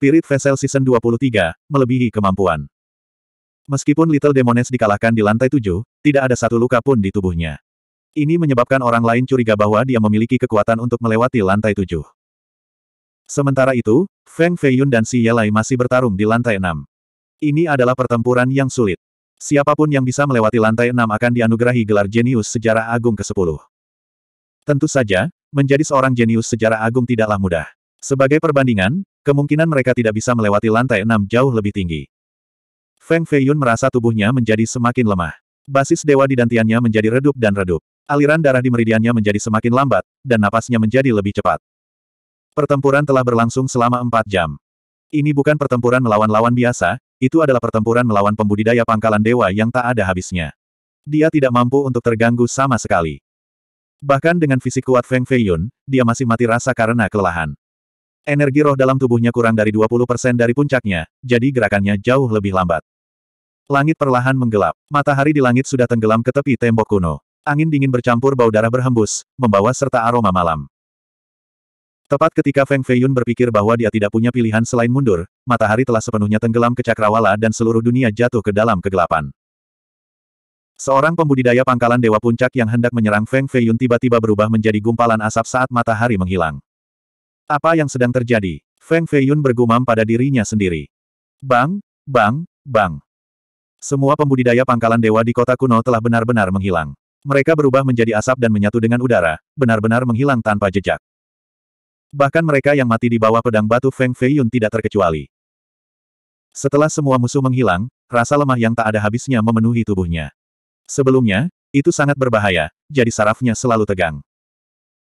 Spirit Vessel Season 23, melebihi kemampuan. Meskipun Little Demones dikalahkan di lantai tujuh, tidak ada satu luka pun di tubuhnya. Ini menyebabkan orang lain curiga bahwa dia memiliki kekuatan untuk melewati lantai tujuh. Sementara itu, Feng Feiyun dan Si Yelai masih bertarung di lantai enam. Ini adalah pertempuran yang sulit. Siapapun yang bisa melewati lantai enam akan dianugerahi gelar jenius sejarah agung ke-10. Tentu saja, menjadi seorang jenius sejarah agung tidaklah mudah. Sebagai perbandingan, Kemungkinan mereka tidak bisa melewati lantai enam jauh lebih tinggi. Feng Feiyun merasa tubuhnya menjadi semakin lemah. Basis dewa di dantiannya menjadi redup dan redup. Aliran darah di meridiannya menjadi semakin lambat, dan napasnya menjadi lebih cepat. Pertempuran telah berlangsung selama empat jam. Ini bukan pertempuran melawan lawan biasa, itu adalah pertempuran melawan pembudidaya pangkalan dewa yang tak ada habisnya. Dia tidak mampu untuk terganggu sama sekali. Bahkan dengan fisik kuat Feng Feiyun, dia masih mati rasa karena kelelahan. Energi roh dalam tubuhnya kurang dari 20% dari puncaknya, jadi gerakannya jauh lebih lambat. Langit perlahan menggelap. Matahari di langit sudah tenggelam ke tepi tembok kuno. Angin dingin bercampur bau darah berhembus, membawa serta aroma malam. Tepat ketika Feng Feiyun berpikir bahwa dia tidak punya pilihan selain mundur, matahari telah sepenuhnya tenggelam ke cakrawala dan seluruh dunia jatuh ke dalam kegelapan. Seorang pembudidaya pangkalan Dewa Puncak yang hendak menyerang Feng Feiyun tiba-tiba berubah menjadi gumpalan asap saat matahari menghilang. Apa yang sedang terjadi? Feng Feiyun bergumam pada dirinya sendiri. Bang, bang, bang. Semua pembudidaya pangkalan dewa di kota kuno telah benar-benar menghilang. Mereka berubah menjadi asap dan menyatu dengan udara, benar-benar menghilang tanpa jejak. Bahkan mereka yang mati di bawah pedang batu Feng Feiyun tidak terkecuali. Setelah semua musuh menghilang, rasa lemah yang tak ada habisnya memenuhi tubuhnya. Sebelumnya, itu sangat berbahaya, jadi sarafnya selalu tegang.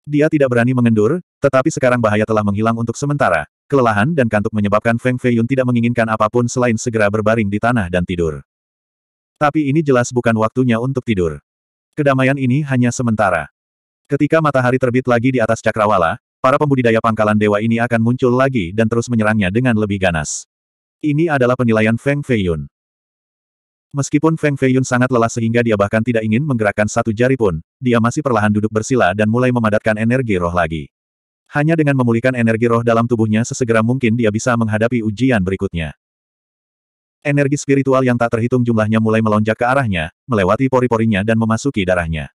Dia tidak berani mengendur, tetapi sekarang bahaya telah menghilang untuk sementara. Kelelahan dan kantuk menyebabkan Feng Feiyun tidak menginginkan apapun selain segera berbaring di tanah dan tidur. Tapi ini jelas bukan waktunya untuk tidur. Kedamaian ini hanya sementara. Ketika matahari terbit lagi di atas cakrawala, para pembudidaya pangkalan dewa ini akan muncul lagi dan terus menyerangnya dengan lebih ganas. Ini adalah penilaian Feng Feiyun. Meskipun Feng Feiyun sangat lelah sehingga dia bahkan tidak ingin menggerakkan satu jari pun, dia masih perlahan duduk bersila dan mulai memadatkan energi roh lagi. Hanya dengan memulihkan energi roh dalam tubuhnya sesegera mungkin dia bisa menghadapi ujian berikutnya. Energi spiritual yang tak terhitung jumlahnya mulai melonjak ke arahnya, melewati pori-porinya dan memasuki darahnya.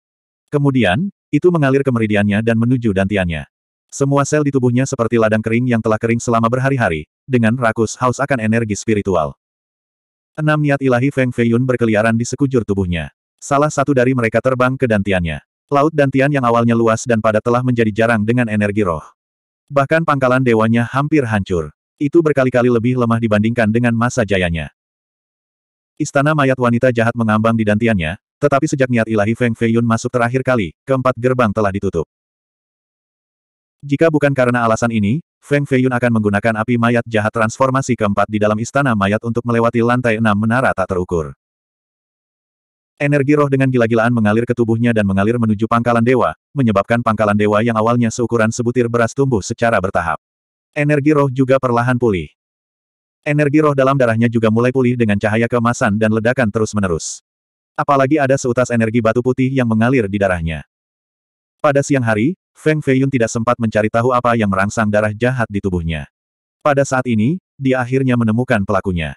Kemudian, itu mengalir ke meridiannya dan menuju dantiannya. Semua sel di tubuhnya seperti ladang kering yang telah kering selama berhari-hari, dengan rakus haus akan energi spiritual. Enam niat ilahi Feng Feiyun berkeliaran di sekujur tubuhnya. Salah satu dari mereka terbang ke dantiannya. Laut dantian yang awalnya luas dan padat telah menjadi jarang dengan energi roh. Bahkan pangkalan dewanya hampir hancur. Itu berkali-kali lebih lemah dibandingkan dengan masa jayanya. Istana mayat wanita jahat mengambang di dantiannya, tetapi sejak niat ilahi Feng Feiyun masuk terakhir kali, keempat gerbang telah ditutup. Jika bukan karena alasan ini, Feng Feiyun akan menggunakan api mayat jahat transformasi keempat di dalam istana mayat untuk melewati lantai enam menara tak terukur. Energi roh dengan gila-gilaan mengalir ke tubuhnya dan mengalir menuju pangkalan dewa, menyebabkan pangkalan dewa yang awalnya seukuran sebutir beras tumbuh secara bertahap. Energi roh juga perlahan pulih. Energi roh dalam darahnya juga mulai pulih dengan cahaya kemasan dan ledakan terus-menerus. Apalagi ada seutas energi batu putih yang mengalir di darahnya. Pada siang hari, Feng Feiyun tidak sempat mencari tahu apa yang merangsang darah jahat di tubuhnya. Pada saat ini, dia akhirnya menemukan pelakunya.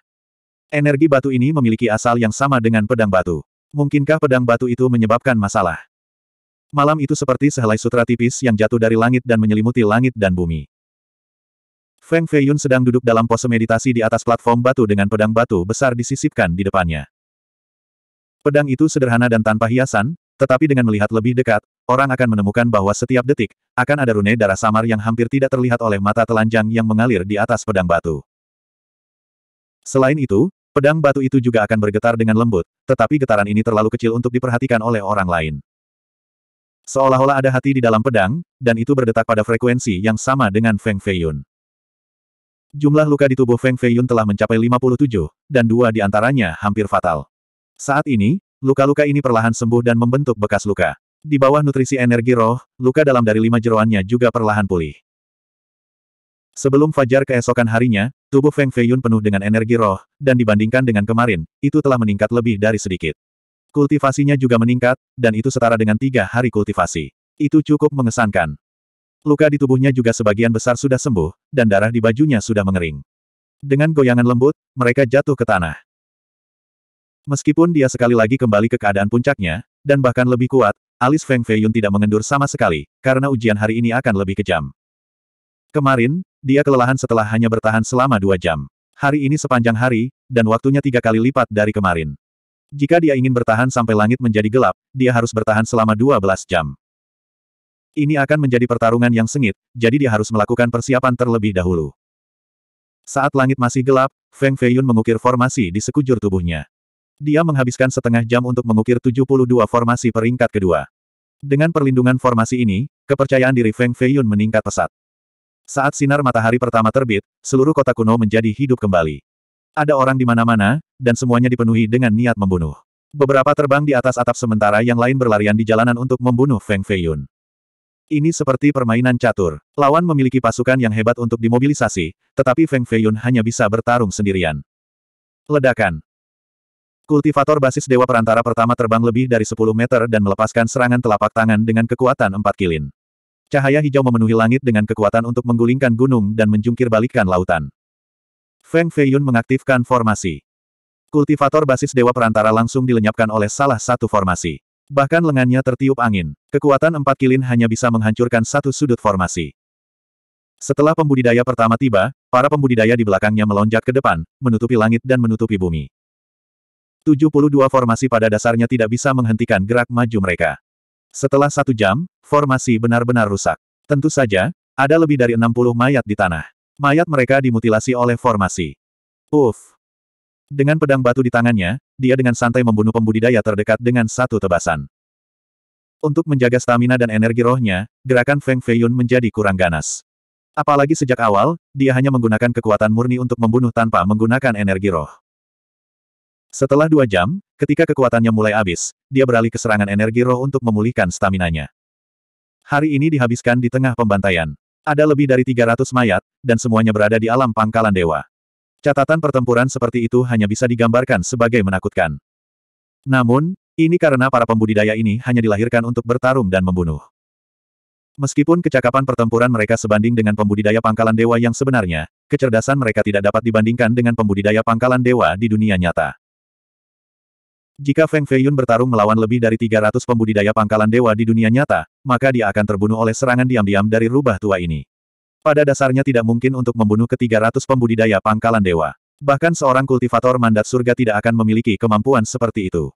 Energi batu ini memiliki asal yang sama dengan pedang batu. Mungkinkah pedang batu itu menyebabkan masalah? Malam itu seperti sehelai sutra tipis yang jatuh dari langit dan menyelimuti langit dan bumi. Feng Feiyun sedang duduk dalam pose meditasi di atas platform batu dengan pedang batu besar disisipkan di depannya. Pedang itu sederhana dan tanpa hiasan, tetapi dengan melihat lebih dekat, orang akan menemukan bahwa setiap detik, akan ada rune darah samar yang hampir tidak terlihat oleh mata telanjang yang mengalir di atas pedang batu. Selain itu, pedang batu itu juga akan bergetar dengan lembut, tetapi getaran ini terlalu kecil untuk diperhatikan oleh orang lain. Seolah-olah ada hati di dalam pedang, dan itu berdetak pada frekuensi yang sama dengan Feng Feiyun. Jumlah luka di tubuh Feng Feiyun telah mencapai 57, dan dua di antaranya hampir fatal. Saat ini, luka-luka ini perlahan sembuh dan membentuk bekas luka. Di bawah nutrisi energi roh, luka dalam dari lima jeroannya juga perlahan pulih. Sebelum fajar keesokan harinya, tubuh Feng Feiyun penuh dengan energi roh, dan dibandingkan dengan kemarin, itu telah meningkat lebih dari sedikit. Kultivasinya juga meningkat, dan itu setara dengan tiga hari kultivasi. Itu cukup mengesankan. Luka di tubuhnya juga sebagian besar sudah sembuh, dan darah di bajunya sudah mengering. Dengan goyangan lembut, mereka jatuh ke tanah. Meskipun dia sekali lagi kembali ke keadaan puncaknya, dan bahkan lebih kuat, alis Feng Feiyun tidak mengendur sama sekali, karena ujian hari ini akan lebih kejam. Kemarin, dia kelelahan setelah hanya bertahan selama dua jam. Hari ini sepanjang hari, dan waktunya tiga kali lipat dari kemarin. Jika dia ingin bertahan sampai langit menjadi gelap, dia harus bertahan selama 12 jam. Ini akan menjadi pertarungan yang sengit, jadi dia harus melakukan persiapan terlebih dahulu. Saat langit masih gelap, Feng Feiyun mengukir formasi di sekujur tubuhnya. Dia menghabiskan setengah jam untuk mengukir 72 formasi peringkat kedua. Dengan perlindungan formasi ini, kepercayaan diri Feng Feiyun meningkat pesat. Saat sinar matahari pertama terbit, seluruh kota kuno menjadi hidup kembali. Ada orang di mana-mana, dan semuanya dipenuhi dengan niat membunuh. Beberapa terbang di atas atap sementara yang lain berlarian di jalanan untuk membunuh Feng Feiyun. Ini seperti permainan catur. Lawan memiliki pasukan yang hebat untuk dimobilisasi, tetapi Feng Feiyun hanya bisa bertarung sendirian. Ledakan. Kultivator basis Dewa Perantara pertama terbang lebih dari 10 meter dan melepaskan serangan telapak tangan dengan kekuatan empat kilin. Cahaya hijau memenuhi langit dengan kekuatan untuk menggulingkan gunung dan menjungkir balikkan lautan. Feng Feiyun mengaktifkan formasi. Kultivator basis Dewa Perantara langsung dilenyapkan oleh salah satu formasi. Bahkan lengannya tertiup angin. Kekuatan empat kilin hanya bisa menghancurkan satu sudut formasi. Setelah pembudidaya pertama tiba, para pembudidaya di belakangnya melonjak ke depan, menutupi langit dan menutupi bumi. 72 formasi pada dasarnya tidak bisa menghentikan gerak maju mereka. Setelah satu jam, formasi benar-benar rusak. Tentu saja, ada lebih dari 60 mayat di tanah. Mayat mereka dimutilasi oleh formasi. Uff! Dengan pedang batu di tangannya, dia dengan santai membunuh pembudidaya terdekat dengan satu tebasan. Untuk menjaga stamina dan energi rohnya, gerakan Feng Feiyun menjadi kurang ganas. Apalagi sejak awal, dia hanya menggunakan kekuatan murni untuk membunuh tanpa menggunakan energi roh. Setelah dua jam, ketika kekuatannya mulai habis, dia beralih ke serangan energi roh untuk memulihkan staminanya. Hari ini dihabiskan di tengah pembantaian. Ada lebih dari 300 mayat, dan semuanya berada di alam pangkalan dewa. Catatan pertempuran seperti itu hanya bisa digambarkan sebagai menakutkan. Namun, ini karena para pembudidaya ini hanya dilahirkan untuk bertarung dan membunuh. Meskipun kecakapan pertempuran mereka sebanding dengan pembudidaya pangkalan dewa yang sebenarnya, kecerdasan mereka tidak dapat dibandingkan dengan pembudidaya pangkalan dewa di dunia nyata. Jika Feng Feiyun bertarung melawan lebih dari 300 pembudidaya pangkalan dewa di dunia nyata, maka dia akan terbunuh oleh serangan diam-diam dari rubah tua ini. Pada dasarnya tidak mungkin untuk membunuh ke 300 pembudidaya pangkalan dewa. Bahkan seorang kultivator mandat surga tidak akan memiliki kemampuan seperti itu.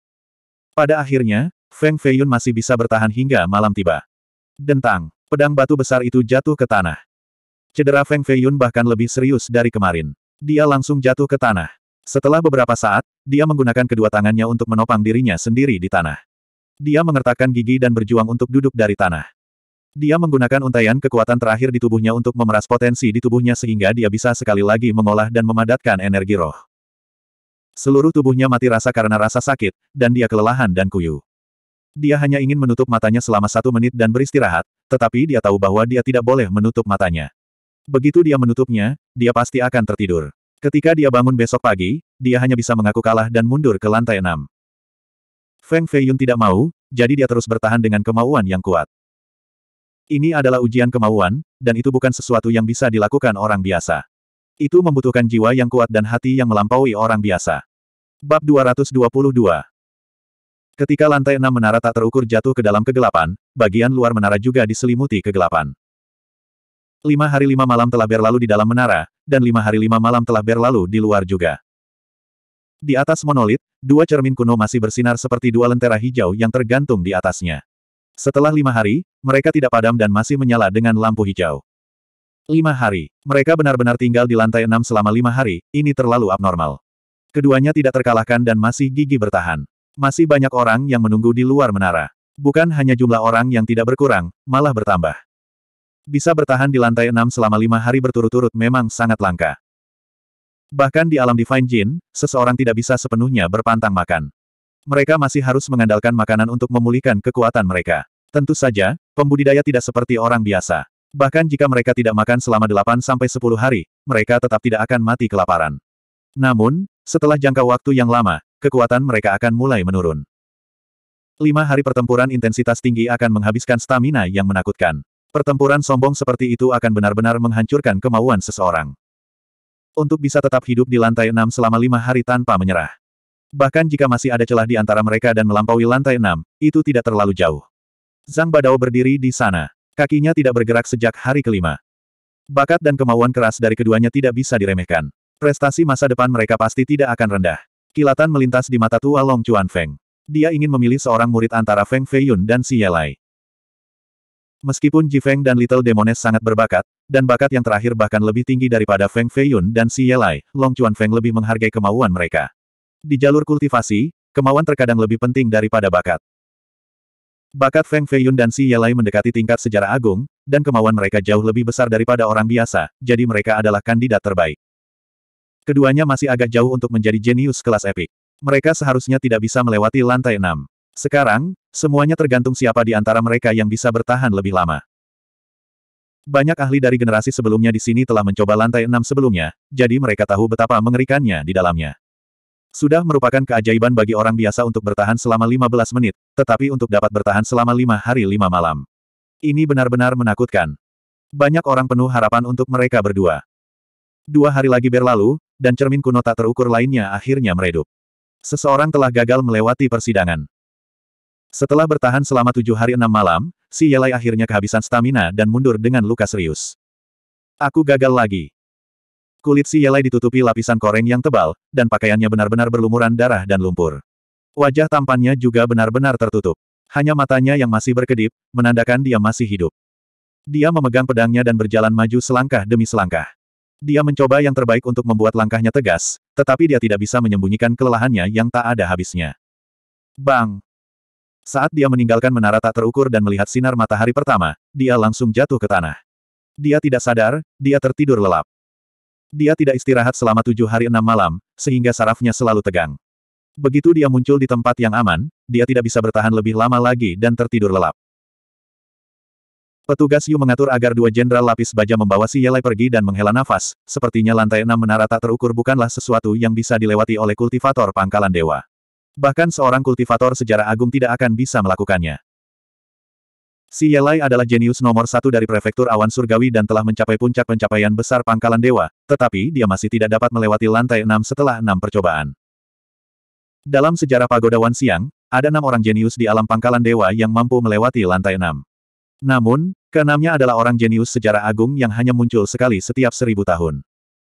Pada akhirnya, Feng Feiyun masih bisa bertahan hingga malam tiba. Dentang, pedang batu besar itu jatuh ke tanah. Cedera Feng Feiyun bahkan lebih serius dari kemarin. Dia langsung jatuh ke tanah. Setelah beberapa saat, dia menggunakan kedua tangannya untuk menopang dirinya sendiri di tanah. Dia mengertakkan gigi dan berjuang untuk duduk dari tanah. Dia menggunakan untaian kekuatan terakhir di tubuhnya untuk memeras potensi di tubuhnya sehingga dia bisa sekali lagi mengolah dan memadatkan energi roh. Seluruh tubuhnya mati rasa karena rasa sakit, dan dia kelelahan dan kuyu. Dia hanya ingin menutup matanya selama satu menit dan beristirahat, tetapi dia tahu bahwa dia tidak boleh menutup matanya. Begitu dia menutupnya, dia pasti akan tertidur. Ketika dia bangun besok pagi, dia hanya bisa mengaku kalah dan mundur ke lantai enam. Feng Feiyun tidak mau, jadi dia terus bertahan dengan kemauan yang kuat. Ini adalah ujian kemauan, dan itu bukan sesuatu yang bisa dilakukan orang biasa. Itu membutuhkan jiwa yang kuat dan hati yang melampaui orang biasa. Bab 222 Ketika lantai enam menara tak terukur jatuh ke dalam kegelapan, bagian luar menara juga diselimuti kegelapan. Lima hari lima malam telah berlalu di dalam menara, dan lima hari lima malam telah berlalu di luar juga. Di atas monolit, dua cermin kuno masih bersinar seperti dua lentera hijau yang tergantung di atasnya. Setelah lima hari, mereka tidak padam dan masih menyala dengan lampu hijau. Lima hari. Mereka benar-benar tinggal di lantai enam selama lima hari, ini terlalu abnormal. Keduanya tidak terkalahkan dan masih gigi bertahan. Masih banyak orang yang menunggu di luar menara. Bukan hanya jumlah orang yang tidak berkurang, malah bertambah. Bisa bertahan di lantai enam selama lima hari berturut-turut memang sangat langka. Bahkan di alam Divine Jin, seseorang tidak bisa sepenuhnya berpantang makan. Mereka masih harus mengandalkan makanan untuk memulihkan kekuatan mereka. Tentu saja, pembudidaya tidak seperti orang biasa. Bahkan jika mereka tidak makan selama 8-10 hari, mereka tetap tidak akan mati kelaparan. Namun, setelah jangka waktu yang lama, kekuatan mereka akan mulai menurun. Lima hari pertempuran intensitas tinggi akan menghabiskan stamina yang menakutkan. Pertempuran sombong seperti itu akan benar-benar menghancurkan kemauan seseorang. Untuk bisa tetap hidup di lantai enam selama lima hari tanpa menyerah. Bahkan jika masih ada celah di antara mereka dan melampaui lantai enam, itu tidak terlalu jauh. Zhang Badao berdiri di sana. Kakinya tidak bergerak sejak hari kelima. Bakat dan kemauan keras dari keduanya tidak bisa diremehkan. Prestasi masa depan mereka pasti tidak akan rendah. Kilatan melintas di mata tua Long Chuan Feng. Dia ingin memilih seorang murid antara Feng Feiyun dan Si Yelai. Meskipun Ji Feng dan Little Demones sangat berbakat, dan bakat yang terakhir bahkan lebih tinggi daripada Feng Feiyun dan Si Yelai, Long Chuan Feng lebih menghargai kemauan mereka. Di jalur kultivasi, kemauan terkadang lebih penting daripada bakat. Bakat Feng Feiyun dan Si Yelai mendekati tingkat sejarah agung, dan kemauan mereka jauh lebih besar daripada orang biasa, jadi mereka adalah kandidat terbaik. Keduanya masih agak jauh untuk menjadi jenius kelas epik. Mereka seharusnya tidak bisa melewati lantai enam. Sekarang, Semuanya tergantung siapa di antara mereka yang bisa bertahan lebih lama. Banyak ahli dari generasi sebelumnya di sini telah mencoba lantai enam sebelumnya, jadi mereka tahu betapa mengerikannya di dalamnya. Sudah merupakan keajaiban bagi orang biasa untuk bertahan selama 15 menit, tetapi untuk dapat bertahan selama lima hari lima malam. Ini benar-benar menakutkan. Banyak orang penuh harapan untuk mereka berdua. Dua hari lagi berlalu, dan cermin kuno tak terukur lainnya akhirnya meredup. Seseorang telah gagal melewati persidangan. Setelah bertahan selama tujuh hari enam malam, si Yelai akhirnya kehabisan stamina dan mundur dengan luka serius. Aku gagal lagi. Kulit si Yelai ditutupi lapisan koreng yang tebal, dan pakaiannya benar-benar berlumuran darah dan lumpur. Wajah tampannya juga benar-benar tertutup. Hanya matanya yang masih berkedip, menandakan dia masih hidup. Dia memegang pedangnya dan berjalan maju selangkah demi selangkah. Dia mencoba yang terbaik untuk membuat langkahnya tegas, tetapi dia tidak bisa menyembunyikan kelelahannya yang tak ada habisnya. Bang! Saat dia meninggalkan menara tak terukur dan melihat sinar matahari pertama, dia langsung jatuh ke tanah. Dia tidak sadar, dia tertidur lelap. Dia tidak istirahat selama tujuh hari enam malam, sehingga sarafnya selalu tegang. Begitu dia muncul di tempat yang aman, dia tidak bisa bertahan lebih lama lagi dan tertidur lelap. Petugas Yu mengatur agar dua jenderal lapis baja membawa si Yelai pergi dan menghela nafas, sepertinya lantai enam menara tak terukur bukanlah sesuatu yang bisa dilewati oleh kultivator pangkalan dewa. Bahkan seorang kultivator sejarah agung tidak akan bisa melakukannya. Si Yelai adalah jenius nomor satu dari prefektur awan surgawi dan telah mencapai puncak pencapaian besar pangkalan dewa, tetapi dia masih tidak dapat melewati lantai enam setelah enam percobaan. Dalam sejarah pagoda Wan Siang, ada enam orang jenius di alam pangkalan dewa yang mampu melewati lantai enam. Namun, keenamnya adalah orang jenius sejarah agung yang hanya muncul sekali setiap seribu tahun.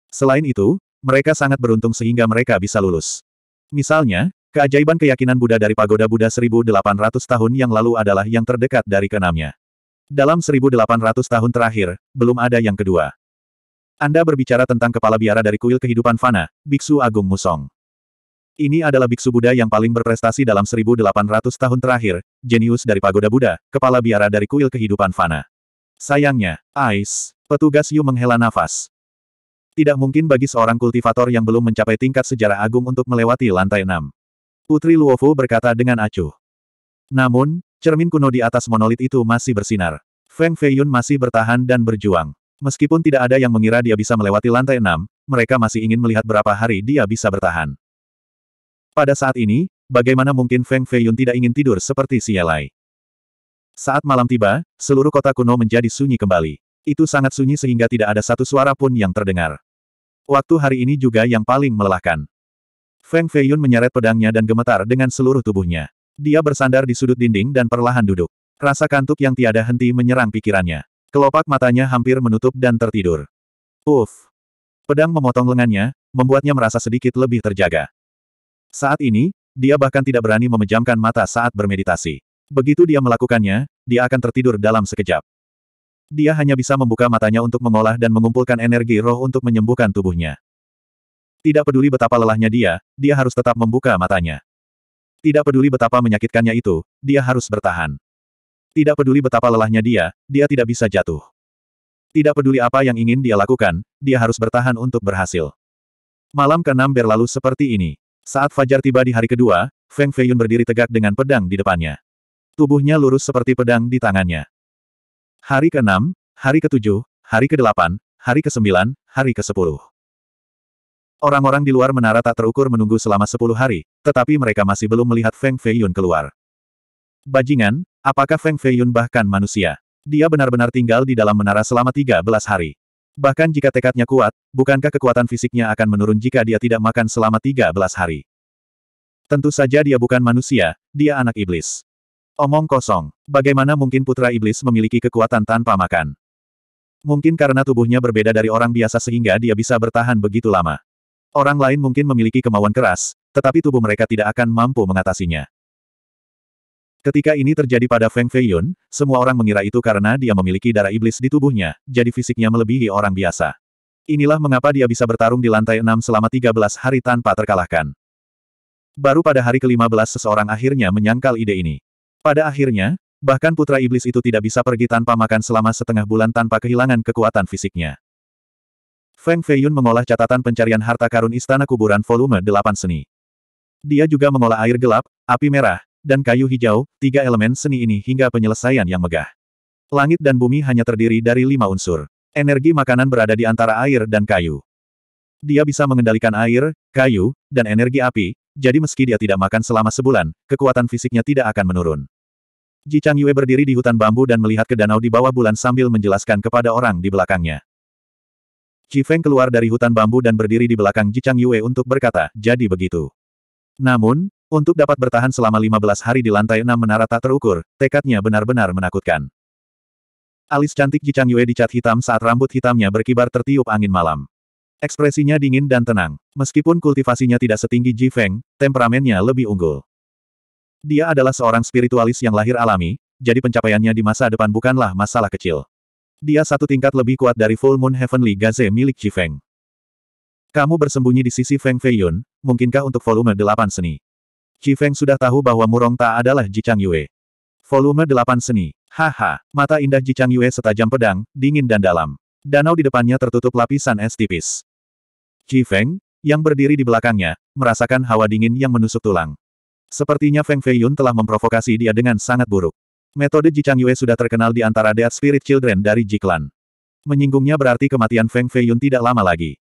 Selain itu, mereka sangat beruntung sehingga mereka bisa lulus. Misalnya, Keajaiban keyakinan Buddha dari pagoda Buddha 1800 tahun yang lalu adalah yang terdekat dari keenamnya. Dalam 1800 tahun terakhir, belum ada yang kedua. Anda berbicara tentang kepala biara dari kuil kehidupan fana, Biksu Agung Musong. Ini adalah biksu Buddha yang paling berprestasi dalam 1800 tahun terakhir, jenius dari pagoda Buddha, kepala biara dari kuil kehidupan fana. Sayangnya, Ais, petugas Yu menghela nafas. Tidak mungkin bagi seorang kultivator yang belum mencapai tingkat sejarah agung untuk melewati lantai 6. Putri Luofu berkata dengan acuh. Namun, cermin kuno di atas monolit itu masih bersinar. Feng Feiyun masih bertahan dan berjuang. Meskipun tidak ada yang mengira dia bisa melewati lantai enam, mereka masih ingin melihat berapa hari dia bisa bertahan. Pada saat ini, bagaimana mungkin Feng Feiyun tidak ingin tidur seperti si Yelai? Saat malam tiba, seluruh kota kuno menjadi sunyi kembali. Itu sangat sunyi sehingga tidak ada satu suara pun yang terdengar. Waktu hari ini juga yang paling melelahkan. Feng Feiyun menyeret pedangnya dan gemetar dengan seluruh tubuhnya. Dia bersandar di sudut dinding dan perlahan duduk. Rasa kantuk yang tiada henti menyerang pikirannya. Kelopak matanya hampir menutup dan tertidur. Uff! Pedang memotong lengannya, membuatnya merasa sedikit lebih terjaga. Saat ini, dia bahkan tidak berani memejamkan mata saat bermeditasi. Begitu dia melakukannya, dia akan tertidur dalam sekejap. Dia hanya bisa membuka matanya untuk mengolah dan mengumpulkan energi roh untuk menyembuhkan tubuhnya. Tidak peduli betapa lelahnya dia, dia harus tetap membuka matanya. Tidak peduli betapa menyakitkannya itu, dia harus bertahan. Tidak peduli betapa lelahnya dia, dia tidak bisa jatuh. Tidak peduli apa yang ingin dia lakukan, dia harus bertahan untuk berhasil. Malam ke-6 berlalu seperti ini. Saat Fajar tiba di hari kedua, Feng Feiyun berdiri tegak dengan pedang di depannya. Tubuhnya lurus seperti pedang di tangannya. Hari ke-6, hari ke-7, hari ke-8, hari ke-9, hari ke-10. Orang-orang di luar menara tak terukur menunggu selama sepuluh hari, tetapi mereka masih belum melihat Feng Feiyun keluar. Bajingan, apakah Feng Feiyun bahkan manusia? Dia benar-benar tinggal di dalam menara selama tiga belas hari. Bahkan jika tekadnya kuat, bukankah kekuatan fisiknya akan menurun jika dia tidak makan selama tiga belas hari? Tentu saja dia bukan manusia, dia anak iblis. Omong kosong, bagaimana mungkin putra iblis memiliki kekuatan tanpa makan? Mungkin karena tubuhnya berbeda dari orang biasa sehingga dia bisa bertahan begitu lama. Orang lain mungkin memiliki kemauan keras, tetapi tubuh mereka tidak akan mampu mengatasinya. Ketika ini terjadi pada Feng Feiyun, semua orang mengira itu karena dia memiliki darah iblis di tubuhnya, jadi fisiknya melebihi orang biasa. Inilah mengapa dia bisa bertarung di lantai 6 selama 13 hari tanpa terkalahkan. Baru pada hari ke-15 seseorang akhirnya menyangkal ide ini. Pada akhirnya, bahkan putra iblis itu tidak bisa pergi tanpa makan selama setengah bulan tanpa kehilangan kekuatan fisiknya. Feng Feiyun mengolah catatan pencarian harta karun Istana Kuburan volume 8 seni. Dia juga mengolah air gelap, api merah, dan kayu hijau, tiga elemen seni ini hingga penyelesaian yang megah. Langit dan bumi hanya terdiri dari lima unsur. Energi makanan berada di antara air dan kayu. Dia bisa mengendalikan air, kayu, dan energi api, jadi meski dia tidak makan selama sebulan, kekuatan fisiknya tidak akan menurun. Ji Chang Yue berdiri di hutan bambu dan melihat ke danau di bawah bulan sambil menjelaskan kepada orang di belakangnya. Ji Feng keluar dari hutan bambu dan berdiri di belakang Ji Chang Yue untuk berkata, jadi begitu. Namun, untuk dapat bertahan selama 15 hari di lantai 6 menara tak terukur, tekadnya benar-benar menakutkan. Alis cantik Ji Chang Yue dicat hitam saat rambut hitamnya berkibar tertiup angin malam. Ekspresinya dingin dan tenang. Meskipun kultivasinya tidak setinggi Ji Feng, temperamennya lebih unggul. Dia adalah seorang spiritualis yang lahir alami, jadi pencapaiannya di masa depan bukanlah masalah kecil. Dia satu tingkat lebih kuat dari Full Moon Heavenly Gaze milik Ji Feng. Kamu bersembunyi di sisi Feng Feiyun, mungkinkah untuk volume 8 seni? Ji Feng sudah tahu bahwa Murong Ta adalah Ji Yue. Volume 8 seni. Haha, mata indah Ji Yue setajam pedang, dingin dan dalam. Danau di depannya tertutup lapisan es tipis. Ji Feng, yang berdiri di belakangnya, merasakan hawa dingin yang menusuk tulang. Sepertinya Feng Feiyun telah memprovokasi dia dengan sangat buruk. Metode Jichang Yue sudah terkenal di antara The Spirit Children dari Jiklan. Menyinggungnya berarti kematian Feng Fei Yun tidak lama lagi.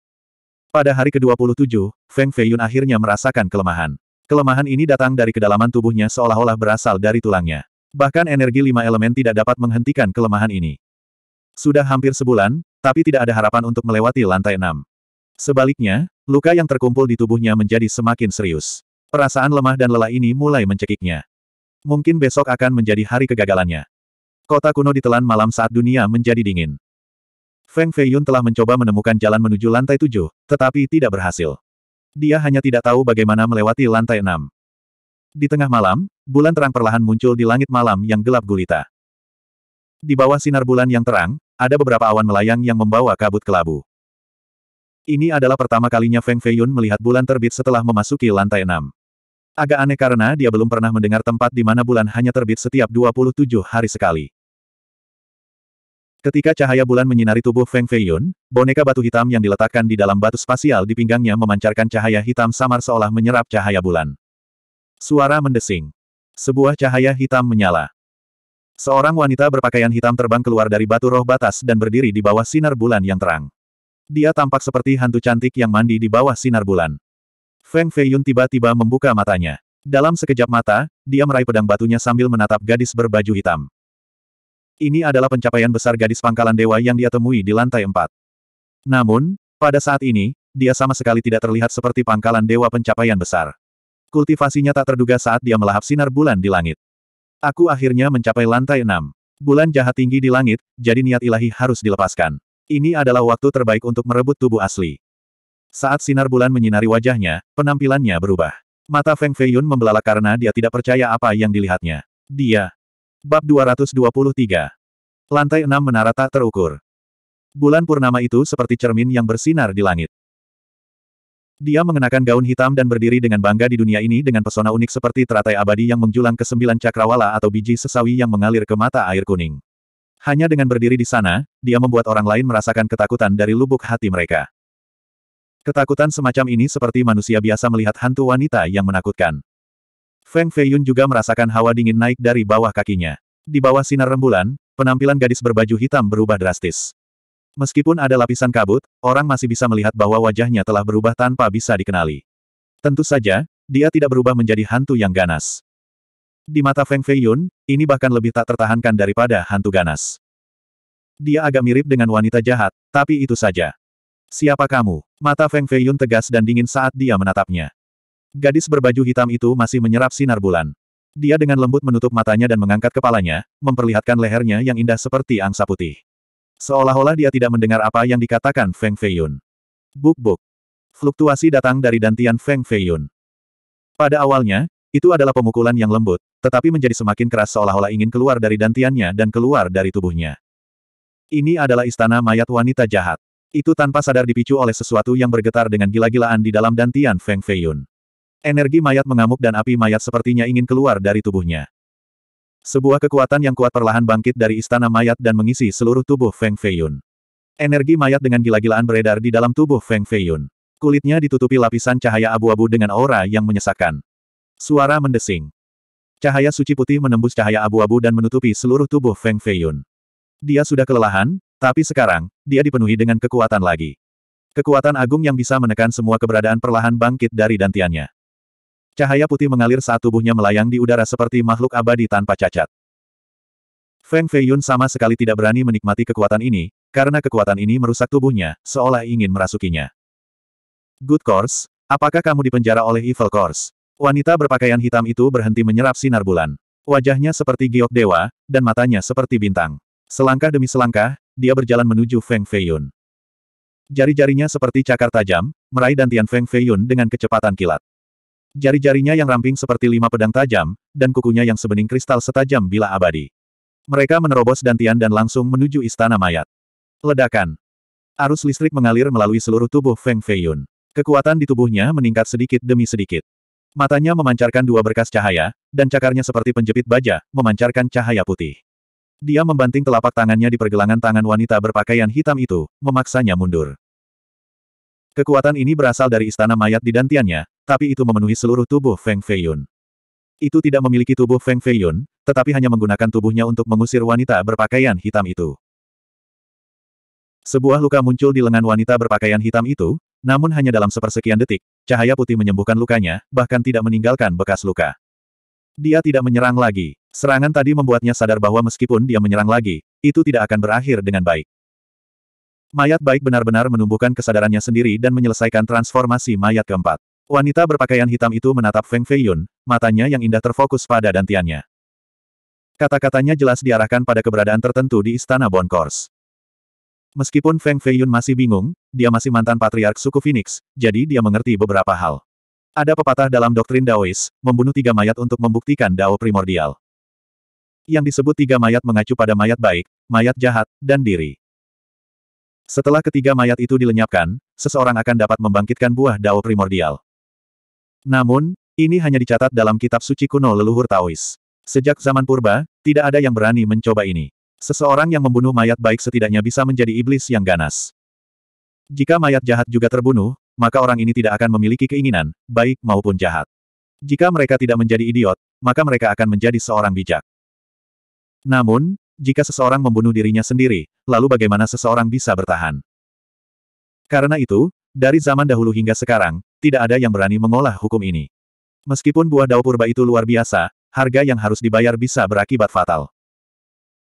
Pada hari ke-27, Feng Fei Yun akhirnya merasakan kelemahan. Kelemahan ini datang dari kedalaman tubuhnya seolah-olah berasal dari tulangnya. Bahkan energi lima elemen tidak dapat menghentikan kelemahan ini. Sudah hampir sebulan, tapi tidak ada harapan untuk melewati lantai enam. Sebaliknya, luka yang terkumpul di tubuhnya menjadi semakin serius. Perasaan lemah dan lelah ini mulai mencekiknya. Mungkin besok akan menjadi hari kegagalannya. Kota kuno ditelan malam saat dunia menjadi dingin. Feng Feiyun telah mencoba menemukan jalan menuju lantai tujuh, tetapi tidak berhasil. Dia hanya tidak tahu bagaimana melewati lantai enam. Di tengah malam, bulan terang perlahan muncul di langit malam yang gelap gulita. Di bawah sinar bulan yang terang, ada beberapa awan melayang yang membawa kabut kelabu. Ini adalah pertama kalinya Feng Feiyun melihat bulan terbit setelah memasuki lantai enam. Agak aneh karena dia belum pernah mendengar tempat di mana bulan hanya terbit setiap 27 hari sekali. Ketika cahaya bulan menyinari tubuh Feng Feiyun, boneka batu hitam yang diletakkan di dalam batu spasial di pinggangnya memancarkan cahaya hitam samar seolah menyerap cahaya bulan. Suara mendesing. Sebuah cahaya hitam menyala. Seorang wanita berpakaian hitam terbang keluar dari batu roh batas dan berdiri di bawah sinar bulan yang terang. Dia tampak seperti hantu cantik yang mandi di bawah sinar bulan. Feng Feiyun tiba-tiba membuka matanya. Dalam sekejap mata, dia meraih pedang batunya sambil menatap gadis berbaju hitam. Ini adalah pencapaian besar gadis pangkalan dewa yang dia temui di lantai empat. Namun, pada saat ini, dia sama sekali tidak terlihat seperti pangkalan dewa pencapaian besar. Kultivasinya tak terduga saat dia melahap sinar bulan di langit. Aku akhirnya mencapai lantai enam. Bulan jahat tinggi di langit, jadi niat ilahi harus dilepaskan. Ini adalah waktu terbaik untuk merebut tubuh asli. Saat sinar bulan menyinari wajahnya, penampilannya berubah. Mata Feng Feiyun membelalak karena dia tidak percaya apa yang dilihatnya. Dia. Bab 223. Lantai 6 Menara Tak Terukur. Bulan purnama itu seperti cermin yang bersinar di langit. Dia mengenakan gaun hitam dan berdiri dengan bangga di dunia ini dengan pesona unik seperti teratai abadi yang menjulang ke sembilan cakrawala atau biji sesawi yang mengalir ke mata air kuning. Hanya dengan berdiri di sana, dia membuat orang lain merasakan ketakutan dari lubuk hati mereka. Ketakutan semacam ini seperti manusia biasa melihat hantu wanita yang menakutkan. Feng Feiyun juga merasakan hawa dingin naik dari bawah kakinya. Di bawah sinar rembulan, penampilan gadis berbaju hitam berubah drastis. Meskipun ada lapisan kabut, orang masih bisa melihat bahwa wajahnya telah berubah tanpa bisa dikenali. Tentu saja, dia tidak berubah menjadi hantu yang ganas. Di mata Feng Feiyun, ini bahkan lebih tak tertahankan daripada hantu ganas. Dia agak mirip dengan wanita jahat, tapi itu saja. Siapa kamu? Mata Feng Feiyun tegas dan dingin saat dia menatapnya. Gadis berbaju hitam itu masih menyerap sinar bulan. Dia dengan lembut menutup matanya dan mengangkat kepalanya, memperlihatkan lehernya yang indah seperti angsa putih. Seolah-olah dia tidak mendengar apa yang dikatakan Feng Feiyun. Buk-buk. Fluktuasi datang dari dantian Feng Feiyun. Pada awalnya, itu adalah pemukulan yang lembut, tetapi menjadi semakin keras seolah-olah ingin keluar dari dantiannya dan keluar dari tubuhnya. Ini adalah istana mayat wanita jahat. Itu tanpa sadar dipicu oleh sesuatu yang bergetar dengan gila-gilaan di dalam dantian Feng Feiyun. Energi mayat mengamuk dan api mayat sepertinya ingin keluar dari tubuhnya. Sebuah kekuatan yang kuat perlahan bangkit dari istana mayat dan mengisi seluruh tubuh Feng Feiyun. Energi mayat dengan gila-gilaan beredar di dalam tubuh Feng Feiyun. Kulitnya ditutupi lapisan cahaya abu-abu dengan aura yang menyesakkan. Suara mendesing. Cahaya suci putih menembus cahaya abu-abu dan menutupi seluruh tubuh Feng Feiyun. Dia sudah kelelahan, tapi sekarang, dia dipenuhi dengan kekuatan lagi. Kekuatan agung yang bisa menekan semua keberadaan perlahan bangkit dari dantiannya. Cahaya putih mengalir saat tubuhnya melayang di udara seperti makhluk abadi tanpa cacat. Feng Feiyun sama sekali tidak berani menikmati kekuatan ini, karena kekuatan ini merusak tubuhnya, seolah ingin merasukinya. Good Course, apakah kamu dipenjara oleh Evil Course? Wanita berpakaian hitam itu berhenti menyerap sinar bulan. Wajahnya seperti giok dewa, dan matanya seperti bintang. Selangkah demi selangkah, dia berjalan menuju Feng Feiyun. Jari-jarinya seperti cakar tajam, meraih dantian Feng Feiyun dengan kecepatan kilat. Jari-jarinya yang ramping seperti lima pedang tajam, dan kukunya yang sebening kristal setajam bila abadi. Mereka menerobos dantian dan langsung menuju istana mayat. Ledakan. Arus listrik mengalir melalui seluruh tubuh Feng Feiyun. Kekuatan di tubuhnya meningkat sedikit demi sedikit. Matanya memancarkan dua berkas cahaya, dan cakarnya seperti penjepit baja, memancarkan cahaya putih. Dia membanting telapak tangannya di pergelangan tangan wanita berpakaian hitam itu, memaksanya mundur. Kekuatan ini berasal dari istana mayat di dantiannya, tapi itu memenuhi seluruh tubuh Feng Feiyun. Itu tidak memiliki tubuh Feng Feiyun, tetapi hanya menggunakan tubuhnya untuk mengusir wanita berpakaian hitam itu. Sebuah luka muncul di lengan wanita berpakaian hitam itu, namun hanya dalam sepersekian detik, cahaya putih menyembuhkan lukanya, bahkan tidak meninggalkan bekas luka. Dia tidak menyerang lagi. Serangan tadi membuatnya sadar bahwa meskipun dia menyerang lagi, itu tidak akan berakhir dengan baik. Mayat baik benar-benar menumbuhkan kesadarannya sendiri dan menyelesaikan transformasi mayat keempat. Wanita berpakaian hitam itu menatap Feng Feiyun, matanya yang indah terfokus pada dantiannya. Kata-katanya jelas diarahkan pada keberadaan tertentu di Istana Bonkors. Meskipun Feng Feiyun masih bingung, dia masih mantan patriark suku Phoenix, jadi dia mengerti beberapa hal. Ada pepatah dalam doktrin Daois, membunuh tiga mayat untuk membuktikan Dao primordial. Yang disebut tiga mayat mengacu pada mayat baik, mayat jahat, dan diri. Setelah ketiga mayat itu dilenyapkan, seseorang akan dapat membangkitkan buah Dao primordial. Namun, ini hanya dicatat dalam kitab suci kuno leluhur Taois. Sejak zaman purba, tidak ada yang berani mencoba ini. Seseorang yang membunuh mayat baik setidaknya bisa menjadi iblis yang ganas. Jika mayat jahat juga terbunuh, maka orang ini tidak akan memiliki keinginan, baik maupun jahat. Jika mereka tidak menjadi idiot, maka mereka akan menjadi seorang bijak. Namun, jika seseorang membunuh dirinya sendiri, lalu bagaimana seseorang bisa bertahan? Karena itu, dari zaman dahulu hingga sekarang, tidak ada yang berani mengolah hukum ini. Meskipun buah dao purba itu luar biasa, harga yang harus dibayar bisa berakibat fatal.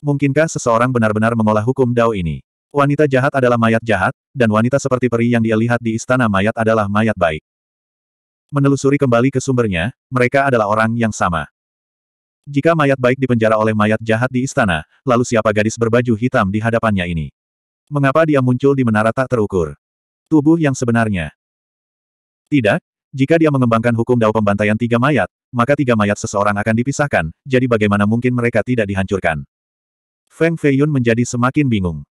Mungkinkah seseorang benar-benar mengolah hukum dao ini? Wanita jahat adalah mayat jahat, dan wanita seperti peri yang dia lihat di istana mayat adalah mayat baik. Menelusuri kembali ke sumbernya, mereka adalah orang yang sama. Jika mayat baik dipenjara oleh mayat jahat di istana, lalu siapa gadis berbaju hitam di hadapannya ini? Mengapa dia muncul di menara tak terukur? Tubuh yang sebenarnya. Tidak, jika dia mengembangkan hukum dao pembantaian tiga mayat, maka tiga mayat seseorang akan dipisahkan, jadi bagaimana mungkin mereka tidak dihancurkan? Feng Feiyun menjadi semakin bingung.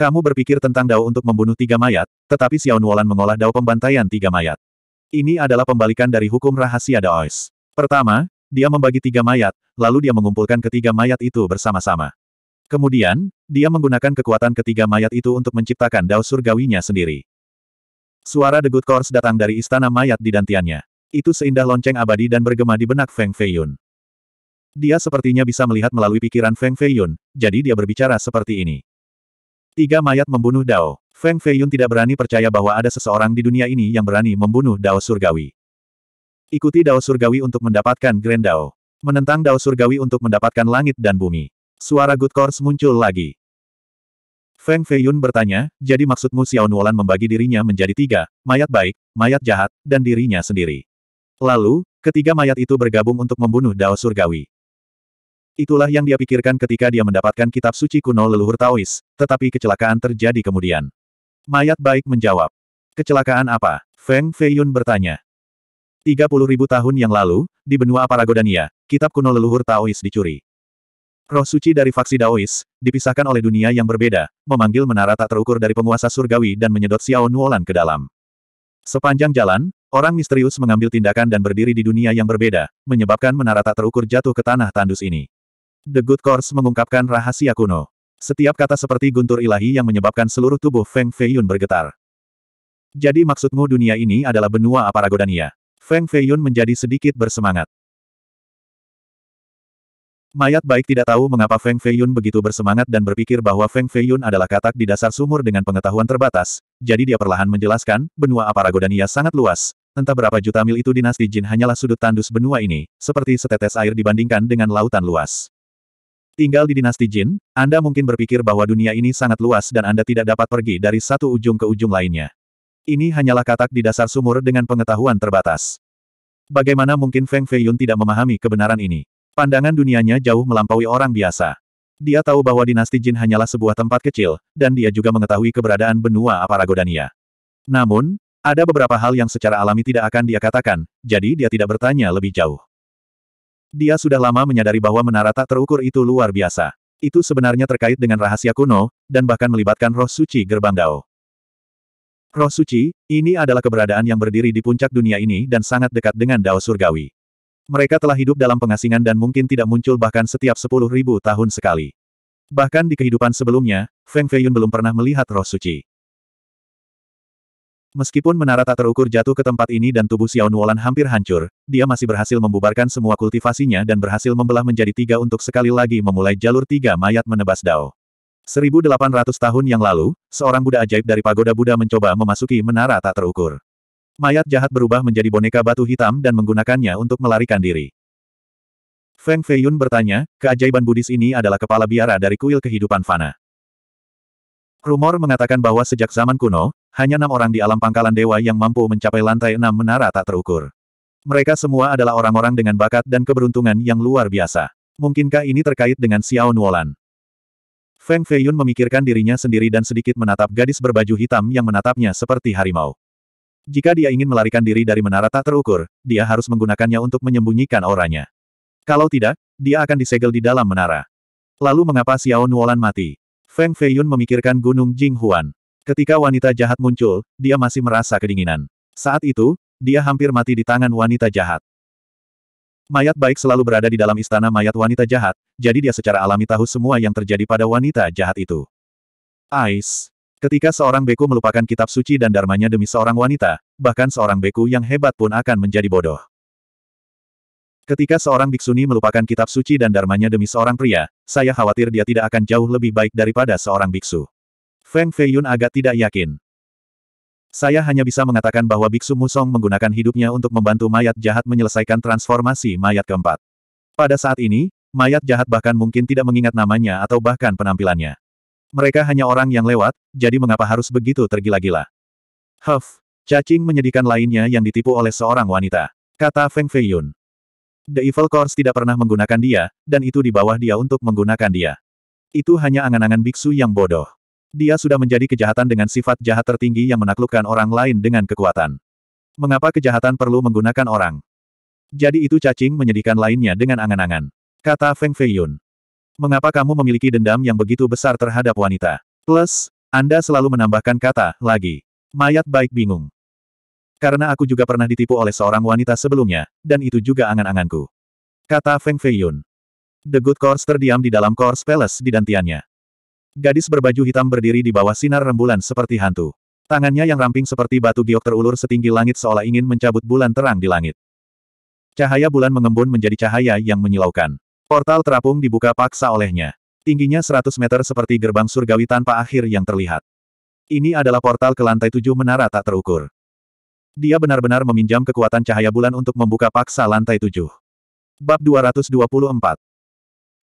Kamu berpikir tentang dao untuk membunuh tiga mayat, tetapi Xiao Nuolan mengolah dao pembantaian tiga mayat. Ini adalah pembalikan dari hukum rahasia Daois. Pertama, dia membagi tiga mayat, lalu dia mengumpulkan ketiga mayat itu bersama-sama. Kemudian, dia menggunakan kekuatan ketiga mayat itu untuk menciptakan dao surgawinya sendiri. Suara degut kors datang dari istana mayat di dantiannya. Itu seindah lonceng abadi dan bergema di benak Feng Feiyun. Dia sepertinya bisa melihat melalui pikiran Feng Feiyun, jadi dia berbicara seperti ini. Tiga mayat membunuh Dao. Feng Feiyun tidak berani percaya bahwa ada seseorang di dunia ini yang berani membunuh Dao Surgawi. Ikuti Dao Surgawi untuk mendapatkan Grand Dao. Menentang Dao Surgawi untuk mendapatkan langit dan bumi. Suara Good Course muncul lagi. Feng Feiyun bertanya, jadi maksudmu Xiao Nuolan membagi dirinya menjadi tiga, mayat baik, mayat jahat, dan dirinya sendiri. Lalu, ketiga mayat itu bergabung untuk membunuh Dao Surgawi. Itulah yang dia pikirkan ketika dia mendapatkan kitab suci kuno leluhur Taois, tetapi kecelakaan terjadi kemudian. Mayat baik menjawab. Kecelakaan apa? Feng Feiyun bertanya. 30 ribu tahun yang lalu, di benua Paragodania, kitab kuno leluhur Taois dicuri. Roh suci dari faksi Daois, dipisahkan oleh dunia yang berbeda, memanggil menara tak terukur dari penguasa surgawi dan menyedot Xiao Nuolan ke dalam. Sepanjang jalan, orang misterius mengambil tindakan dan berdiri di dunia yang berbeda, menyebabkan menara tak terukur jatuh ke tanah tandus ini. The Good Course mengungkapkan rahasia kuno. Setiap kata seperti guntur ilahi yang menyebabkan seluruh tubuh Feng Feiyun bergetar. Jadi maksudmu dunia ini adalah benua Aparagodania. Feng Feiyun menjadi sedikit bersemangat. Mayat baik tidak tahu mengapa Feng Feiyun begitu bersemangat dan berpikir bahwa Feng Feiyun adalah katak di dasar sumur dengan pengetahuan terbatas, jadi dia perlahan menjelaskan, benua Aparagodania sangat luas. Entah berapa juta mil itu dinasti jin hanyalah sudut tandus benua ini, seperti setetes air dibandingkan dengan lautan luas. Tinggal di dinasti Jin, Anda mungkin berpikir bahwa dunia ini sangat luas dan Anda tidak dapat pergi dari satu ujung ke ujung lainnya. Ini hanyalah katak di dasar sumur dengan pengetahuan terbatas. Bagaimana mungkin Feng Feiyun tidak memahami kebenaran ini? Pandangan dunianya jauh melampaui orang biasa. Dia tahu bahwa dinasti Jin hanyalah sebuah tempat kecil, dan dia juga mengetahui keberadaan benua Aparagodania. Namun, ada beberapa hal yang secara alami tidak akan dia katakan, jadi dia tidak bertanya lebih jauh. Dia sudah lama menyadari bahwa menara tak terukur itu luar biasa. Itu sebenarnya terkait dengan rahasia kuno, dan bahkan melibatkan roh suci gerbang Dao. Roh suci, ini adalah keberadaan yang berdiri di puncak dunia ini dan sangat dekat dengan Dao Surgawi. Mereka telah hidup dalam pengasingan dan mungkin tidak muncul bahkan setiap sepuluh ribu tahun sekali. Bahkan di kehidupan sebelumnya, Feng Feiyun belum pernah melihat roh suci. Meskipun menara tak terukur jatuh ke tempat ini dan tubuh Xiao Nuolan hampir hancur, dia masih berhasil membubarkan semua kultivasinya dan berhasil membelah menjadi tiga untuk sekali lagi memulai jalur tiga mayat menebas Dao. 1800 tahun yang lalu, seorang Buddha ajaib dari pagoda Buddha mencoba memasuki menara tak terukur. Mayat jahat berubah menjadi boneka batu hitam dan menggunakannya untuk melarikan diri. Feng Feiyun bertanya, keajaiban Buddhis ini adalah kepala biara dari kuil kehidupan fana. Rumor mengatakan bahwa sejak zaman kuno, hanya enam orang di alam pangkalan dewa yang mampu mencapai lantai enam menara tak terukur. Mereka semua adalah orang-orang dengan bakat dan keberuntungan yang luar biasa. Mungkinkah ini terkait dengan Xiao Nuolan? Feng Feiyun memikirkan dirinya sendiri dan sedikit menatap gadis berbaju hitam yang menatapnya seperti harimau. Jika dia ingin melarikan diri dari menara tak terukur, dia harus menggunakannya untuk menyembunyikan auranya. Kalau tidak, dia akan disegel di dalam menara. Lalu mengapa Xiao Nuolan mati? Feng Feiyun memikirkan Gunung Jinghuan. Ketika wanita jahat muncul, dia masih merasa kedinginan. Saat itu, dia hampir mati di tangan wanita jahat. Mayat baik selalu berada di dalam istana mayat wanita jahat, jadi dia secara alami tahu semua yang terjadi pada wanita jahat itu. Ais, Ketika seorang beku melupakan kitab suci dan darmanya demi seorang wanita, bahkan seorang beku yang hebat pun akan menjadi bodoh. Ketika seorang biksuni melupakan kitab suci dan dharmanya demi seorang pria, saya khawatir dia tidak akan jauh lebih baik daripada seorang biksu. Feng Feiyun agak tidak yakin. Saya hanya bisa mengatakan bahwa Biksu Musong menggunakan hidupnya untuk membantu mayat jahat menyelesaikan transformasi mayat keempat. Pada saat ini, mayat jahat bahkan mungkin tidak mengingat namanya atau bahkan penampilannya. Mereka hanya orang yang lewat, jadi mengapa harus begitu tergila-gila? Huff, cacing menyedihkan lainnya yang ditipu oleh seorang wanita. Kata Feng Feiyun. The Evil Course tidak pernah menggunakan dia, dan itu di bawah dia untuk menggunakan dia. Itu hanya angan-angan biksu yang bodoh. Dia sudah menjadi kejahatan dengan sifat jahat tertinggi yang menaklukkan orang lain dengan kekuatan. Mengapa kejahatan perlu menggunakan orang? Jadi itu cacing menyedihkan lainnya dengan angan-angan. Kata Feng Feiyun. Mengapa kamu memiliki dendam yang begitu besar terhadap wanita? Plus, Anda selalu menambahkan kata, lagi. Mayat baik bingung. Karena aku juga pernah ditipu oleh seorang wanita sebelumnya, dan itu juga angan-anganku. Kata Feng Feiyun. The Good Course terdiam di dalam Course Palace di dantiannya. Gadis berbaju hitam berdiri di bawah sinar rembulan seperti hantu. Tangannya yang ramping seperti batu giok terulur setinggi langit seolah ingin mencabut bulan terang di langit. Cahaya bulan mengembun menjadi cahaya yang menyilaukan. Portal terapung dibuka paksa olehnya. Tingginya 100 meter seperti gerbang surgawi tanpa akhir yang terlihat. Ini adalah portal ke lantai tujuh menara tak terukur. Dia benar-benar meminjam kekuatan cahaya bulan untuk membuka paksa lantai tujuh. Bab 224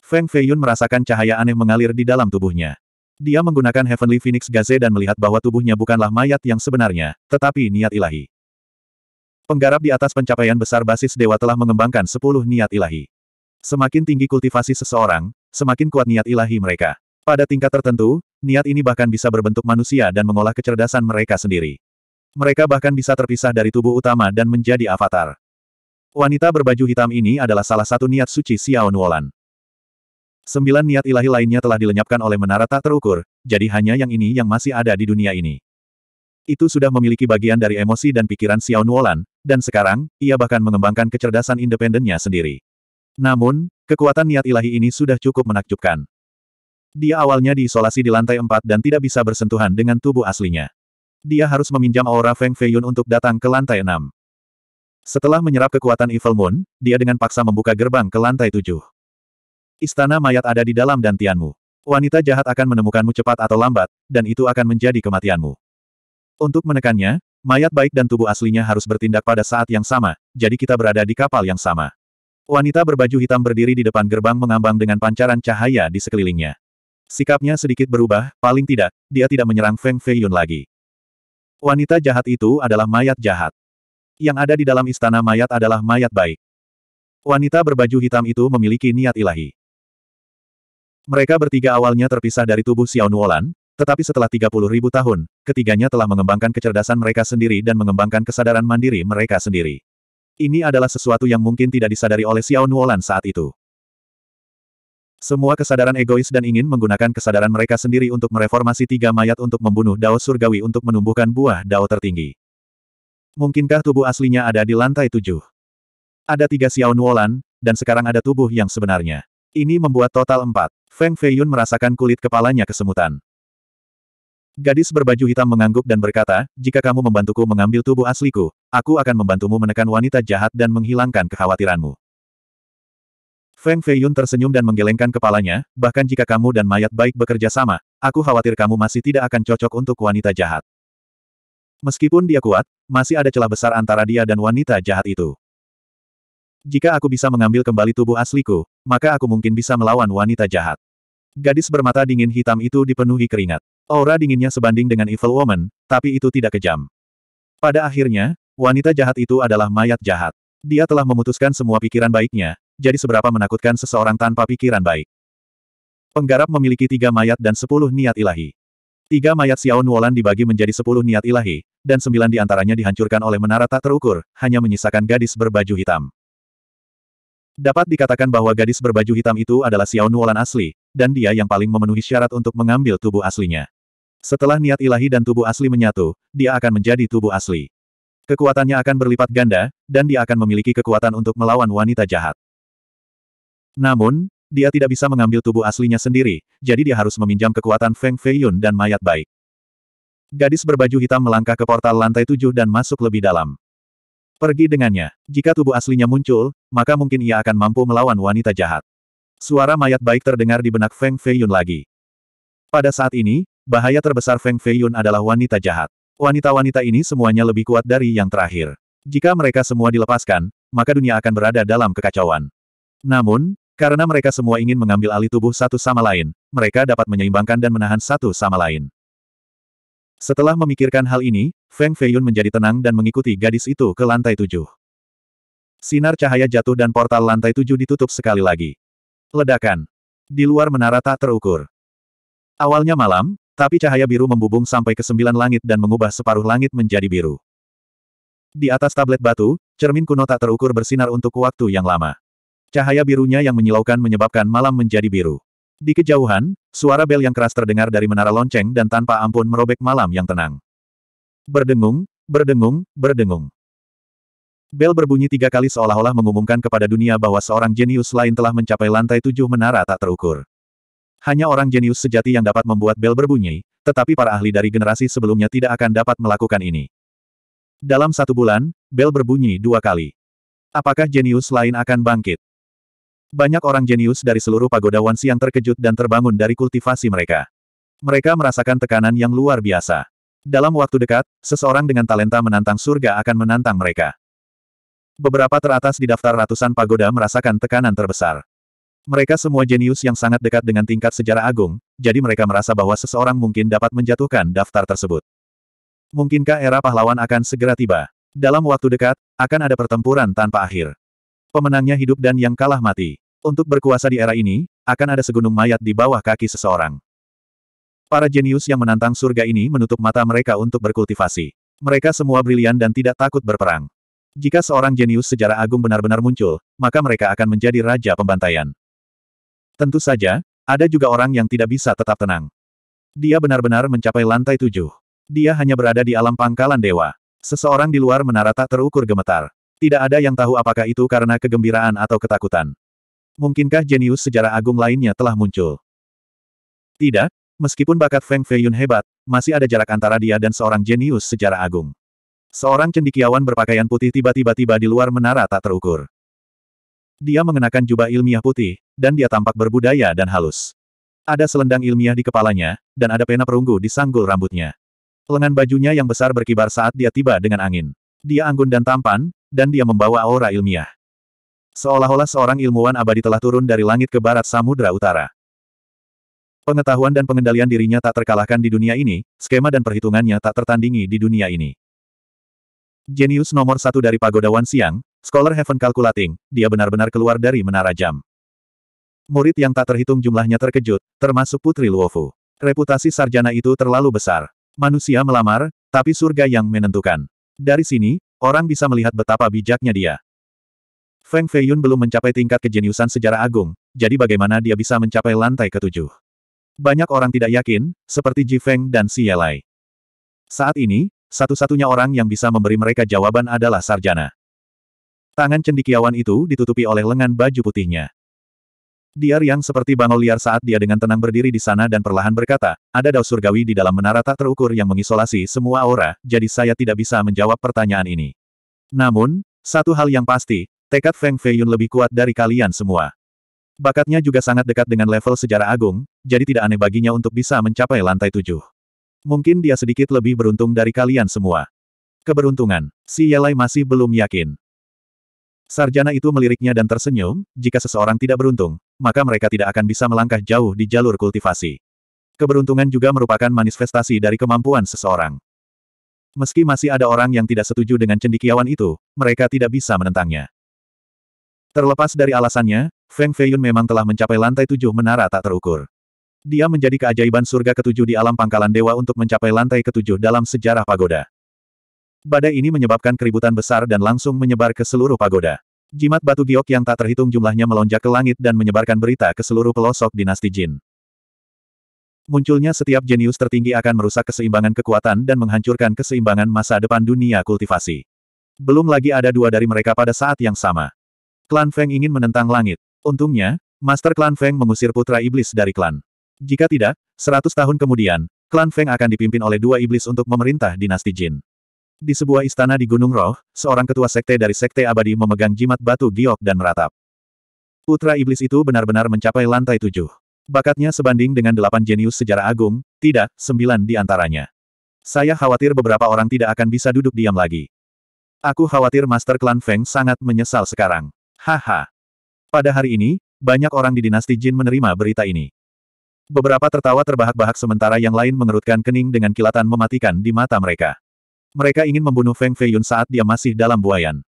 Feng Feiyun merasakan cahaya aneh mengalir di dalam tubuhnya. Dia menggunakan Heavenly Phoenix Gaze dan melihat bahwa tubuhnya bukanlah mayat yang sebenarnya, tetapi niat ilahi. Penggarap di atas pencapaian besar basis dewa telah mengembangkan sepuluh niat ilahi. Semakin tinggi kultivasi seseorang, semakin kuat niat ilahi mereka. Pada tingkat tertentu, niat ini bahkan bisa berbentuk manusia dan mengolah kecerdasan mereka sendiri. Mereka bahkan bisa terpisah dari tubuh utama dan menjadi avatar. Wanita berbaju hitam ini adalah salah satu niat suci Xiao Nuolan. Sembilan niat ilahi lainnya telah dilenyapkan oleh menara tak terukur, jadi hanya yang ini yang masih ada di dunia ini. Itu sudah memiliki bagian dari emosi dan pikiran Xiao Nuolan, dan sekarang, ia bahkan mengembangkan kecerdasan independennya sendiri. Namun, kekuatan niat ilahi ini sudah cukup menakjubkan. Dia awalnya diisolasi di lantai empat dan tidak bisa bersentuhan dengan tubuh aslinya. Dia harus meminjam aura Feng Feiyun untuk datang ke lantai enam. Setelah menyerap kekuatan Evil Moon, dia dengan paksa membuka gerbang ke lantai tujuh. Istana mayat ada di dalam dan Tianmu. Wanita jahat akan menemukanmu cepat atau lambat, dan itu akan menjadi kematianmu. Untuk menekannya, mayat baik dan tubuh aslinya harus bertindak pada saat yang sama, jadi kita berada di kapal yang sama. Wanita berbaju hitam berdiri di depan gerbang mengambang dengan pancaran cahaya di sekelilingnya. Sikapnya sedikit berubah, paling tidak, dia tidak menyerang Feng Feiyun lagi. Wanita jahat itu adalah mayat jahat. Yang ada di dalam istana mayat adalah mayat baik. Wanita berbaju hitam itu memiliki niat ilahi. Mereka bertiga awalnya terpisah dari tubuh Xiao Nuolan, tetapi setelah 30 ribu tahun, ketiganya telah mengembangkan kecerdasan mereka sendiri dan mengembangkan kesadaran mandiri mereka sendiri. Ini adalah sesuatu yang mungkin tidak disadari oleh Xiao Nuolan saat itu. Semua kesadaran egois dan ingin menggunakan kesadaran mereka sendiri untuk mereformasi tiga mayat untuk membunuh Dao Surgawi untuk menumbuhkan buah Dao tertinggi. Mungkinkah tubuh aslinya ada di lantai tujuh? Ada tiga Xiao Nuolan, dan sekarang ada tubuh yang sebenarnya. Ini membuat total empat. Feng Feiyun merasakan kulit kepalanya kesemutan. Gadis berbaju hitam mengangguk dan berkata, jika kamu membantuku mengambil tubuh asliku, aku akan membantumu menekan wanita jahat dan menghilangkan kekhawatiranmu. Feng Feiyun tersenyum dan menggelengkan kepalanya, bahkan jika kamu dan mayat baik bekerja sama, aku khawatir kamu masih tidak akan cocok untuk wanita jahat. Meskipun dia kuat, masih ada celah besar antara dia dan wanita jahat itu. Jika aku bisa mengambil kembali tubuh asliku, maka aku mungkin bisa melawan wanita jahat. Gadis bermata dingin hitam itu dipenuhi keringat. Aura dinginnya sebanding dengan Evil Woman, tapi itu tidak kejam. Pada akhirnya, wanita jahat itu adalah mayat jahat. Dia telah memutuskan semua pikiran baiknya, jadi seberapa menakutkan seseorang tanpa pikiran baik. Penggarap memiliki tiga mayat dan sepuluh niat ilahi. Tiga mayat Xiao Nuolan dibagi menjadi sepuluh niat ilahi, dan sembilan di antaranya dihancurkan oleh menara tak terukur, hanya menyisakan gadis berbaju hitam. Dapat dikatakan bahwa gadis berbaju hitam itu adalah Xiao Nuolan asli, dan dia yang paling memenuhi syarat untuk mengambil tubuh aslinya. Setelah niat ilahi dan tubuh asli menyatu, dia akan menjadi tubuh asli. Kekuatannya akan berlipat ganda, dan dia akan memiliki kekuatan untuk melawan wanita jahat. Namun, dia tidak bisa mengambil tubuh aslinya sendiri, jadi dia harus meminjam kekuatan Feng Feiyun dan mayat baik. Gadis berbaju hitam melangkah ke portal lantai tujuh dan masuk lebih dalam. Pergi dengannya. Jika tubuh aslinya muncul, maka mungkin ia akan mampu melawan wanita jahat. Suara mayat baik terdengar di benak Feng Feiyun lagi. Pada saat ini, bahaya terbesar Feng Feiyun adalah wanita jahat. Wanita-wanita ini semuanya lebih kuat dari yang terakhir. Jika mereka semua dilepaskan, maka dunia akan berada dalam kekacauan. Namun, karena mereka semua ingin mengambil alih tubuh satu sama lain, mereka dapat menyeimbangkan dan menahan satu sama lain. Setelah memikirkan hal ini, Feng Feiyun menjadi tenang dan mengikuti gadis itu ke lantai tujuh. Sinar cahaya jatuh dan portal lantai tujuh ditutup sekali lagi. Ledakan. Di luar menara tak terukur. Awalnya malam, tapi cahaya biru membubung sampai ke sembilan langit dan mengubah separuh langit menjadi biru. Di atas tablet batu, cermin kuno tak terukur bersinar untuk waktu yang lama. Cahaya birunya yang menyilaukan menyebabkan malam menjadi biru. Di kejauhan, suara bel yang keras terdengar dari menara lonceng dan tanpa ampun merobek malam yang tenang. Berdengung, berdengung, berdengung. Bel berbunyi tiga kali seolah-olah mengumumkan kepada dunia bahwa seorang jenius lain telah mencapai lantai tujuh menara tak terukur. Hanya orang jenius sejati yang dapat membuat bel berbunyi, tetapi para ahli dari generasi sebelumnya tidak akan dapat melakukan ini. Dalam satu bulan, bel berbunyi dua kali. Apakah jenius lain akan bangkit? Banyak orang jenius dari seluruh pagoda Wansi yang terkejut dan terbangun dari kultivasi mereka. Mereka merasakan tekanan yang luar biasa. Dalam waktu dekat, seseorang dengan talenta menantang surga akan menantang mereka. Beberapa teratas di daftar ratusan pagoda merasakan tekanan terbesar. Mereka semua jenius yang sangat dekat dengan tingkat sejarah agung, jadi mereka merasa bahwa seseorang mungkin dapat menjatuhkan daftar tersebut. Mungkinkah era pahlawan akan segera tiba? Dalam waktu dekat, akan ada pertempuran tanpa akhir. Pemenangnya hidup dan yang kalah mati. Untuk berkuasa di era ini, akan ada segunung mayat di bawah kaki seseorang. Para jenius yang menantang surga ini menutup mata mereka untuk berkultivasi. Mereka semua brilian dan tidak takut berperang. Jika seorang jenius sejarah agung benar-benar muncul, maka mereka akan menjadi raja pembantaian. Tentu saja, ada juga orang yang tidak bisa tetap tenang. Dia benar-benar mencapai lantai tujuh. Dia hanya berada di alam pangkalan dewa. Seseorang di luar menara tak terukur gemetar. Tidak ada yang tahu apakah itu karena kegembiraan atau ketakutan. Mungkinkah jenius sejarah agung lainnya telah muncul? Tidak, meskipun bakat Feng Fei Yun hebat, masih ada jarak antara dia dan seorang jenius sejarah agung. Seorang cendikiawan berpakaian putih tiba-tiba tiba di luar menara tak terukur. Dia mengenakan jubah ilmiah putih, dan dia tampak berbudaya dan halus. Ada selendang ilmiah di kepalanya, dan ada pena perunggu di sanggul rambutnya. Lengan bajunya yang besar berkibar saat dia tiba dengan angin. Dia anggun dan tampan, dan dia membawa aura ilmiah. Seolah-olah seorang ilmuwan abadi telah turun dari langit ke barat Samudra utara. Pengetahuan dan pengendalian dirinya tak terkalahkan di dunia ini, skema dan perhitungannya tak tertandingi di dunia ini. Jenius nomor satu dari Pagoda Wan Siang, Scholar Heaven Calculating, dia benar-benar keluar dari menara jam. Murid yang tak terhitung jumlahnya terkejut, termasuk Putri Luofu. Reputasi sarjana itu terlalu besar. Manusia melamar, tapi surga yang menentukan. Dari sini, Orang bisa melihat betapa bijaknya dia. Feng Feiyun belum mencapai tingkat kejeniusan sejarah agung, jadi bagaimana dia bisa mencapai lantai ketujuh? Banyak orang tidak yakin, seperti Ji Feng dan Si Yelai. Saat ini, satu-satunya orang yang bisa memberi mereka jawaban adalah sarjana. Tangan cendikiawan itu ditutupi oleh lengan baju putihnya. Diar yang seperti bangau liar saat dia dengan tenang berdiri di sana dan perlahan berkata, ada dao surgawi di dalam menara tak terukur yang mengisolasi semua aura, jadi saya tidak bisa menjawab pertanyaan ini. Namun, satu hal yang pasti, tekad Feng Feiyun lebih kuat dari kalian semua. Bakatnya juga sangat dekat dengan level sejarah agung, jadi tidak aneh baginya untuk bisa mencapai lantai tujuh. Mungkin dia sedikit lebih beruntung dari kalian semua. Keberuntungan, si Yelai masih belum yakin. Sarjana itu meliriknya dan tersenyum, jika seseorang tidak beruntung, maka mereka tidak akan bisa melangkah jauh di jalur kultivasi. Keberuntungan juga merupakan manifestasi dari kemampuan seseorang. Meski masih ada orang yang tidak setuju dengan cendikiawan itu, mereka tidak bisa menentangnya. Terlepas dari alasannya, Feng Feiyun memang telah mencapai lantai tujuh menara tak terukur. Dia menjadi keajaiban surga ketujuh di alam pangkalan dewa untuk mencapai lantai ketujuh dalam sejarah pagoda. Badai ini menyebabkan keributan besar dan langsung menyebar ke seluruh pagoda. Jimat batu giok yang tak terhitung jumlahnya melonjak ke langit dan menyebarkan berita ke seluruh pelosok dinasti Jin. Munculnya setiap jenius tertinggi akan merusak keseimbangan kekuatan dan menghancurkan keseimbangan masa depan dunia kultivasi. Belum lagi ada dua dari mereka pada saat yang sama. Klan Feng ingin menentang langit. Untungnya, Master Klan Feng mengusir putra iblis dari klan. Jika tidak, seratus tahun kemudian, Klan Feng akan dipimpin oleh dua iblis untuk memerintah dinasti Jin. Di sebuah istana di Gunung Roh, seorang ketua sekte dari sekte abadi memegang jimat batu giok dan meratap. Putra iblis itu benar-benar mencapai lantai tujuh. Bakatnya sebanding dengan delapan jenius sejarah agung, tidak, sembilan di antaranya. Saya khawatir beberapa orang tidak akan bisa duduk diam lagi. Aku khawatir Master Klan Feng sangat menyesal sekarang. Haha. Pada hari ini, banyak orang di dinasti Jin menerima berita ini. Beberapa tertawa terbahak-bahak sementara yang lain mengerutkan kening dengan kilatan mematikan di mata mereka. Mereka ingin membunuh Feng Feiyun saat dia masih dalam buayan.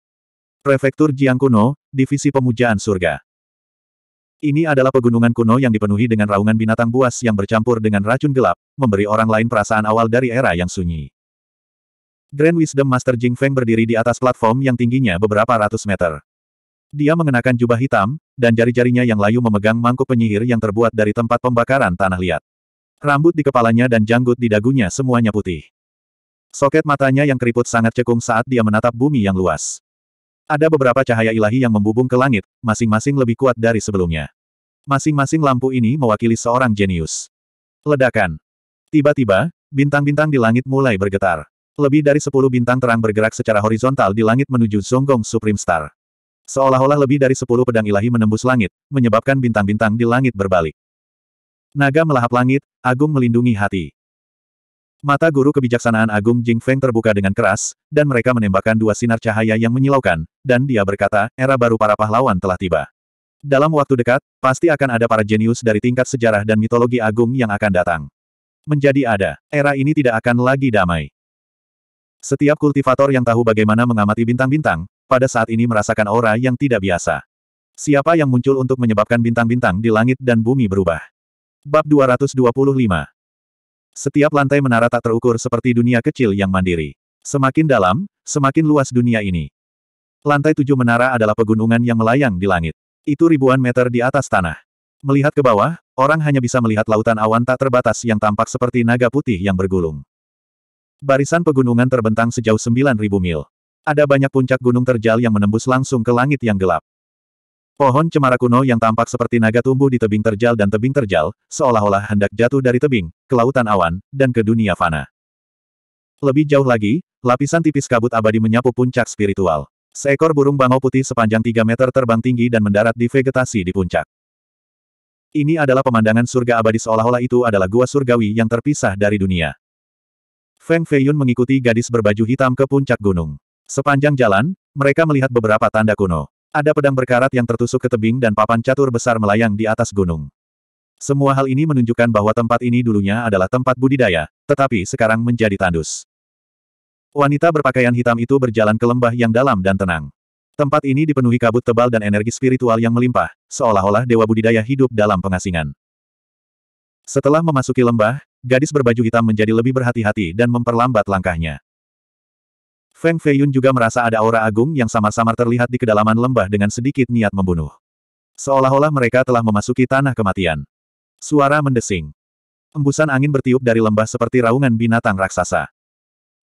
Prefektur Jiang Kuno, Divisi Pemujaan Surga. Ini adalah pegunungan kuno yang dipenuhi dengan raungan binatang buas yang bercampur dengan racun gelap, memberi orang lain perasaan awal dari era yang sunyi. Grand Wisdom Master Jing Feng berdiri di atas platform yang tingginya beberapa ratus meter. Dia mengenakan jubah hitam, dan jari-jarinya yang layu memegang mangkuk penyihir yang terbuat dari tempat pembakaran tanah liat. Rambut di kepalanya dan janggut di dagunya semuanya putih. Soket matanya yang keriput sangat cekung saat dia menatap bumi yang luas. Ada beberapa cahaya ilahi yang membubung ke langit, masing-masing lebih kuat dari sebelumnya. Masing-masing lampu ini mewakili seorang jenius. Ledakan. Tiba-tiba, bintang-bintang di langit mulai bergetar. Lebih dari sepuluh bintang terang bergerak secara horizontal di langit menuju Zonggong Supreme Star. Seolah-olah lebih dari sepuluh pedang ilahi menembus langit, menyebabkan bintang-bintang di langit berbalik. Naga melahap langit, agung melindungi hati. Mata guru kebijaksanaan agung Jing Feng terbuka dengan keras, dan mereka menembakkan dua sinar cahaya yang menyilaukan, dan dia berkata, era baru para pahlawan telah tiba. Dalam waktu dekat, pasti akan ada para jenius dari tingkat sejarah dan mitologi agung yang akan datang. Menjadi ada, era ini tidak akan lagi damai. Setiap kultivator yang tahu bagaimana mengamati bintang-bintang, pada saat ini merasakan aura yang tidak biasa. Siapa yang muncul untuk menyebabkan bintang-bintang di langit dan bumi berubah? Bab 225 setiap lantai menara tak terukur seperti dunia kecil yang mandiri. Semakin dalam, semakin luas dunia ini. Lantai tujuh menara adalah pegunungan yang melayang di langit. Itu ribuan meter di atas tanah. Melihat ke bawah, orang hanya bisa melihat lautan awan tak terbatas yang tampak seperti naga putih yang bergulung. Barisan pegunungan terbentang sejauh 9.000 mil. Ada banyak puncak gunung terjal yang menembus langsung ke langit yang gelap. Pohon cemara kuno yang tampak seperti naga tumbuh di tebing terjal dan tebing terjal, seolah-olah hendak jatuh dari tebing, ke lautan awan, dan ke dunia fana. Lebih jauh lagi, lapisan tipis kabut abadi menyapu puncak spiritual. Seekor burung bangau putih sepanjang 3 meter terbang tinggi dan mendarat di vegetasi di puncak. Ini adalah pemandangan surga abadi seolah-olah itu adalah gua surgawi yang terpisah dari dunia. Feng Feiyun mengikuti gadis berbaju hitam ke puncak gunung. Sepanjang jalan, mereka melihat beberapa tanda kuno. Ada pedang berkarat yang tertusuk ke tebing dan papan catur besar melayang di atas gunung. Semua hal ini menunjukkan bahwa tempat ini dulunya adalah tempat budidaya, tetapi sekarang menjadi tandus. Wanita berpakaian hitam itu berjalan ke lembah yang dalam dan tenang. Tempat ini dipenuhi kabut tebal dan energi spiritual yang melimpah, seolah-olah dewa budidaya hidup dalam pengasingan. Setelah memasuki lembah, gadis berbaju hitam menjadi lebih berhati-hati dan memperlambat langkahnya. Feng Feiyun juga merasa ada aura agung yang samar-samar terlihat di kedalaman lembah dengan sedikit niat membunuh. Seolah-olah mereka telah memasuki tanah kematian. Suara mendesing. Embusan angin bertiup dari lembah seperti raungan binatang raksasa.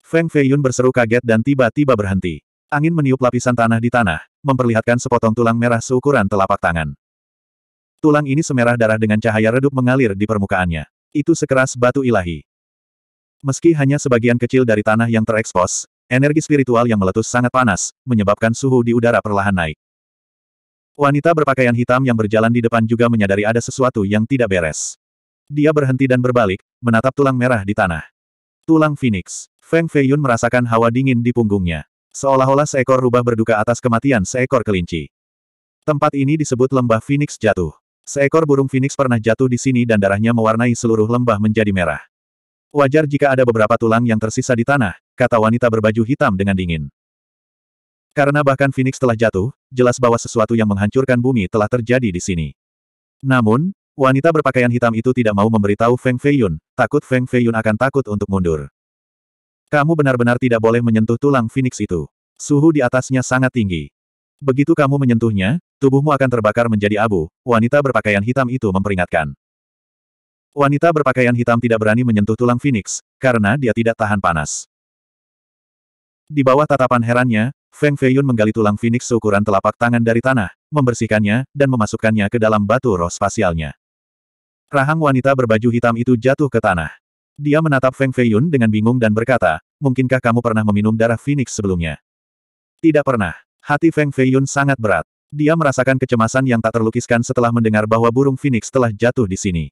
Feng Feiyun berseru kaget dan tiba-tiba berhenti. Angin meniup lapisan tanah di tanah, memperlihatkan sepotong tulang merah seukuran telapak tangan. Tulang ini semerah darah dengan cahaya redup mengalir di permukaannya. Itu sekeras batu ilahi. Meski hanya sebagian kecil dari tanah yang terekspos, Energi spiritual yang meletus sangat panas, menyebabkan suhu di udara perlahan naik. Wanita berpakaian hitam yang berjalan di depan juga menyadari ada sesuatu yang tidak beres. Dia berhenti dan berbalik, menatap tulang merah di tanah. Tulang Phoenix. Feng Feiyun merasakan hawa dingin di punggungnya. Seolah-olah seekor rubah berduka atas kematian seekor kelinci. Tempat ini disebut lembah Phoenix jatuh. Seekor burung Phoenix pernah jatuh di sini dan darahnya mewarnai seluruh lembah menjadi merah. Wajar jika ada beberapa tulang yang tersisa di tanah, kata wanita berbaju hitam dengan dingin. Karena bahkan Phoenix telah jatuh, jelas bahwa sesuatu yang menghancurkan bumi telah terjadi di sini. Namun, wanita berpakaian hitam itu tidak mau memberitahu Feng Feiyun, takut Feng Feiyun akan takut untuk mundur. Kamu benar-benar tidak boleh menyentuh tulang Phoenix itu. Suhu di atasnya sangat tinggi. Begitu kamu menyentuhnya, tubuhmu akan terbakar menjadi abu, wanita berpakaian hitam itu memperingatkan. Wanita berpakaian hitam tidak berani menyentuh tulang Phoenix, karena dia tidak tahan panas. Di bawah tatapan herannya, Feng Feiyun menggali tulang Phoenix seukuran telapak tangan dari tanah, membersihkannya, dan memasukkannya ke dalam batu roh spasialnya. Rahang wanita berbaju hitam itu jatuh ke tanah. Dia menatap Feng Feiyun dengan bingung dan berkata, mungkinkah kamu pernah meminum darah Phoenix sebelumnya? Tidak pernah. Hati Feng Feiyun sangat berat. Dia merasakan kecemasan yang tak terlukiskan setelah mendengar bahwa burung Phoenix telah jatuh di sini.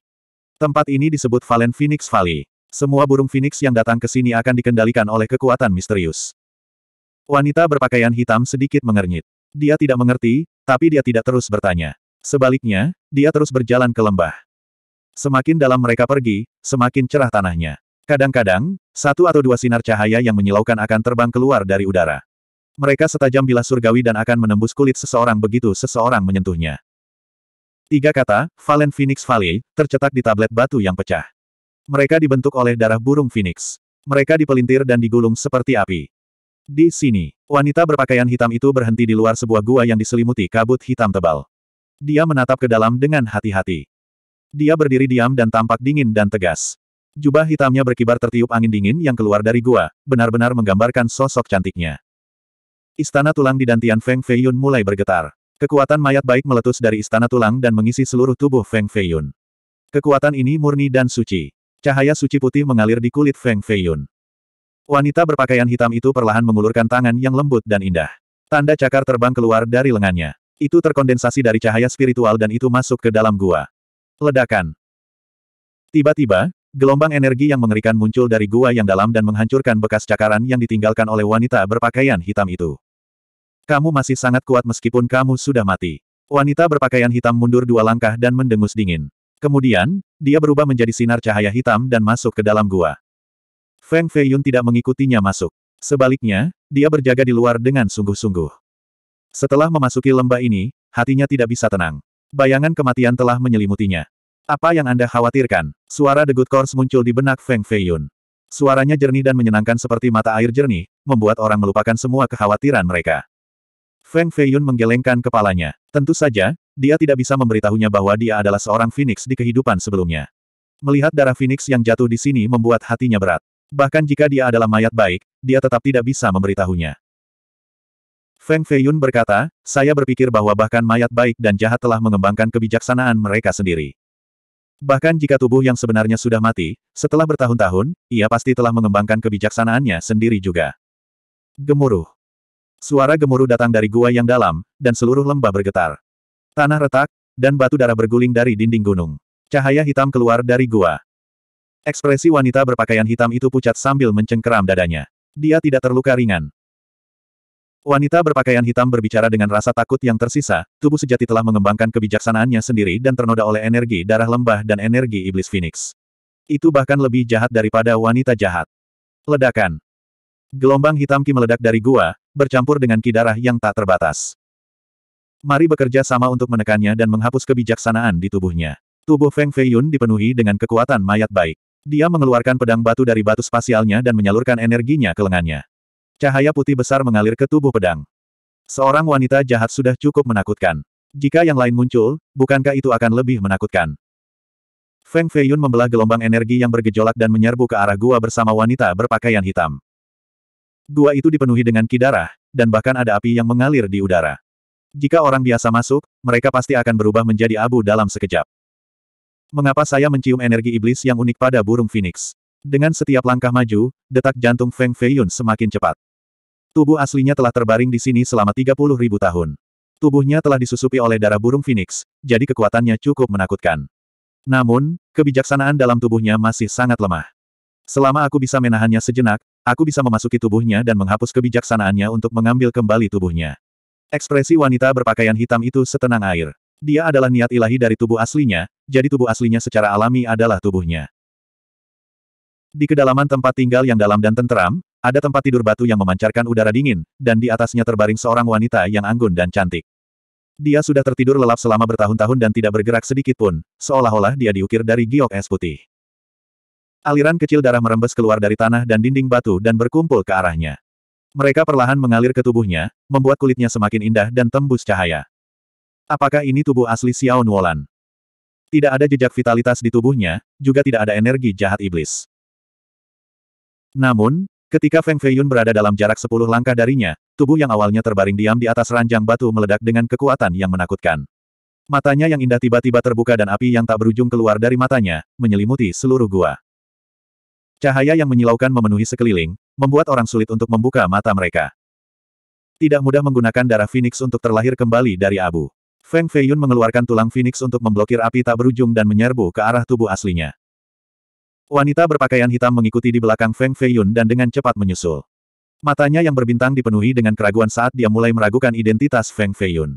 Tempat ini disebut Valen Phoenix Valley. Semua burung phoenix yang datang ke sini akan dikendalikan oleh kekuatan misterius. Wanita berpakaian hitam sedikit mengernyit. Dia tidak mengerti, tapi dia tidak terus bertanya. Sebaliknya, dia terus berjalan ke lembah. Semakin dalam mereka pergi, semakin cerah tanahnya. Kadang-kadang, satu atau dua sinar cahaya yang menyilaukan akan terbang keluar dari udara. Mereka setajam bilah surgawi dan akan menembus kulit seseorang begitu seseorang menyentuhnya. Tiga kata, Valen Phoenix Valley, tercetak di tablet batu yang pecah. Mereka dibentuk oleh darah burung Phoenix. Mereka dipelintir dan digulung seperti api. Di sini, wanita berpakaian hitam itu berhenti di luar sebuah gua yang diselimuti kabut hitam tebal. Dia menatap ke dalam dengan hati-hati. Dia berdiri diam dan tampak dingin dan tegas. Jubah hitamnya berkibar tertiup angin dingin yang keluar dari gua, benar-benar menggambarkan sosok cantiknya. Istana tulang di Dantian Feng Feiyun mulai bergetar. Kekuatan mayat baik meletus dari istana tulang dan mengisi seluruh tubuh Feng Feiyun. Kekuatan ini murni dan suci. Cahaya suci putih mengalir di kulit Feng Feiyun. Wanita berpakaian hitam itu perlahan mengulurkan tangan yang lembut dan indah. Tanda cakar terbang keluar dari lengannya. Itu terkondensasi dari cahaya spiritual dan itu masuk ke dalam gua. Ledakan. Tiba-tiba, gelombang energi yang mengerikan muncul dari gua yang dalam dan menghancurkan bekas cakaran yang ditinggalkan oleh wanita berpakaian hitam itu. Kamu masih sangat kuat meskipun kamu sudah mati. Wanita berpakaian hitam mundur dua langkah dan mendengus dingin. Kemudian, dia berubah menjadi sinar cahaya hitam dan masuk ke dalam gua. Feng Feiyun tidak mengikutinya masuk. Sebaliknya, dia berjaga di luar dengan sungguh-sungguh. Setelah memasuki lembah ini, hatinya tidak bisa tenang. Bayangan kematian telah menyelimutinya. Apa yang Anda khawatirkan? Suara Good kors muncul di benak Feng Feiyun. Suaranya jernih dan menyenangkan seperti mata air jernih, membuat orang melupakan semua kekhawatiran mereka. Feng Feiyun menggelengkan kepalanya. Tentu saja, dia tidak bisa memberitahunya bahwa dia adalah seorang Phoenix di kehidupan sebelumnya. Melihat darah Phoenix yang jatuh di sini membuat hatinya berat. Bahkan jika dia adalah mayat baik, dia tetap tidak bisa memberitahunya. Feng Feiyun berkata, saya berpikir bahwa bahkan mayat baik dan jahat telah mengembangkan kebijaksanaan mereka sendiri. Bahkan jika tubuh yang sebenarnya sudah mati, setelah bertahun-tahun, ia pasti telah mengembangkan kebijaksanaannya sendiri juga. Gemuruh. Suara gemuruh datang dari gua yang dalam, dan seluruh lembah bergetar. Tanah retak, dan batu darah berguling dari dinding gunung. Cahaya hitam keluar dari gua. Ekspresi wanita berpakaian hitam itu pucat sambil mencengkeram dadanya. Dia tidak terluka ringan. Wanita berpakaian hitam berbicara dengan rasa takut yang tersisa, tubuh sejati telah mengembangkan kebijaksanaannya sendiri dan ternoda oleh energi darah lembah dan energi iblis Phoenix. Itu bahkan lebih jahat daripada wanita jahat. Ledakan. Gelombang hitam ki meledak dari gua, bercampur dengan ki darah yang tak terbatas. Mari bekerja sama untuk menekannya dan menghapus kebijaksanaan di tubuhnya. Tubuh Feng Feiyun dipenuhi dengan kekuatan mayat baik. Dia mengeluarkan pedang batu dari batu spasialnya dan menyalurkan energinya ke lengannya. Cahaya putih besar mengalir ke tubuh pedang. Seorang wanita jahat sudah cukup menakutkan. Jika yang lain muncul, bukankah itu akan lebih menakutkan? Feng Feiyun membelah gelombang energi yang bergejolak dan menyerbu ke arah gua bersama wanita berpakaian hitam. Gua itu dipenuhi dengan kidarah, dan bahkan ada api yang mengalir di udara. Jika orang biasa masuk, mereka pasti akan berubah menjadi abu dalam sekejap. Mengapa saya mencium energi iblis yang unik pada burung phoenix? Dengan setiap langkah maju, detak jantung Feng Feiyun semakin cepat. Tubuh aslinya telah terbaring di sini selama 30 ribu tahun. Tubuhnya telah disusupi oleh darah burung phoenix, jadi kekuatannya cukup menakutkan. Namun, kebijaksanaan dalam tubuhnya masih sangat lemah. Selama aku bisa menahannya sejenak, aku bisa memasuki tubuhnya dan menghapus kebijaksanaannya untuk mengambil kembali tubuhnya. Ekspresi wanita berpakaian hitam itu setenang air. Dia adalah niat ilahi dari tubuh aslinya, jadi tubuh aslinya secara alami adalah tubuhnya. Di kedalaman tempat tinggal yang dalam dan tenteram, ada tempat tidur batu yang memancarkan udara dingin, dan di atasnya terbaring seorang wanita yang anggun dan cantik. Dia sudah tertidur lelap selama bertahun-tahun dan tidak bergerak sedikit pun, seolah-olah dia diukir dari giok es putih. Aliran kecil darah merembes keluar dari tanah dan dinding batu dan berkumpul ke arahnya. Mereka perlahan mengalir ke tubuhnya, membuat kulitnya semakin indah dan tembus cahaya. Apakah ini tubuh asli Xiao Nuolan? Tidak ada jejak vitalitas di tubuhnya, juga tidak ada energi jahat iblis. Namun, ketika Feng Feiyun berada dalam jarak sepuluh langkah darinya, tubuh yang awalnya terbaring diam di atas ranjang batu meledak dengan kekuatan yang menakutkan. Matanya yang indah tiba-tiba terbuka dan api yang tak berujung keluar dari matanya, menyelimuti seluruh gua. Cahaya yang menyilaukan memenuhi sekeliling, membuat orang sulit untuk membuka mata mereka. Tidak mudah menggunakan darah Phoenix untuk terlahir kembali dari abu. Feng Feiyun mengeluarkan tulang Phoenix untuk memblokir api tak berujung dan menyerbu ke arah tubuh aslinya. Wanita berpakaian hitam mengikuti di belakang Feng Feiyun dan dengan cepat menyusul. Matanya yang berbintang dipenuhi dengan keraguan saat dia mulai meragukan identitas Feng Feiyun.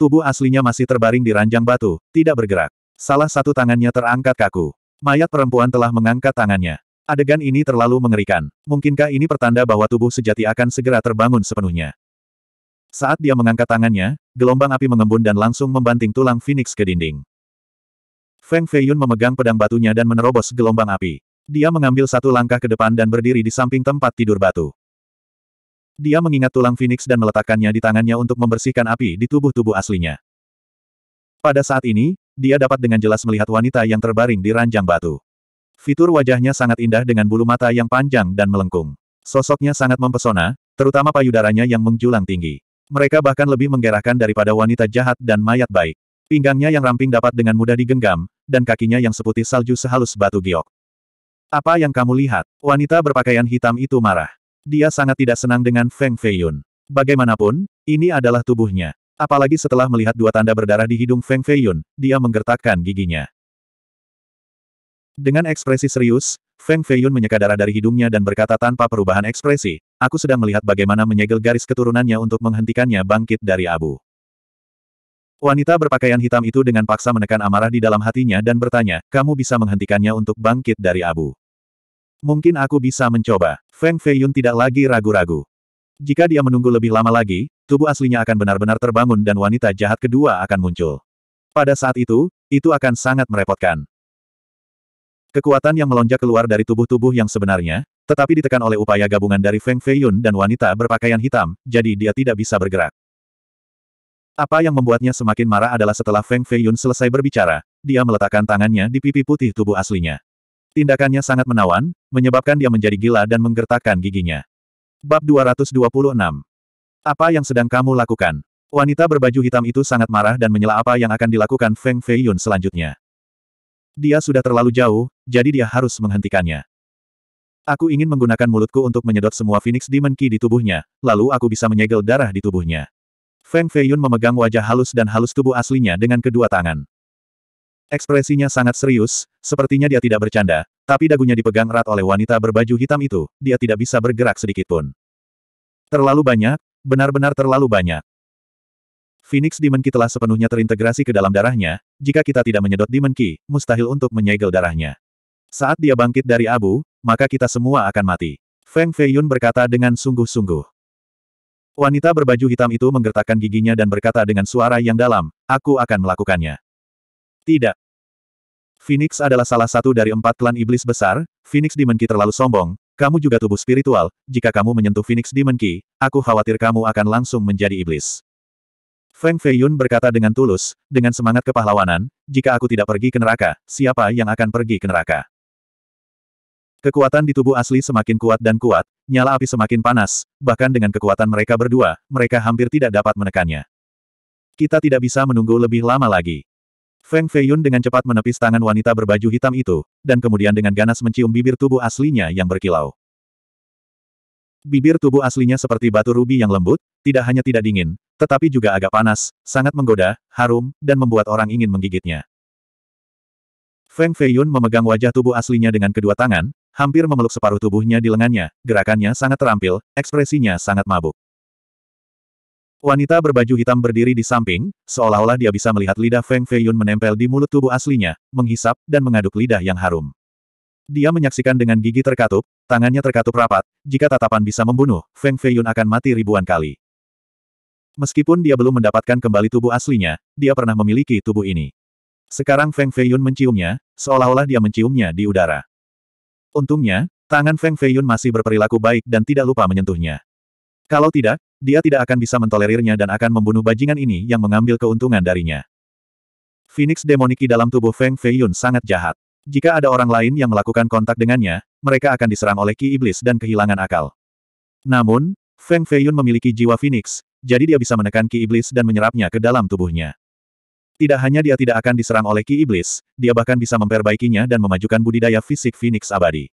Tubuh aslinya masih terbaring di ranjang batu, tidak bergerak. Salah satu tangannya terangkat kaku. Mayat perempuan telah mengangkat tangannya. Adegan ini terlalu mengerikan. Mungkinkah ini pertanda bahwa tubuh sejati akan segera terbangun sepenuhnya? Saat dia mengangkat tangannya, gelombang api mengembun dan langsung membanting tulang Phoenix ke dinding. Feng Feiyun memegang pedang batunya dan menerobos gelombang api. Dia mengambil satu langkah ke depan dan berdiri di samping tempat tidur batu. Dia mengingat tulang Phoenix dan meletakkannya di tangannya untuk membersihkan api di tubuh-tubuh aslinya. Pada saat ini, dia dapat dengan jelas melihat wanita yang terbaring di ranjang batu. Fitur wajahnya sangat indah dengan bulu mata yang panjang dan melengkung. Sosoknya sangat mempesona, terutama payudaranya yang menjulang tinggi. Mereka bahkan lebih menggerahkan daripada wanita jahat dan mayat baik. Pinggangnya yang ramping dapat dengan mudah digenggam, dan kakinya yang seputih salju sehalus batu giok. Apa yang kamu lihat? Wanita berpakaian hitam itu marah. Dia sangat tidak senang dengan Feng Feiyun. Bagaimanapun, ini adalah tubuhnya. Apalagi setelah melihat dua tanda berdarah di hidung Feng Feiyun, dia menggertakkan giginya. Dengan ekspresi serius, Feng Feiyun menyeka darah dari hidungnya dan berkata tanpa perubahan ekspresi, aku sedang melihat bagaimana menyegel garis keturunannya untuk menghentikannya bangkit dari abu. Wanita berpakaian hitam itu dengan paksa menekan amarah di dalam hatinya dan bertanya, kamu bisa menghentikannya untuk bangkit dari abu. Mungkin aku bisa mencoba. Feng Feiyun tidak lagi ragu-ragu. Jika dia menunggu lebih lama lagi, tubuh aslinya akan benar-benar terbangun dan wanita jahat kedua akan muncul. Pada saat itu, itu akan sangat merepotkan. Kekuatan yang melonjak keluar dari tubuh-tubuh yang sebenarnya, tetapi ditekan oleh upaya gabungan dari Feng Feiyun dan wanita berpakaian hitam, jadi dia tidak bisa bergerak. Apa yang membuatnya semakin marah adalah setelah Feng Feiyun selesai berbicara, dia meletakkan tangannya di pipi putih tubuh aslinya. Tindakannya sangat menawan, menyebabkan dia menjadi gila dan menggertakkan giginya. Bab 226 apa yang sedang kamu lakukan? Wanita berbaju hitam itu sangat marah dan menyela apa yang akan dilakukan Feng Feiyun selanjutnya. Dia sudah terlalu jauh, jadi dia harus menghentikannya. Aku ingin menggunakan mulutku untuk menyedot semua Phoenix Demon Ki di tubuhnya, lalu aku bisa menyegel darah di tubuhnya. Feng Feiyun memegang wajah halus dan halus tubuh aslinya dengan kedua tangan. Ekspresinya sangat serius, sepertinya dia tidak bercanda, tapi dagunya dipegang erat oleh wanita berbaju hitam itu, dia tidak bisa bergerak sedikitpun. Terlalu banyak, Benar-benar terlalu banyak. Phoenix Demon Ki telah sepenuhnya terintegrasi ke dalam darahnya, jika kita tidak menyedot Demon Ki, mustahil untuk menyegel darahnya. Saat dia bangkit dari abu, maka kita semua akan mati. Feng Feiyun berkata dengan sungguh-sungguh. Wanita berbaju hitam itu menggertakkan giginya dan berkata dengan suara yang dalam, aku akan melakukannya. Tidak. Phoenix adalah salah satu dari empat klan iblis besar, Phoenix Demon Ki terlalu sombong, kamu juga tubuh spiritual, jika kamu menyentuh Phoenix Demon Key, aku khawatir kamu akan langsung menjadi iblis. Feng Feiyun berkata dengan tulus, dengan semangat kepahlawanan, jika aku tidak pergi ke neraka, siapa yang akan pergi ke neraka? Kekuatan di tubuh asli semakin kuat dan kuat, nyala api semakin panas, bahkan dengan kekuatan mereka berdua, mereka hampir tidak dapat menekannya. Kita tidak bisa menunggu lebih lama lagi. Feng Feiyun dengan cepat menepis tangan wanita berbaju hitam itu, dan kemudian dengan ganas mencium bibir tubuh aslinya yang berkilau. Bibir tubuh aslinya seperti batu rubi yang lembut, tidak hanya tidak dingin, tetapi juga agak panas, sangat menggoda, harum, dan membuat orang ingin menggigitnya. Feng Feiyun memegang wajah tubuh aslinya dengan kedua tangan, hampir memeluk separuh tubuhnya di lengannya, gerakannya sangat terampil, ekspresinya sangat mabuk. Wanita berbaju hitam berdiri di samping, seolah-olah dia bisa melihat lidah Feng Feiyun menempel di mulut tubuh aslinya, menghisap, dan mengaduk lidah yang harum. Dia menyaksikan dengan gigi terkatup, tangannya terkatup rapat, jika tatapan bisa membunuh, Feng Feiyun akan mati ribuan kali. Meskipun dia belum mendapatkan kembali tubuh aslinya, dia pernah memiliki tubuh ini. Sekarang Feng Feiyun menciumnya, seolah-olah dia menciumnya di udara. Untungnya, tangan Feng Feiyun masih berperilaku baik dan tidak lupa menyentuhnya. Kalau tidak, dia tidak akan bisa mentolerirnya dan akan membunuh bajingan ini yang mengambil keuntungan darinya. Phoenix demoniki dalam tubuh Feng Feiyun sangat jahat. Jika ada orang lain yang melakukan kontak dengannya, mereka akan diserang oleh ki iblis dan kehilangan akal. Namun, Feng Feiyun memiliki jiwa Phoenix, jadi dia bisa menekan ki iblis dan menyerapnya ke dalam tubuhnya. Tidak hanya dia tidak akan diserang oleh ki iblis, dia bahkan bisa memperbaikinya dan memajukan budidaya fisik Phoenix abadi.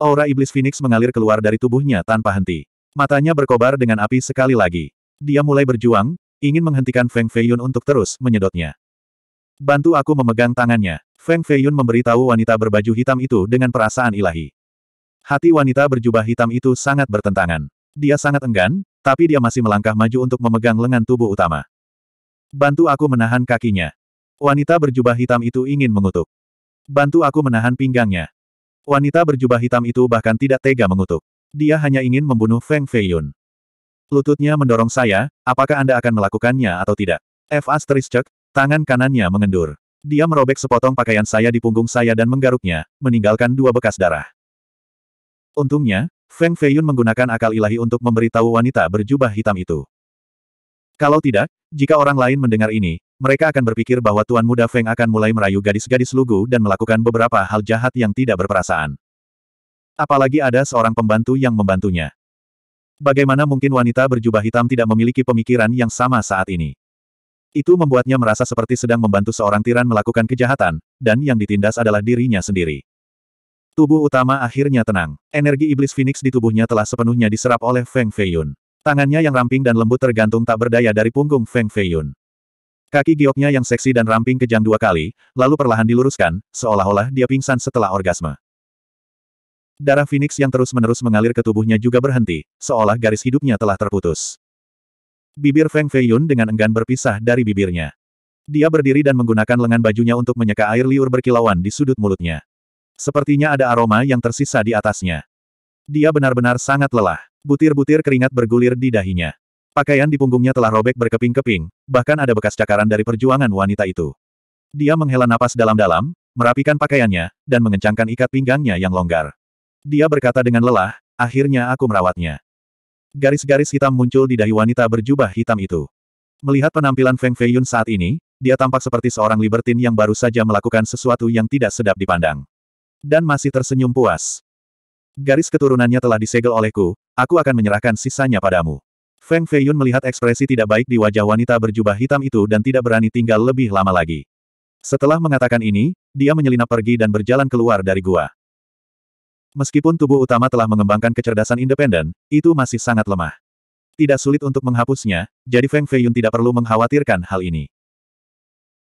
Aura iblis Phoenix mengalir keluar dari tubuhnya tanpa henti. Matanya berkobar dengan api sekali lagi. Dia mulai berjuang, ingin menghentikan Feng Feiyun untuk terus menyedotnya. Bantu aku memegang tangannya. Feng Feiyun memberitahu wanita berbaju hitam itu dengan perasaan ilahi. Hati wanita berjubah hitam itu sangat bertentangan. Dia sangat enggan, tapi dia masih melangkah maju untuk memegang lengan tubuh utama. Bantu aku menahan kakinya. Wanita berjubah hitam itu ingin mengutuk. Bantu aku menahan pinggangnya. Wanita berjubah hitam itu bahkan tidak tega mengutuk. Dia hanya ingin membunuh Feng Feiyun. Lututnya mendorong saya, apakah Anda akan melakukannya atau tidak? F. Asterisk, tangan kanannya mengendur. Dia merobek sepotong pakaian saya di punggung saya dan menggaruknya, meninggalkan dua bekas darah. Untungnya, Feng Feiyun menggunakan akal ilahi untuk memberitahu wanita berjubah hitam itu. Kalau tidak, jika orang lain mendengar ini, mereka akan berpikir bahwa Tuan Muda Feng akan mulai merayu gadis-gadis lugu dan melakukan beberapa hal jahat yang tidak berperasaan. Apalagi ada seorang pembantu yang membantunya. Bagaimana mungkin wanita berjubah hitam tidak memiliki pemikiran yang sama saat ini? Itu membuatnya merasa seperti sedang membantu seorang tiran melakukan kejahatan, dan yang ditindas adalah dirinya sendiri. Tubuh utama akhirnya tenang. Energi iblis Phoenix di tubuhnya telah sepenuhnya diserap oleh Feng Feiyun. Tangannya yang ramping dan lembut tergantung tak berdaya dari punggung Feng Feiyun. Kaki gioknya yang seksi dan ramping kejang dua kali, lalu perlahan diluruskan, seolah-olah dia pingsan setelah orgasme. Darah Phoenix yang terus-menerus mengalir ke tubuhnya juga berhenti, seolah garis hidupnya telah terputus. Bibir Feng Feiyun dengan enggan berpisah dari bibirnya. Dia berdiri dan menggunakan lengan bajunya untuk menyeka air liur berkilauan di sudut mulutnya. Sepertinya ada aroma yang tersisa di atasnya. Dia benar-benar sangat lelah. Butir-butir keringat bergulir di dahinya. Pakaian di punggungnya telah robek berkeping-keping, bahkan ada bekas cakaran dari perjuangan wanita itu. Dia menghela napas dalam-dalam, merapikan pakaiannya, dan mengencangkan ikat pinggangnya yang longgar. Dia berkata dengan lelah, akhirnya aku merawatnya. Garis-garis hitam muncul di dahi wanita berjubah hitam itu. Melihat penampilan Feng Feiyun saat ini, dia tampak seperti seorang libertin yang baru saja melakukan sesuatu yang tidak sedap dipandang. Dan masih tersenyum puas. Garis keturunannya telah disegel olehku, aku akan menyerahkan sisanya padamu. Feng Feiyun melihat ekspresi tidak baik di wajah wanita berjubah hitam itu dan tidak berani tinggal lebih lama lagi. Setelah mengatakan ini, dia menyelinap pergi dan berjalan keluar dari gua. Meskipun tubuh utama telah mengembangkan kecerdasan independen, itu masih sangat lemah. Tidak sulit untuk menghapusnya, jadi Feng Feiyun tidak perlu mengkhawatirkan hal ini.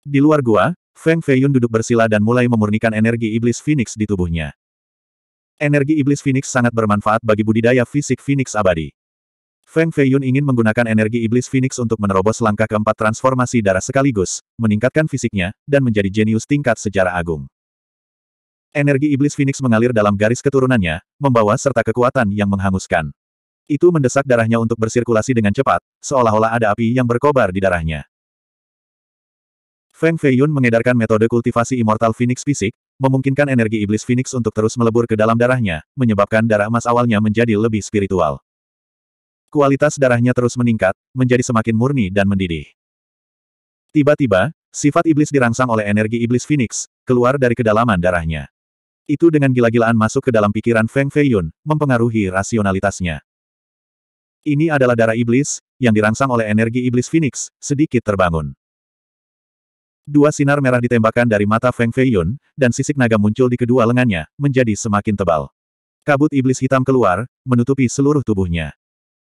Di luar gua, Feng Feiyun duduk bersila dan mulai memurnikan energi iblis Phoenix di tubuhnya. Energi iblis Phoenix sangat bermanfaat bagi budidaya fisik Phoenix abadi. Feng Feiyun ingin menggunakan energi iblis Phoenix untuk menerobos langkah keempat transformasi darah sekaligus, meningkatkan fisiknya, dan menjadi jenius tingkat sejarah agung. Energi iblis Phoenix mengalir dalam garis keturunannya, membawa serta kekuatan yang menghanguskan. Itu mendesak darahnya untuk bersirkulasi dengan cepat, seolah-olah ada api yang berkobar di darahnya. Feng Feiyun mengedarkan metode kultivasi Immortal Phoenix Fisik, memungkinkan energi iblis Phoenix untuk terus melebur ke dalam darahnya, menyebabkan darah emas awalnya menjadi lebih spiritual. Kualitas darahnya terus meningkat, menjadi semakin murni dan mendidih. Tiba-tiba, sifat iblis dirangsang oleh energi iblis Phoenix, keluar dari kedalaman darahnya itu dengan gila-gilaan masuk ke dalam pikiran Feng Feiyun, mempengaruhi rasionalitasnya. Ini adalah darah iblis, yang dirangsang oleh energi iblis Phoenix, sedikit terbangun. Dua sinar merah ditembakkan dari mata Feng Feiyun, dan sisik naga muncul di kedua lengannya, menjadi semakin tebal. Kabut iblis hitam keluar, menutupi seluruh tubuhnya.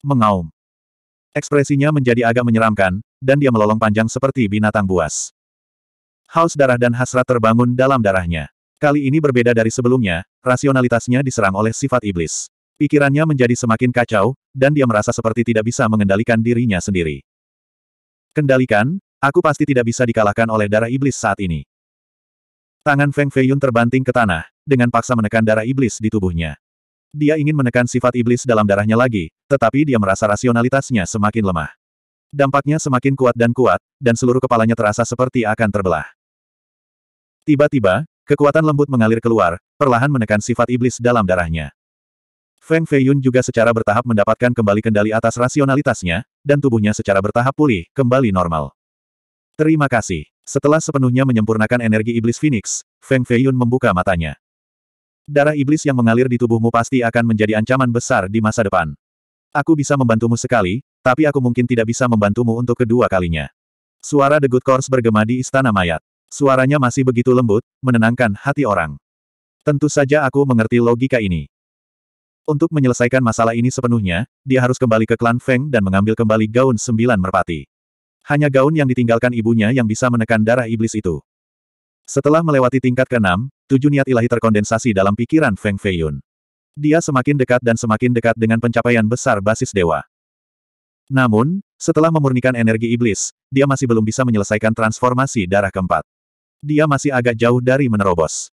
Mengaum. Ekspresinya menjadi agak menyeramkan, dan dia melolong panjang seperti binatang buas. Haus darah dan hasrat terbangun dalam darahnya. Kali ini berbeda dari sebelumnya, rasionalitasnya diserang oleh sifat iblis. Pikirannya menjadi semakin kacau, dan dia merasa seperti tidak bisa mengendalikan dirinya sendiri. Kendalikan, aku pasti tidak bisa dikalahkan oleh darah iblis saat ini. Tangan Feng Feiyun terbanting ke tanah, dengan paksa menekan darah iblis di tubuhnya. Dia ingin menekan sifat iblis dalam darahnya lagi, tetapi dia merasa rasionalitasnya semakin lemah. Dampaknya semakin kuat dan kuat, dan seluruh kepalanya terasa seperti akan terbelah. Tiba-tiba, Kekuatan lembut mengalir keluar, perlahan menekan sifat iblis dalam darahnya. Feng Feiyun juga secara bertahap mendapatkan kembali kendali atas rasionalitasnya, dan tubuhnya secara bertahap pulih, kembali normal. Terima kasih. Setelah sepenuhnya menyempurnakan energi iblis Phoenix, Feng Feiyun membuka matanya. Darah iblis yang mengalir di tubuhmu pasti akan menjadi ancaman besar di masa depan. Aku bisa membantumu sekali, tapi aku mungkin tidak bisa membantumu untuk kedua kalinya. Suara degut kors bergema di istana mayat. Suaranya masih begitu lembut, menenangkan hati orang. Tentu saja aku mengerti logika ini. Untuk menyelesaikan masalah ini sepenuhnya, dia harus kembali ke klan Feng dan mengambil kembali gaun sembilan merpati. Hanya gaun yang ditinggalkan ibunya yang bisa menekan darah iblis itu. Setelah melewati tingkat ke-6, tujuh niat ilahi terkondensasi dalam pikiran Feng Feiyun. Dia semakin dekat dan semakin dekat dengan pencapaian besar basis dewa. Namun, setelah memurnikan energi iblis, dia masih belum bisa menyelesaikan transformasi darah keempat dia masih agak jauh dari menerobos.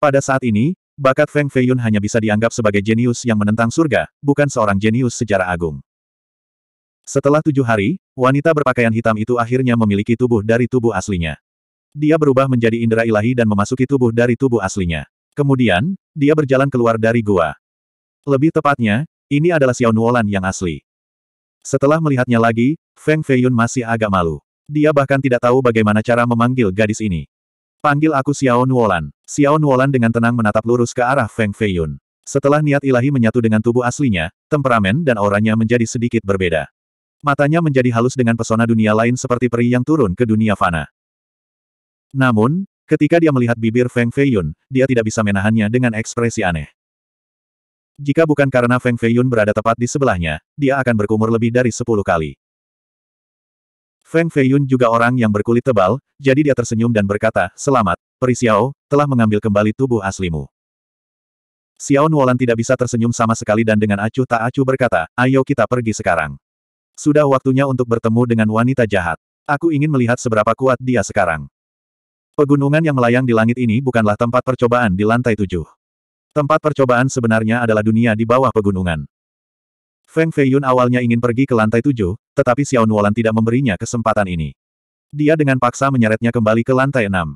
Pada saat ini, bakat Feng Feiyun hanya bisa dianggap sebagai jenius yang menentang surga, bukan seorang jenius sejarah agung. Setelah tujuh hari, wanita berpakaian hitam itu akhirnya memiliki tubuh dari tubuh aslinya. Dia berubah menjadi indera ilahi dan memasuki tubuh dari tubuh aslinya. Kemudian, dia berjalan keluar dari gua. Lebih tepatnya, ini adalah Xiao Nuolan yang asli. Setelah melihatnya lagi, Feng Feiyun masih agak malu. Dia bahkan tidak tahu bagaimana cara memanggil gadis ini. Panggil aku Xiao Nuolan. Xiao Nuolan dengan tenang menatap lurus ke arah Feng Feiyun. Setelah niat ilahi menyatu dengan tubuh aslinya, temperamen dan auranya menjadi sedikit berbeda. Matanya menjadi halus dengan pesona dunia lain seperti peri yang turun ke dunia fana. Namun, ketika dia melihat bibir Feng Feiyun, dia tidak bisa menahannya dengan ekspresi aneh. Jika bukan karena Feng Feiyun berada tepat di sebelahnya, dia akan berkumur lebih dari sepuluh kali. Feng Feiyun juga orang yang berkulit tebal, jadi dia tersenyum dan berkata, Selamat, Peri Xiao, telah mengambil kembali tubuh aslimu. Xiao Nuolan tidak bisa tersenyum sama sekali dan dengan acuh tak acuh berkata, ayo kita pergi sekarang. Sudah waktunya untuk bertemu dengan wanita jahat. Aku ingin melihat seberapa kuat dia sekarang. Pegunungan yang melayang di langit ini bukanlah tempat percobaan di lantai tujuh. Tempat percobaan sebenarnya adalah dunia di bawah pegunungan. Feng Feiyun awalnya ingin pergi ke lantai tujuh, tetapi Xiao Nuolan tidak memberinya kesempatan ini. Dia dengan paksa menyeretnya kembali ke lantai enam.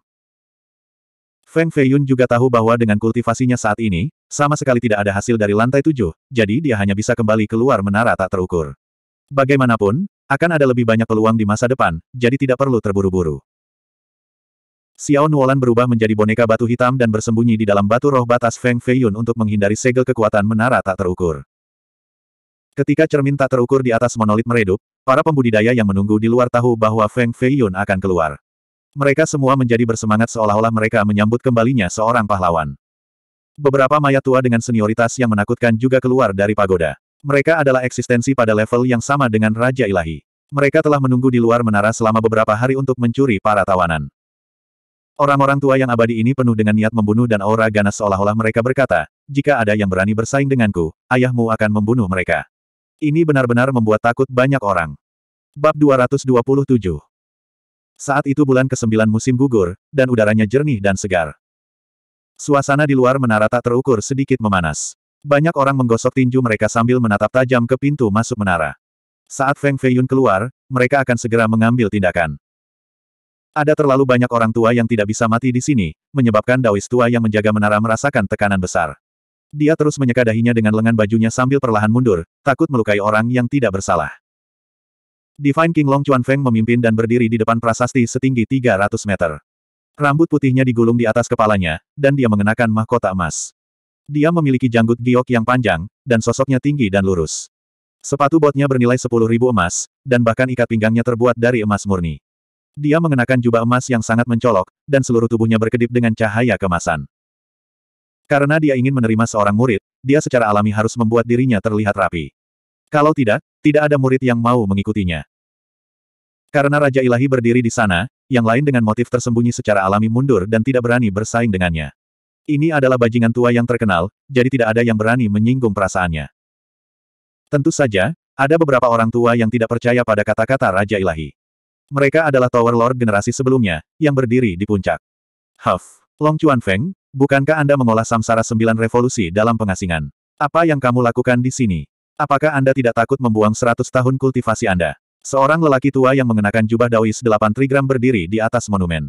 Feng Feiyun juga tahu bahwa dengan kultivasinya saat ini, sama sekali tidak ada hasil dari lantai tujuh, jadi dia hanya bisa kembali keluar menara tak terukur. Bagaimanapun, akan ada lebih banyak peluang di masa depan, jadi tidak perlu terburu-buru. Xiao Nuolan berubah menjadi boneka batu hitam dan bersembunyi di dalam batu roh batas Feng Feiyun untuk menghindari segel kekuatan menara tak terukur. Ketika cermin tak terukur di atas monolit meredup, para pembudidaya yang menunggu di luar tahu bahwa Feng Feiyun akan keluar. Mereka semua menjadi bersemangat seolah-olah mereka menyambut kembalinya seorang pahlawan. Beberapa mayat tua dengan senioritas yang menakutkan juga keluar dari pagoda. Mereka adalah eksistensi pada level yang sama dengan Raja Ilahi. Mereka telah menunggu di luar menara selama beberapa hari untuk mencuri para tawanan. Orang-orang tua yang abadi ini penuh dengan niat membunuh dan aura ganas seolah-olah mereka berkata, jika ada yang berani bersaing denganku, ayahmu akan membunuh mereka. Ini benar-benar membuat takut banyak orang. Bab 227 Saat itu bulan ke-9 musim gugur, dan udaranya jernih dan segar. Suasana di luar menara tak terukur sedikit memanas. Banyak orang menggosok tinju mereka sambil menatap tajam ke pintu masuk menara. Saat Feng Feiyun keluar, mereka akan segera mengambil tindakan. Ada terlalu banyak orang tua yang tidak bisa mati di sini, menyebabkan Daois tua yang menjaga menara merasakan tekanan besar. Dia terus menyeka dahinya dengan lengan bajunya sambil perlahan mundur, takut melukai orang yang tidak bersalah. Divine King Long Chuan Feng memimpin dan berdiri di depan prasasti setinggi 300 meter. Rambut putihnya digulung di atas kepalanya, dan dia mengenakan mahkota emas. Dia memiliki janggut giok yang panjang, dan sosoknya tinggi dan lurus. Sepatu botnya bernilai ribu emas, dan bahkan ikat pinggangnya terbuat dari emas murni. Dia mengenakan jubah emas yang sangat mencolok, dan seluruh tubuhnya berkedip dengan cahaya kemasan. Karena dia ingin menerima seorang murid, dia secara alami harus membuat dirinya terlihat rapi. Kalau tidak, tidak ada murid yang mau mengikutinya. Karena Raja Ilahi berdiri di sana, yang lain dengan motif tersembunyi secara alami mundur dan tidak berani bersaing dengannya. Ini adalah bajingan tua yang terkenal, jadi tidak ada yang berani menyinggung perasaannya. Tentu saja, ada beberapa orang tua yang tidak percaya pada kata-kata Raja Ilahi. Mereka adalah Tower Lord generasi sebelumnya, yang berdiri di puncak. Huff, Long Chuan Feng, Bukankah Anda mengolah samsara sembilan revolusi dalam pengasingan? Apa yang kamu lakukan di sini? Apakah Anda tidak takut membuang seratus tahun kultivasi Anda? Seorang lelaki tua yang mengenakan jubah daois delapan trigram berdiri di atas monumen.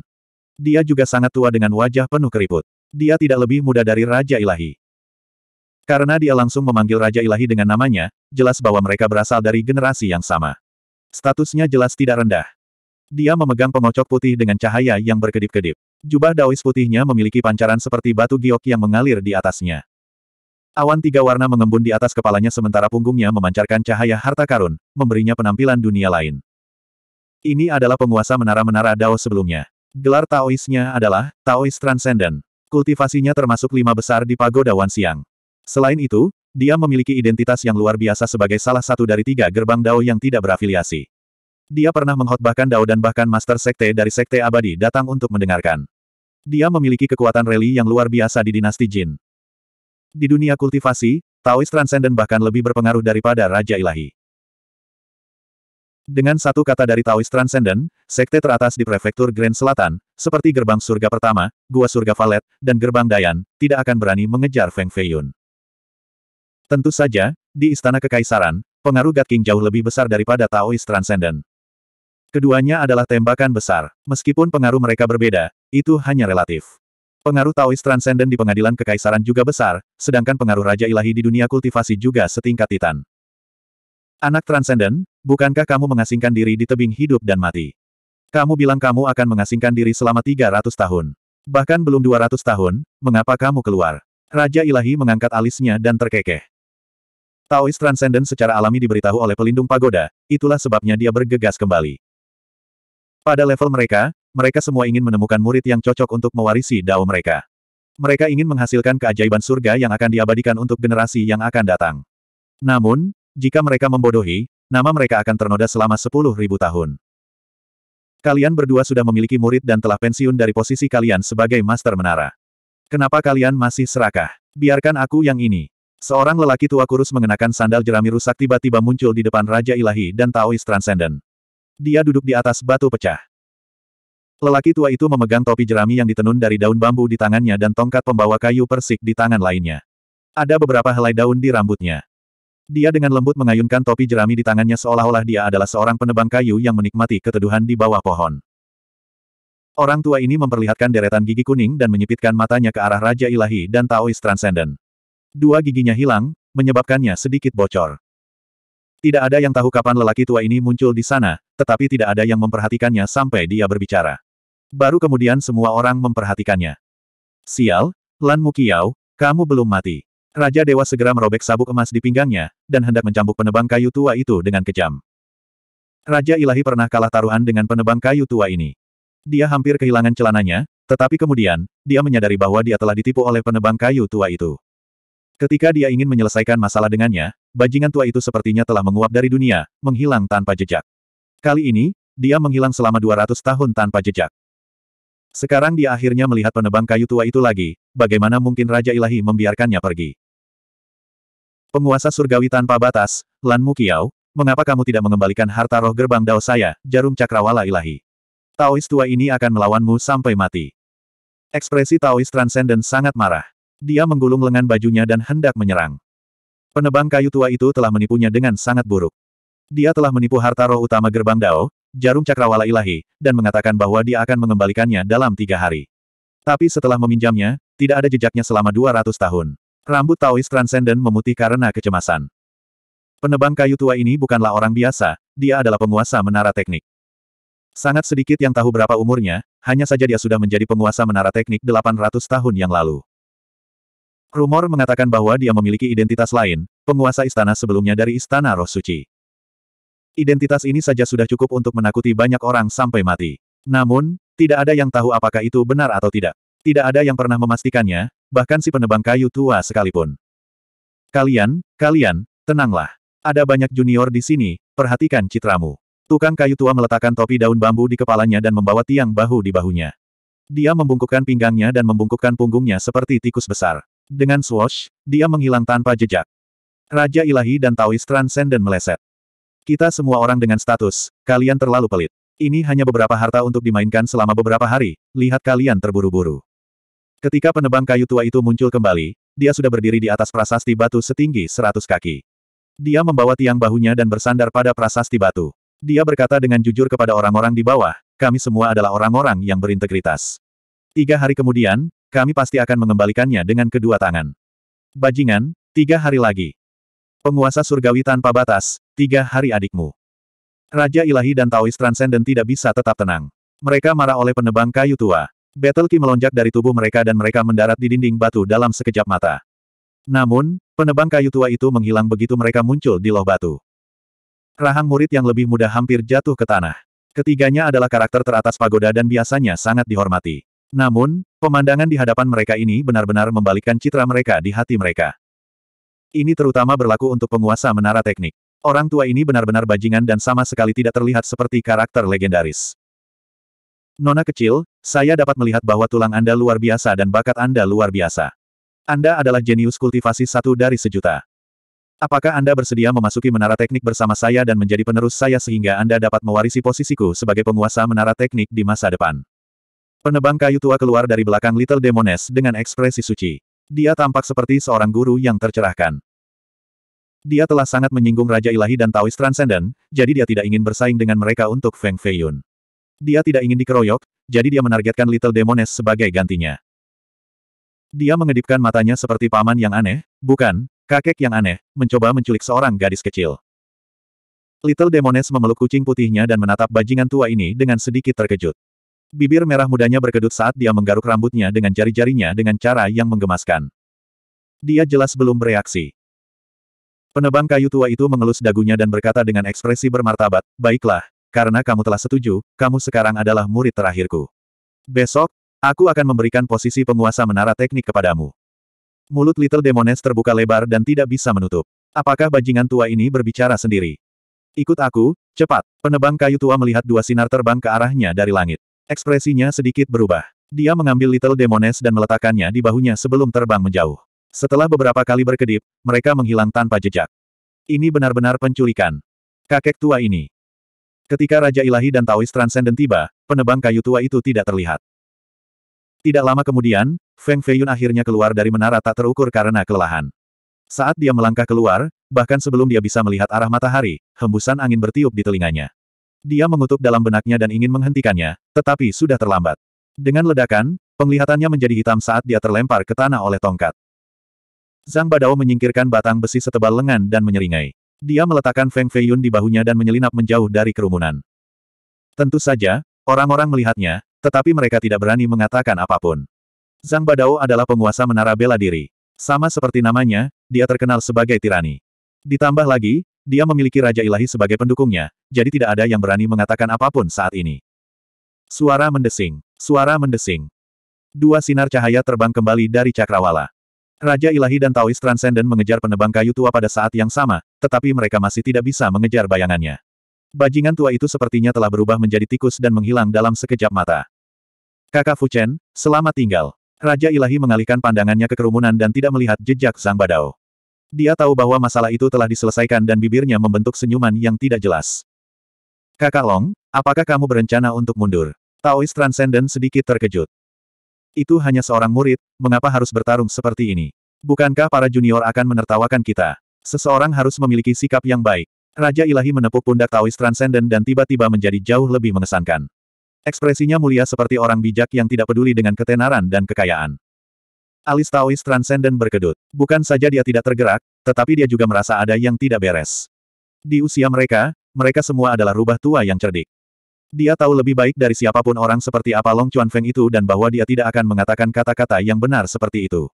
Dia juga sangat tua dengan wajah penuh keriput. Dia tidak lebih muda dari Raja Ilahi. Karena dia langsung memanggil Raja Ilahi dengan namanya, jelas bahwa mereka berasal dari generasi yang sama. Statusnya jelas tidak rendah. Dia memegang pengocok putih dengan cahaya yang berkedip-kedip. Jubah daois putihnya memiliki pancaran seperti batu giok yang mengalir di atasnya. Awan tiga warna mengembun di atas kepalanya sementara punggungnya memancarkan cahaya harta karun, memberinya penampilan dunia lain. Ini adalah penguasa menara-menara Dao sebelumnya. Gelar Taoisnya adalah Taois Transcendent. Kultivasinya termasuk lima besar di Pagoda Wan Siang. Selain itu, dia memiliki identitas yang luar biasa sebagai salah satu dari tiga gerbang Dao yang tidak berafiliasi. Dia pernah mengkhotbahkan Dao dan bahkan Master Sekte dari Sekte Abadi datang untuk mendengarkan. Dia memiliki kekuatan reli yang luar biasa di dinasti Jin. Di dunia kultivasi, Taoist Transcendent bahkan lebih berpengaruh daripada Raja Ilahi. Dengan satu kata dari Taoist Transcendent, sekte teratas di prefektur Grand Selatan, seperti gerbang surga pertama, gua surga Valet, dan gerbang Dayan, tidak akan berani mengejar Feng Feiyun. Tentu saja, di Istana Kekaisaran, pengaruh God King jauh lebih besar daripada Taoist Transcendent. Keduanya adalah tembakan besar. Meskipun pengaruh mereka berbeda, itu hanya relatif. Pengaruh Taoist Transcendent di pengadilan kekaisaran juga besar, sedangkan pengaruh Raja Ilahi di dunia kultivasi juga setingkat titan. Anak Transcendent, bukankah kamu mengasingkan diri di tebing hidup dan mati? Kamu bilang kamu akan mengasingkan diri selama 300 tahun. Bahkan belum 200 tahun, mengapa kamu keluar? Raja Ilahi mengangkat alisnya dan terkekeh. Taoist Transcendent secara alami diberitahu oleh pelindung pagoda, itulah sebabnya dia bergegas kembali. Pada level mereka, mereka semua ingin menemukan murid yang cocok untuk mewarisi dao mereka. Mereka ingin menghasilkan keajaiban surga yang akan diabadikan untuk generasi yang akan datang. Namun, jika mereka membodohi, nama mereka akan ternoda selama sepuluh ribu tahun. Kalian berdua sudah memiliki murid dan telah pensiun dari posisi kalian sebagai master menara. Kenapa kalian masih serakah? Biarkan aku yang ini. Seorang lelaki tua kurus mengenakan sandal jerami rusak tiba-tiba muncul di depan Raja Ilahi dan Taois Transcendent. Dia duduk di atas batu pecah. Lelaki tua itu memegang topi jerami yang ditenun dari daun bambu di tangannya dan tongkat pembawa kayu persik di tangan lainnya. Ada beberapa helai daun di rambutnya. Dia dengan lembut mengayunkan topi jerami di tangannya seolah-olah dia adalah seorang penebang kayu yang menikmati keteduhan di bawah pohon. Orang tua ini memperlihatkan deretan gigi kuning dan menyipitkan matanya ke arah Raja Ilahi dan Taois Transcendent. Dua giginya hilang, menyebabkannya sedikit bocor. Tidak ada yang tahu kapan lelaki tua ini muncul di sana, tetapi tidak ada yang memperhatikannya sampai dia berbicara. Baru kemudian semua orang memperhatikannya. Sial, Lan Mukiao, kamu belum mati. Raja Dewa segera merobek sabuk emas di pinggangnya, dan hendak mencambuk penebang kayu tua itu dengan kejam. Raja Ilahi pernah kalah taruhan dengan penebang kayu tua ini. Dia hampir kehilangan celananya, tetapi kemudian, dia menyadari bahwa dia telah ditipu oleh penebang kayu tua itu. Ketika dia ingin menyelesaikan masalah dengannya, bajingan tua itu sepertinya telah menguap dari dunia, menghilang tanpa jejak. Kali ini, dia menghilang selama 200 tahun tanpa jejak. Sekarang dia akhirnya melihat penebang kayu tua itu lagi, bagaimana mungkin Raja Ilahi membiarkannya pergi. Penguasa surgawi tanpa batas, Lan Mukiao, mengapa kamu tidak mengembalikan harta roh gerbang dao saya, jarum cakrawala ilahi? Taois tua ini akan melawanmu sampai mati. Ekspresi Taois Transcendent sangat marah. Dia menggulung lengan bajunya dan hendak menyerang. Penebang kayu tua itu telah menipunya dengan sangat buruk. Dia telah menipu harta roh utama gerbang Dao, jarum cakrawala ilahi, dan mengatakan bahwa dia akan mengembalikannya dalam tiga hari. Tapi setelah meminjamnya, tidak ada jejaknya selama 200 tahun. Rambut Taois Transcendent memutih karena kecemasan. Penebang kayu tua ini bukanlah orang biasa, dia adalah penguasa menara teknik. Sangat sedikit yang tahu berapa umurnya, hanya saja dia sudah menjadi penguasa menara teknik 800 tahun yang lalu. Rumor mengatakan bahwa dia memiliki identitas lain, penguasa istana sebelumnya dari Istana Roh Suci. Identitas ini saja sudah cukup untuk menakuti banyak orang sampai mati. Namun, tidak ada yang tahu apakah itu benar atau tidak. Tidak ada yang pernah memastikannya, bahkan si penebang kayu tua sekalipun. Kalian, kalian, tenanglah. Ada banyak junior di sini, perhatikan citramu. Tukang kayu tua meletakkan topi daun bambu di kepalanya dan membawa tiang bahu di bahunya. Dia membungkukkan pinggangnya dan membungkukkan punggungnya seperti tikus besar. Dengan swash, dia menghilang tanpa jejak. Raja ilahi dan Taois transenden meleset. Kita semua orang dengan status, kalian terlalu pelit. Ini hanya beberapa harta untuk dimainkan selama beberapa hari, lihat kalian terburu-buru. Ketika penebang kayu tua itu muncul kembali, dia sudah berdiri di atas prasasti batu setinggi seratus kaki. Dia membawa tiang bahunya dan bersandar pada prasasti batu. Dia berkata dengan jujur kepada orang-orang di bawah, kami semua adalah orang-orang yang berintegritas. Tiga hari kemudian, kami pasti akan mengembalikannya dengan kedua tangan. Bajingan, tiga hari lagi. Penguasa surgawi tanpa batas, tiga hari adikmu. Raja ilahi dan Taois transenden tidak bisa tetap tenang. Mereka marah oleh penebang kayu tua. Battle Ki melonjak dari tubuh mereka dan mereka mendarat di dinding batu dalam sekejap mata. Namun, penebang kayu tua itu menghilang begitu mereka muncul di loh batu. Rahang murid yang lebih mudah hampir jatuh ke tanah. Ketiganya adalah karakter teratas pagoda dan biasanya sangat dihormati. Namun, pemandangan di hadapan mereka ini benar-benar membalikkan citra mereka di hati mereka. Ini terutama berlaku untuk penguasa menara teknik. Orang tua ini benar-benar bajingan dan sama sekali tidak terlihat seperti karakter legendaris. Nona kecil, saya dapat melihat bahwa tulang Anda luar biasa dan bakat Anda luar biasa. Anda adalah jenius kultivasi satu dari sejuta. Apakah Anda bersedia memasuki menara teknik bersama saya dan menjadi penerus saya sehingga Anda dapat mewarisi posisiku sebagai penguasa menara teknik di masa depan? Penebang kayu tua keluar dari belakang Little Demoness dengan ekspresi suci. Dia tampak seperti seorang guru yang tercerahkan. Dia telah sangat menyinggung Raja Ilahi dan Taois Transcendent, jadi dia tidak ingin bersaing dengan mereka untuk Feng Feiyun. Dia tidak ingin dikeroyok, jadi dia menargetkan Little Demoness sebagai gantinya. Dia mengedipkan matanya seperti paman yang aneh, bukan, kakek yang aneh, mencoba menculik seorang gadis kecil. Little Demoness memeluk kucing putihnya dan menatap bajingan tua ini dengan sedikit terkejut. Bibir merah mudanya berkedut saat dia menggaruk rambutnya dengan jari-jarinya dengan cara yang menggemaskan. Dia jelas belum bereaksi. Penebang kayu tua itu mengelus dagunya dan berkata dengan ekspresi bermartabat, Baiklah, karena kamu telah setuju, kamu sekarang adalah murid terakhirku. Besok, aku akan memberikan posisi penguasa menara teknik kepadamu. Mulut Little Demones terbuka lebar dan tidak bisa menutup. Apakah bajingan tua ini berbicara sendiri? Ikut aku, cepat. Penebang kayu tua melihat dua sinar terbang ke arahnya dari langit. Ekspresinya sedikit berubah. Dia mengambil Little Demones dan meletakkannya di bahunya sebelum terbang menjauh. Setelah beberapa kali berkedip, mereka menghilang tanpa jejak. Ini benar-benar penculikan. Kakek tua ini. Ketika Raja Ilahi dan Taois Transcendent tiba, penebang kayu tua itu tidak terlihat. Tidak lama kemudian, Feng Feiyun akhirnya keluar dari menara tak terukur karena kelelahan. Saat dia melangkah keluar, bahkan sebelum dia bisa melihat arah matahari, hembusan angin bertiup di telinganya. Dia mengutuk dalam benaknya dan ingin menghentikannya, tetapi sudah terlambat. Dengan ledakan, penglihatannya menjadi hitam saat dia terlempar ke tanah oleh tongkat. Zhang Badao menyingkirkan batang besi setebal lengan dan menyeringai. Dia meletakkan Feng Feiyun di bahunya dan menyelinap menjauh dari kerumunan. Tentu saja, orang-orang melihatnya, tetapi mereka tidak berani mengatakan apapun. Zhang Badao adalah penguasa menara bela diri. Sama seperti namanya, dia terkenal sebagai tirani. Ditambah lagi, dia memiliki Raja Ilahi sebagai pendukungnya, jadi tidak ada yang berani mengatakan apapun saat ini. Suara mendesing. Suara mendesing. Dua sinar cahaya terbang kembali dari Cakrawala. Raja Ilahi dan Taoist Transcendent mengejar penebang kayu tua pada saat yang sama, tetapi mereka masih tidak bisa mengejar bayangannya. Bajingan tua itu sepertinya telah berubah menjadi tikus dan menghilang dalam sekejap mata. Kakak Fuchen, selamat tinggal. Raja Ilahi mengalihkan pandangannya ke kerumunan dan tidak melihat jejak Zhang Badao. Dia tahu bahwa masalah itu telah diselesaikan dan bibirnya membentuk senyuman yang tidak jelas. Kakak Long, apakah kamu berencana untuk mundur? Taoist Transcendent sedikit terkejut. Itu hanya seorang murid, mengapa harus bertarung seperti ini? Bukankah para junior akan menertawakan kita? Seseorang harus memiliki sikap yang baik. Raja Ilahi menepuk pundak Taoist Transcendent dan tiba-tiba menjadi jauh lebih mengesankan. Ekspresinya mulia seperti orang bijak yang tidak peduli dengan ketenaran dan kekayaan. Alis Taois Transcendent berkedut. Bukan saja dia tidak tergerak, tetapi dia juga merasa ada yang tidak beres. Di usia mereka, mereka semua adalah rubah tua yang cerdik. Dia tahu lebih baik dari siapapun orang seperti apa Long Chuan Feng itu dan bahwa dia tidak akan mengatakan kata-kata yang benar seperti itu.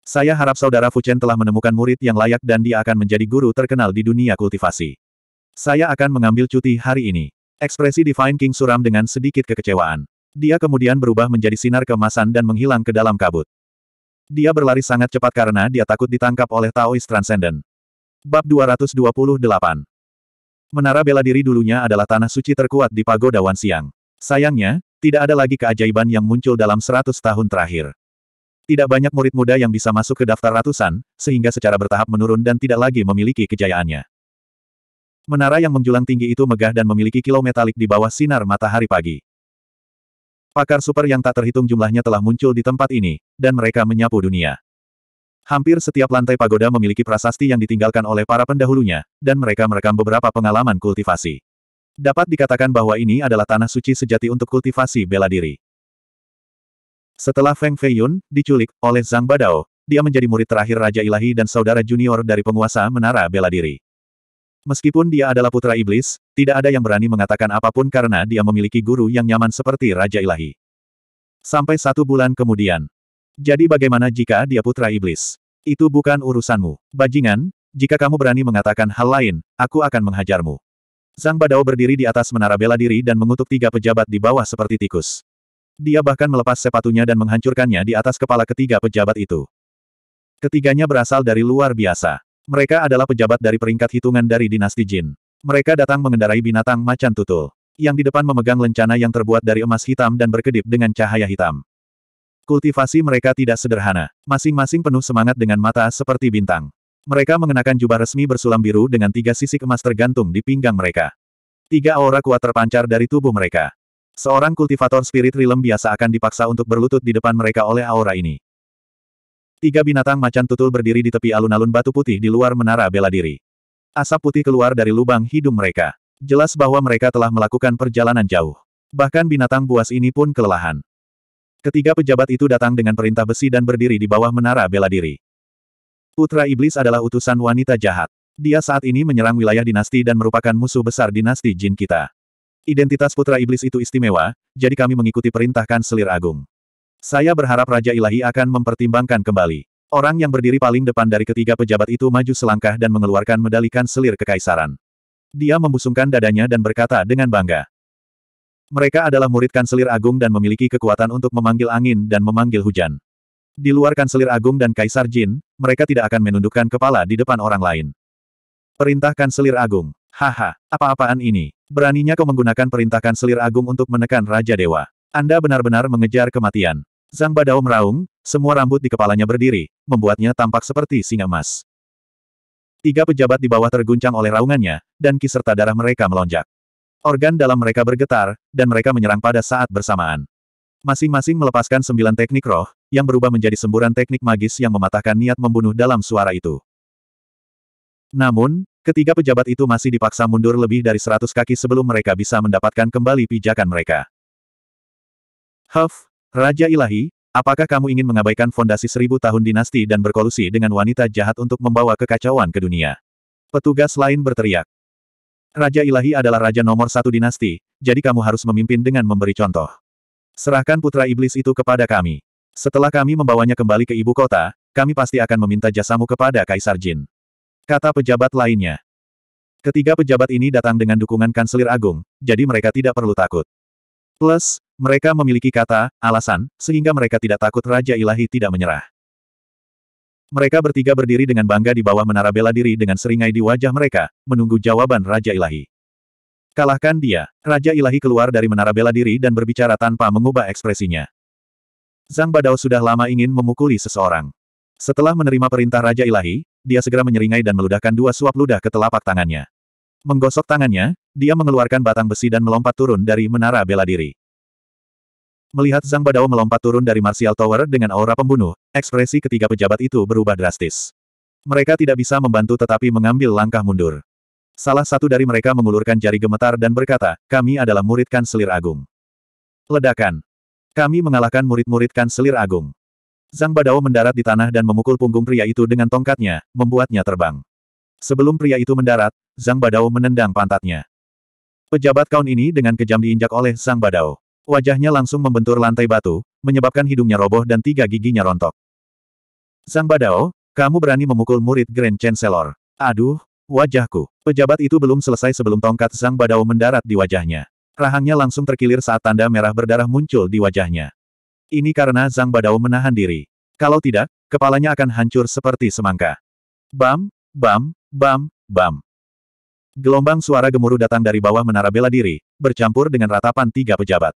Saya harap saudara Fuchen telah menemukan murid yang layak dan dia akan menjadi guru terkenal di dunia kultivasi. Saya akan mengambil cuti hari ini. Ekspresi Divine King suram dengan sedikit kekecewaan. Dia kemudian berubah menjadi sinar kemasan dan menghilang ke dalam kabut. Dia berlari sangat cepat karena dia takut ditangkap oleh Taoist Transcendent. Bab 228 Menara bela diri dulunya adalah tanah suci terkuat di Pagoda Wan Siang. Sayangnya, tidak ada lagi keajaiban yang muncul dalam seratus tahun terakhir. Tidak banyak murid muda yang bisa masuk ke daftar ratusan, sehingga secara bertahap menurun dan tidak lagi memiliki kejayaannya. Menara yang menjulang tinggi itu megah dan memiliki kilometalik di bawah sinar matahari pagi. Pakar super yang tak terhitung jumlahnya telah muncul di tempat ini, dan mereka menyapu dunia. Hampir setiap lantai pagoda memiliki prasasti yang ditinggalkan oleh para pendahulunya, dan mereka merekam beberapa pengalaman kultivasi. Dapat dikatakan bahwa ini adalah tanah suci sejati untuk kultivasi bela diri. Setelah Feng Feiyun diculik oleh Zhang Badao, dia menjadi murid terakhir Raja Ilahi dan saudara junior dari penguasa Menara Bela Diri. Meskipun dia adalah putra iblis, tidak ada yang berani mengatakan apapun karena dia memiliki guru yang nyaman seperti Raja Ilahi. Sampai satu bulan kemudian. Jadi bagaimana jika dia putra iblis? Itu bukan urusanmu. Bajingan, jika kamu berani mengatakan hal lain, aku akan menghajarmu. Zhang Badao berdiri di atas menara bela diri dan mengutuk tiga pejabat di bawah seperti tikus. Dia bahkan melepas sepatunya dan menghancurkannya di atas kepala ketiga pejabat itu. Ketiganya berasal dari luar biasa. Mereka adalah pejabat dari peringkat hitungan dari dinasti Jin. Mereka datang mengendarai binatang macan tutul. Yang di depan memegang lencana yang terbuat dari emas hitam dan berkedip dengan cahaya hitam. Kultivasi mereka tidak sederhana. Masing-masing penuh semangat dengan mata seperti bintang. Mereka mengenakan jubah resmi bersulam biru dengan tiga sisik emas tergantung di pinggang mereka. Tiga aura kuat terpancar dari tubuh mereka. Seorang kultivator spirit realm biasa akan dipaksa untuk berlutut di depan mereka oleh aura ini. Tiga binatang macan tutul berdiri di tepi alun-alun batu putih di luar menara bela diri. Asap putih keluar dari lubang hidung mereka. Jelas bahwa mereka telah melakukan perjalanan jauh. Bahkan binatang buas ini pun kelelahan. Ketiga pejabat itu datang dengan perintah besi dan berdiri di bawah menara bela diri. Putra Iblis adalah utusan wanita jahat. Dia saat ini menyerang wilayah dinasti dan merupakan musuh besar dinasti jin kita. Identitas Putra Iblis itu istimewa, jadi kami mengikuti perintahkan selir agung. Saya berharap Raja Ilahi akan mempertimbangkan kembali. Orang yang berdiri paling depan dari ketiga pejabat itu maju selangkah dan mengeluarkan medali kan selir kekaisaran. Dia membusungkan dadanya dan berkata dengan bangga. Mereka adalah murid kanselir agung dan memiliki kekuatan untuk memanggil angin dan memanggil hujan. Di luar kanselir agung dan kaisar jin, mereka tidak akan menundukkan kepala di depan orang lain. Perintah kanselir agung. Haha, apa-apaan ini? Beraninya kau menggunakan perintah kanselir agung untuk menekan Raja Dewa. Anda benar-benar mengejar kematian. Zhang Badao meraung, semua rambut di kepalanya berdiri, membuatnya tampak seperti singa emas. Tiga pejabat di bawah terguncang oleh raungannya, dan ki serta darah mereka melonjak. Organ dalam mereka bergetar, dan mereka menyerang pada saat bersamaan. Masing-masing melepaskan sembilan teknik roh, yang berubah menjadi semburan teknik magis yang mematahkan niat membunuh dalam suara itu. Namun, ketiga pejabat itu masih dipaksa mundur lebih dari seratus kaki sebelum mereka bisa mendapatkan kembali pijakan mereka. Huff, Raja Ilahi, apakah kamu ingin mengabaikan fondasi seribu tahun dinasti dan berkolusi dengan wanita jahat untuk membawa kekacauan ke dunia? Petugas lain berteriak. Raja Ilahi adalah raja nomor satu dinasti, jadi kamu harus memimpin dengan memberi contoh. Serahkan putra iblis itu kepada kami. Setelah kami membawanya kembali ke ibu kota, kami pasti akan meminta jasamu kepada Kaisar Jin. Kata pejabat lainnya. Ketiga pejabat ini datang dengan dukungan Kanselir Agung, jadi mereka tidak perlu takut. Plus, mereka memiliki kata, alasan, sehingga mereka tidak takut Raja Ilahi tidak menyerah. Mereka bertiga berdiri dengan bangga di bawah menara bela diri dengan seringai di wajah mereka, menunggu jawaban Raja Ilahi. Kalahkan dia. Raja Ilahi keluar dari menara bela diri dan berbicara tanpa mengubah ekspresinya. Zhang Badao sudah lama ingin memukuli seseorang. Setelah menerima perintah Raja Ilahi, dia segera menyeringai dan meludahkan dua suap ludah ke telapak tangannya. Menggosok tangannya, dia mengeluarkan batang besi dan melompat turun dari menara bela diri. Melihat Zhang Badao melompat turun dari Martial Tower dengan aura pembunuh, ekspresi ketiga pejabat itu berubah drastis. Mereka tidak bisa membantu tetapi mengambil langkah mundur. Salah satu dari mereka mengulurkan jari gemetar dan berkata, kami adalah murid selir agung. Ledakan. Kami mengalahkan murid-murid selir agung. Zhang Badao mendarat di tanah dan memukul punggung pria itu dengan tongkatnya, membuatnya terbang. Sebelum pria itu mendarat, Zhang Badao menendang pantatnya. Pejabat kaun ini dengan kejam diinjak oleh Zhang Badao. Wajahnya langsung membentur lantai batu, menyebabkan hidungnya roboh dan tiga giginya rontok. Zhang Badao, kamu berani memukul murid Grand Chancellor. Aduh, wajahku. Pejabat itu belum selesai sebelum tongkat Zhang Badao mendarat di wajahnya. Rahangnya langsung terkilir saat tanda merah berdarah muncul di wajahnya. Ini karena Zhang Badao menahan diri. Kalau tidak, kepalanya akan hancur seperti semangka. Bam, bam, bam, bam. Gelombang suara gemuruh datang dari bawah menara bela diri, bercampur dengan ratapan tiga pejabat.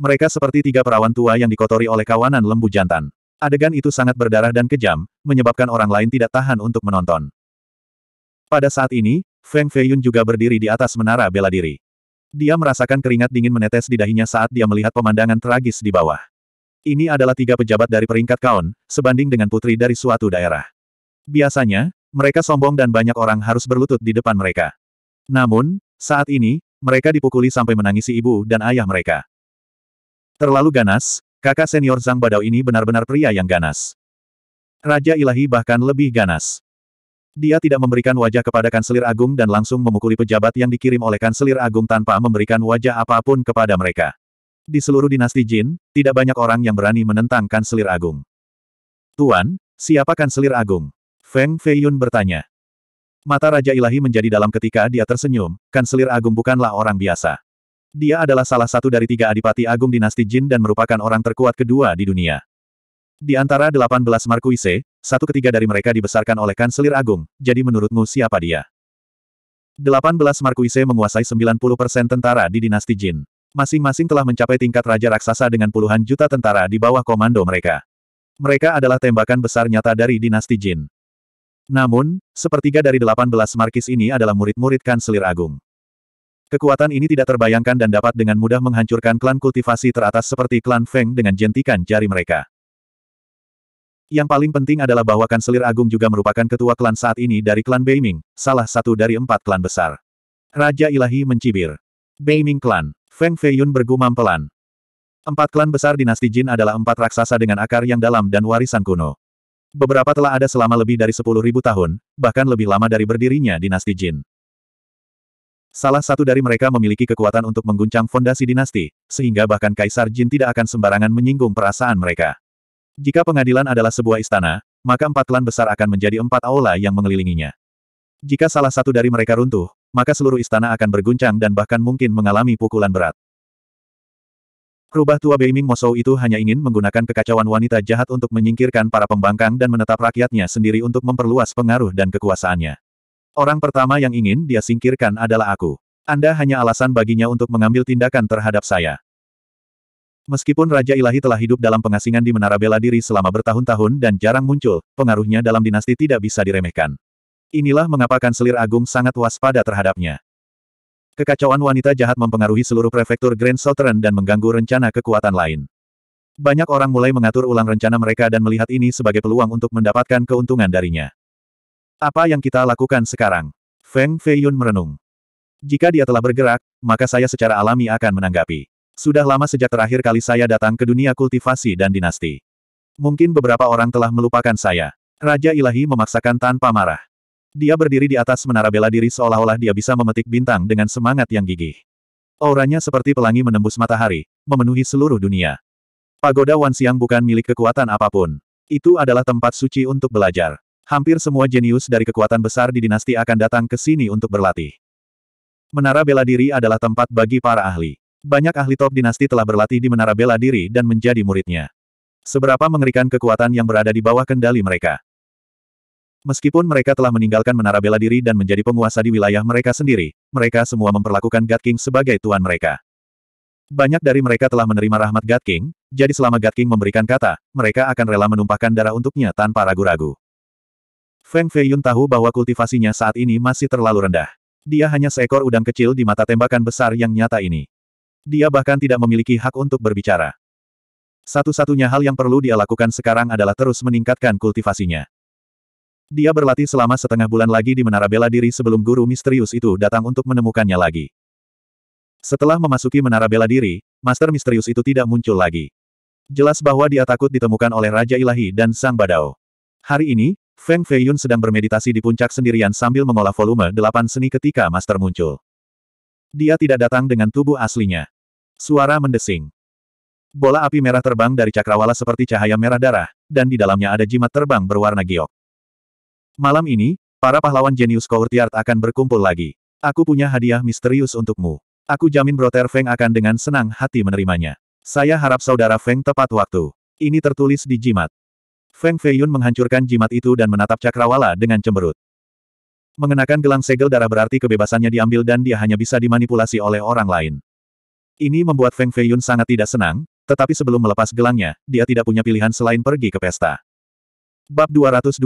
Mereka seperti tiga perawan tua yang dikotori oleh kawanan lembu jantan. Adegan itu sangat berdarah dan kejam, menyebabkan orang lain tidak tahan untuk menonton. Pada saat ini, Feng Feiyun juga berdiri di atas menara bela diri. Dia merasakan keringat dingin menetes di dahinya saat dia melihat pemandangan tragis di bawah. Ini adalah tiga pejabat dari peringkat kaun, sebanding dengan putri dari suatu daerah. Biasanya, mereka sombong dan banyak orang harus berlutut di depan mereka. Namun, saat ini, mereka dipukuli sampai menangisi ibu dan ayah mereka. Terlalu ganas, kakak senior Zhang Badao ini benar-benar pria yang ganas. Raja Ilahi bahkan lebih ganas. Dia tidak memberikan wajah kepada Kanselir Agung dan langsung memukuli pejabat yang dikirim oleh Kanselir Agung tanpa memberikan wajah apapun kepada mereka. Di seluruh dinasti Jin, tidak banyak orang yang berani menentang Kanselir Agung. Tuan, siapa Kanselir Agung? Feng Feiyun bertanya. Mata Raja Ilahi menjadi dalam ketika dia tersenyum, Kanselir Agung bukanlah orang biasa. Dia adalah salah satu dari tiga adipati agung dinasti Jin dan merupakan orang terkuat kedua di dunia. Di antara delapan belas Markuise, satu ketiga dari mereka dibesarkan oleh Kanselir Agung, jadi menurutmu siapa dia? Delapan belas Markuise menguasai sembilan puluh persen tentara di dinasti Jin. Masing-masing telah mencapai tingkat Raja Raksasa dengan puluhan juta tentara di bawah komando mereka. Mereka adalah tembakan besar nyata dari dinasti Jin. Namun, sepertiga dari delapan belas Markis ini adalah murid-murid Kanselir Agung. Kekuatan ini tidak terbayangkan dan dapat dengan mudah menghancurkan klan kultivasi teratas seperti klan Feng dengan jentikan jari mereka. Yang paling penting adalah bahwa Kanselir Agung juga merupakan ketua klan saat ini dari klan Beiming, salah satu dari empat klan besar. Raja Ilahi mencibir. Beiming Klan. Feng Feiyun bergumam pelan. Empat klan besar dinasti Jin adalah empat raksasa dengan akar yang dalam dan warisan kuno. Beberapa telah ada selama lebih dari sepuluh ribu tahun, bahkan lebih lama dari berdirinya dinasti Jin. Salah satu dari mereka memiliki kekuatan untuk mengguncang fondasi dinasti, sehingga bahkan Kaisar Jin tidak akan sembarangan menyinggung perasaan mereka. Jika pengadilan adalah sebuah istana, maka empat klan besar akan menjadi empat aula yang mengelilinginya. Jika salah satu dari mereka runtuh, maka seluruh istana akan berguncang dan bahkan mungkin mengalami pukulan berat. Rubah tua Beiming Mosou itu hanya ingin menggunakan kekacauan wanita jahat untuk menyingkirkan para pembangkang dan menetap rakyatnya sendiri untuk memperluas pengaruh dan kekuasaannya. Orang pertama yang ingin dia singkirkan adalah aku. Anda hanya alasan baginya untuk mengambil tindakan terhadap saya. Meskipun Raja Ilahi telah hidup dalam pengasingan di Menara Bela Diri selama bertahun-tahun dan jarang muncul, pengaruhnya dalam dinasti tidak bisa diremehkan. Inilah mengapa Kanselir Agung sangat waspada terhadapnya. Kekacauan wanita jahat mempengaruhi seluruh prefektur Grand Southern dan mengganggu rencana kekuatan lain. Banyak orang mulai mengatur ulang rencana mereka dan melihat ini sebagai peluang untuk mendapatkan keuntungan darinya. Apa yang kita lakukan sekarang? Feng Feiyun merenung. Jika dia telah bergerak, maka saya secara alami akan menanggapi. Sudah lama sejak terakhir kali saya datang ke dunia kultivasi dan dinasti. Mungkin beberapa orang telah melupakan saya. Raja Ilahi memaksakan tanpa marah. Dia berdiri di atas menara bela diri seolah-olah dia bisa memetik bintang dengan semangat yang gigih. Auranya seperti pelangi menembus matahari, memenuhi seluruh dunia. Pagoda Wansiang bukan milik kekuatan apapun. Itu adalah tempat suci untuk belajar. Hampir semua jenius dari kekuatan besar di dinasti akan datang ke sini untuk berlatih. Menara bela diri adalah tempat bagi para ahli. Banyak ahli top dinasti telah berlatih di menara bela diri dan menjadi muridnya. Seberapa mengerikan kekuatan yang berada di bawah kendali mereka. Meskipun mereka telah meninggalkan menara bela diri dan menjadi penguasa di wilayah mereka sendiri, mereka semua memperlakukan God King sebagai tuan mereka. Banyak dari mereka telah menerima rahmat God King, jadi selama God King memberikan kata, mereka akan rela menumpahkan darah untuknya tanpa ragu-ragu. Feng Fei Yun tahu bahwa kultivasinya saat ini masih terlalu rendah. Dia hanya seekor udang kecil di mata tembakan besar yang nyata ini. Dia bahkan tidak memiliki hak untuk berbicara. Satu-satunya hal yang perlu dia lakukan sekarang adalah terus meningkatkan kultivasinya. Dia berlatih selama setengah bulan lagi di Menara Bela Diri sebelum guru misterius itu datang untuk menemukannya lagi. Setelah memasuki Menara Bela Diri, Master Misterius itu tidak muncul lagi. Jelas bahwa dia takut ditemukan oleh Raja Ilahi dan Sang Badao. Hari ini, Feng Feiyun sedang bermeditasi di puncak sendirian sambil mengolah volume delapan seni ketika Master muncul. Dia tidak datang dengan tubuh aslinya. Suara mendesing. Bola api merah terbang dari cakrawala seperti cahaya merah darah, dan di dalamnya ada jimat terbang berwarna giok. Malam ini, para pahlawan jenius Courtyard akan berkumpul lagi. Aku punya hadiah misterius untukmu. Aku jamin Broter Feng akan dengan senang hati menerimanya. Saya harap saudara Feng tepat waktu. Ini tertulis di jimat. Feng Feiyun menghancurkan jimat itu dan menatap cakrawala dengan cemberut. Mengenakan gelang segel darah berarti kebebasannya diambil dan dia hanya bisa dimanipulasi oleh orang lain. Ini membuat Feng Feiyun sangat tidak senang, tetapi sebelum melepas gelangnya, dia tidak punya pilihan selain pergi ke pesta. Bab 229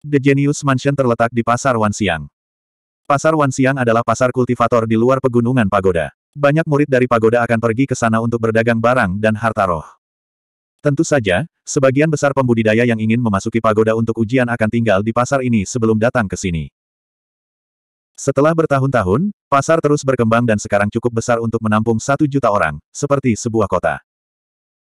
The Genius Mansion terletak di Pasar Wan Siang. Pasar Wan Siang adalah pasar kultivator di luar pegunungan pagoda. Banyak murid dari pagoda akan pergi ke sana untuk berdagang barang dan harta roh. Tentu saja, sebagian besar pembudidaya yang ingin memasuki pagoda untuk ujian akan tinggal di pasar ini sebelum datang ke sini. Setelah bertahun-tahun, pasar terus berkembang dan sekarang cukup besar untuk menampung satu juta orang, seperti sebuah kota.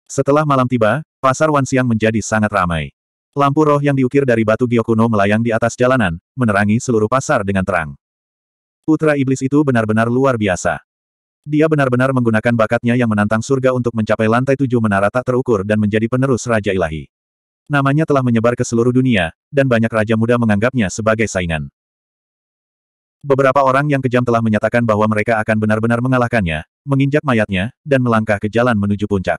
Setelah malam tiba, pasar Wansiang menjadi sangat ramai. Lampu roh yang diukir dari batu giokuno melayang di atas jalanan, menerangi seluruh pasar dengan terang. Putra iblis itu benar-benar luar biasa. Dia benar-benar menggunakan bakatnya yang menantang surga untuk mencapai lantai tujuh menara tak terukur dan menjadi penerus Raja Ilahi. Namanya telah menyebar ke seluruh dunia, dan banyak raja muda menganggapnya sebagai saingan. Beberapa orang yang kejam telah menyatakan bahwa mereka akan benar-benar mengalahkannya, menginjak mayatnya, dan melangkah ke jalan menuju puncak.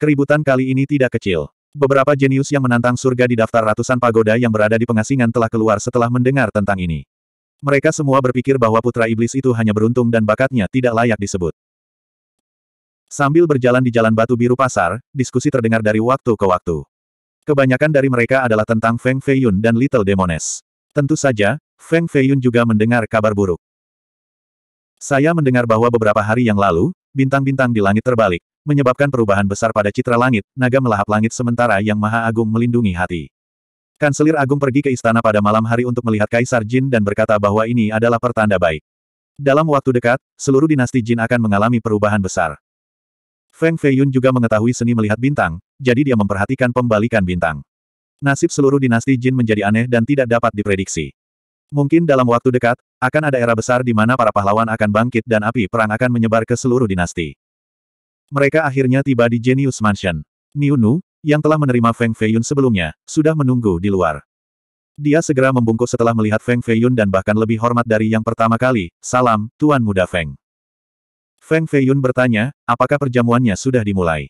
Keributan kali ini tidak kecil. Beberapa jenius yang menantang surga di daftar ratusan pagoda yang berada di pengasingan telah keluar setelah mendengar tentang ini. Mereka semua berpikir bahwa putra iblis itu hanya beruntung dan bakatnya tidak layak disebut. Sambil berjalan di jalan batu biru pasar, diskusi terdengar dari waktu ke waktu. Kebanyakan dari mereka adalah tentang Feng Feiyun dan Little Demones. Tentu saja, Feng Feiyun juga mendengar kabar buruk. Saya mendengar bahwa beberapa hari yang lalu, bintang-bintang di langit terbalik, menyebabkan perubahan besar pada citra langit, naga melahap langit sementara yang Maha Agung melindungi hati. Kanselir Agung pergi ke istana pada malam hari untuk melihat Kaisar Jin dan berkata bahwa ini adalah pertanda baik. Dalam waktu dekat, seluruh dinasti Jin akan mengalami perubahan besar. Feng Feiyun juga mengetahui seni melihat bintang, jadi dia memperhatikan pembalikan bintang. Nasib seluruh dinasti Jin menjadi aneh dan tidak dapat diprediksi. Mungkin dalam waktu dekat, akan ada era besar di mana para pahlawan akan bangkit dan api perang akan menyebar ke seluruh dinasti. Mereka akhirnya tiba di Genius Mansion. Niunu, yang telah menerima Feng Feiyun sebelumnya, sudah menunggu di luar. Dia segera membungkuk setelah melihat Feng Feiyun dan bahkan lebih hormat dari yang pertama kali, salam, Tuan Muda Feng. Feng Feiyun bertanya, apakah perjamuannya sudah dimulai?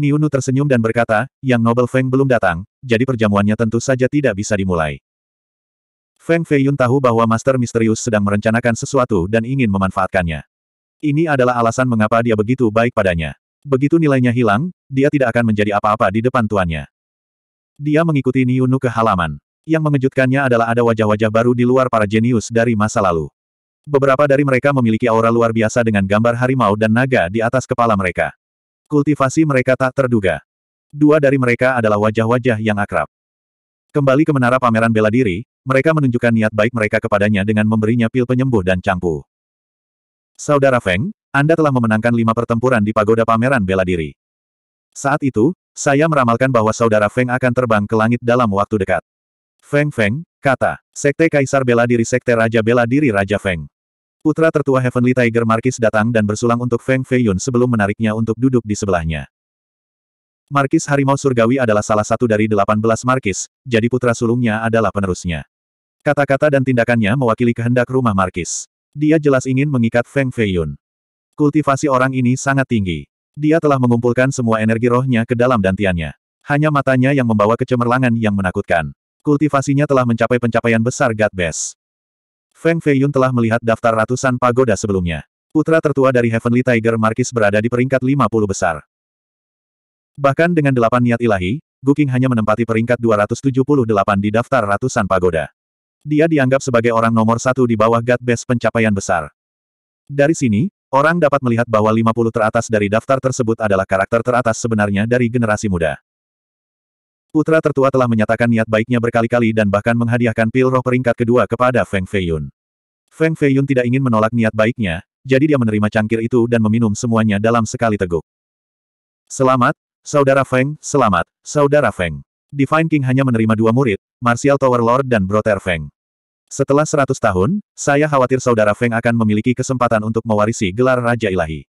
Niunu tersenyum dan berkata, yang Nobel Feng belum datang, jadi perjamuannya tentu saja tidak bisa dimulai. Feng Feiyun tahu bahwa Master Misterius sedang merencanakan sesuatu dan ingin memanfaatkannya. Ini adalah alasan mengapa dia begitu baik padanya begitu nilainya hilang, dia tidak akan menjadi apa-apa di depan tuannya. Dia mengikuti Niunu ke halaman. Yang mengejutkannya adalah ada wajah-wajah baru di luar para jenius dari masa lalu. Beberapa dari mereka memiliki aura luar biasa dengan gambar harimau dan naga di atas kepala mereka. Kultivasi mereka tak terduga. Dua dari mereka adalah wajah-wajah yang akrab. Kembali ke menara pameran bela diri, mereka menunjukkan niat baik mereka kepadanya dengan memberinya pil penyembuh dan campur. Saudara Feng, anda telah memenangkan lima pertempuran di pagoda pameran bela diri. Saat itu, saya meramalkan bahwa saudara Feng akan terbang ke langit dalam waktu dekat. Feng Feng, kata, Sekte Kaisar Bela Diri Sekte Raja Bela Diri Raja Feng. Putra tertua Heavenly Tiger Markis datang dan bersulang untuk Feng Feiyun sebelum menariknya untuk duduk di sebelahnya. Markis Harimau Surgawi adalah salah satu dari 18 Markis, jadi putra sulungnya adalah penerusnya. Kata-kata dan tindakannya mewakili kehendak rumah Markis. Dia jelas ingin mengikat Feng Feiyun. Kultivasi orang ini sangat tinggi. Dia telah mengumpulkan semua energi rohnya ke dalam dantiannya. Hanya matanya yang membawa kecemerlangan yang menakutkan. Kultivasinya telah mencapai pencapaian besar God Best. Feng Feiyun telah melihat daftar ratusan pagoda sebelumnya. Putra tertua dari Heavenly Tiger Marquis berada di peringkat 50 besar. Bahkan dengan delapan niat ilahi, Guking hanya menempati peringkat 278 di daftar ratusan pagoda. Dia dianggap sebagai orang nomor satu di bawah God Best pencapaian besar. Dari sini, Orang dapat melihat bahwa 50 teratas dari daftar tersebut adalah karakter teratas sebenarnya dari generasi muda. Putra tertua telah menyatakan niat baiknya berkali-kali dan bahkan menghadiahkan pil roh peringkat kedua kepada Feng Feiyun. Feng Feiyun tidak ingin menolak niat baiknya, jadi dia menerima cangkir itu dan meminum semuanya dalam sekali teguk. Selamat, Saudara Feng, selamat, Saudara Feng. Divine King hanya menerima dua murid, Martial Tower Lord dan Brother Feng. Setelah seratus tahun, saya khawatir saudara Feng akan memiliki kesempatan untuk mewarisi gelar Raja Ilahi.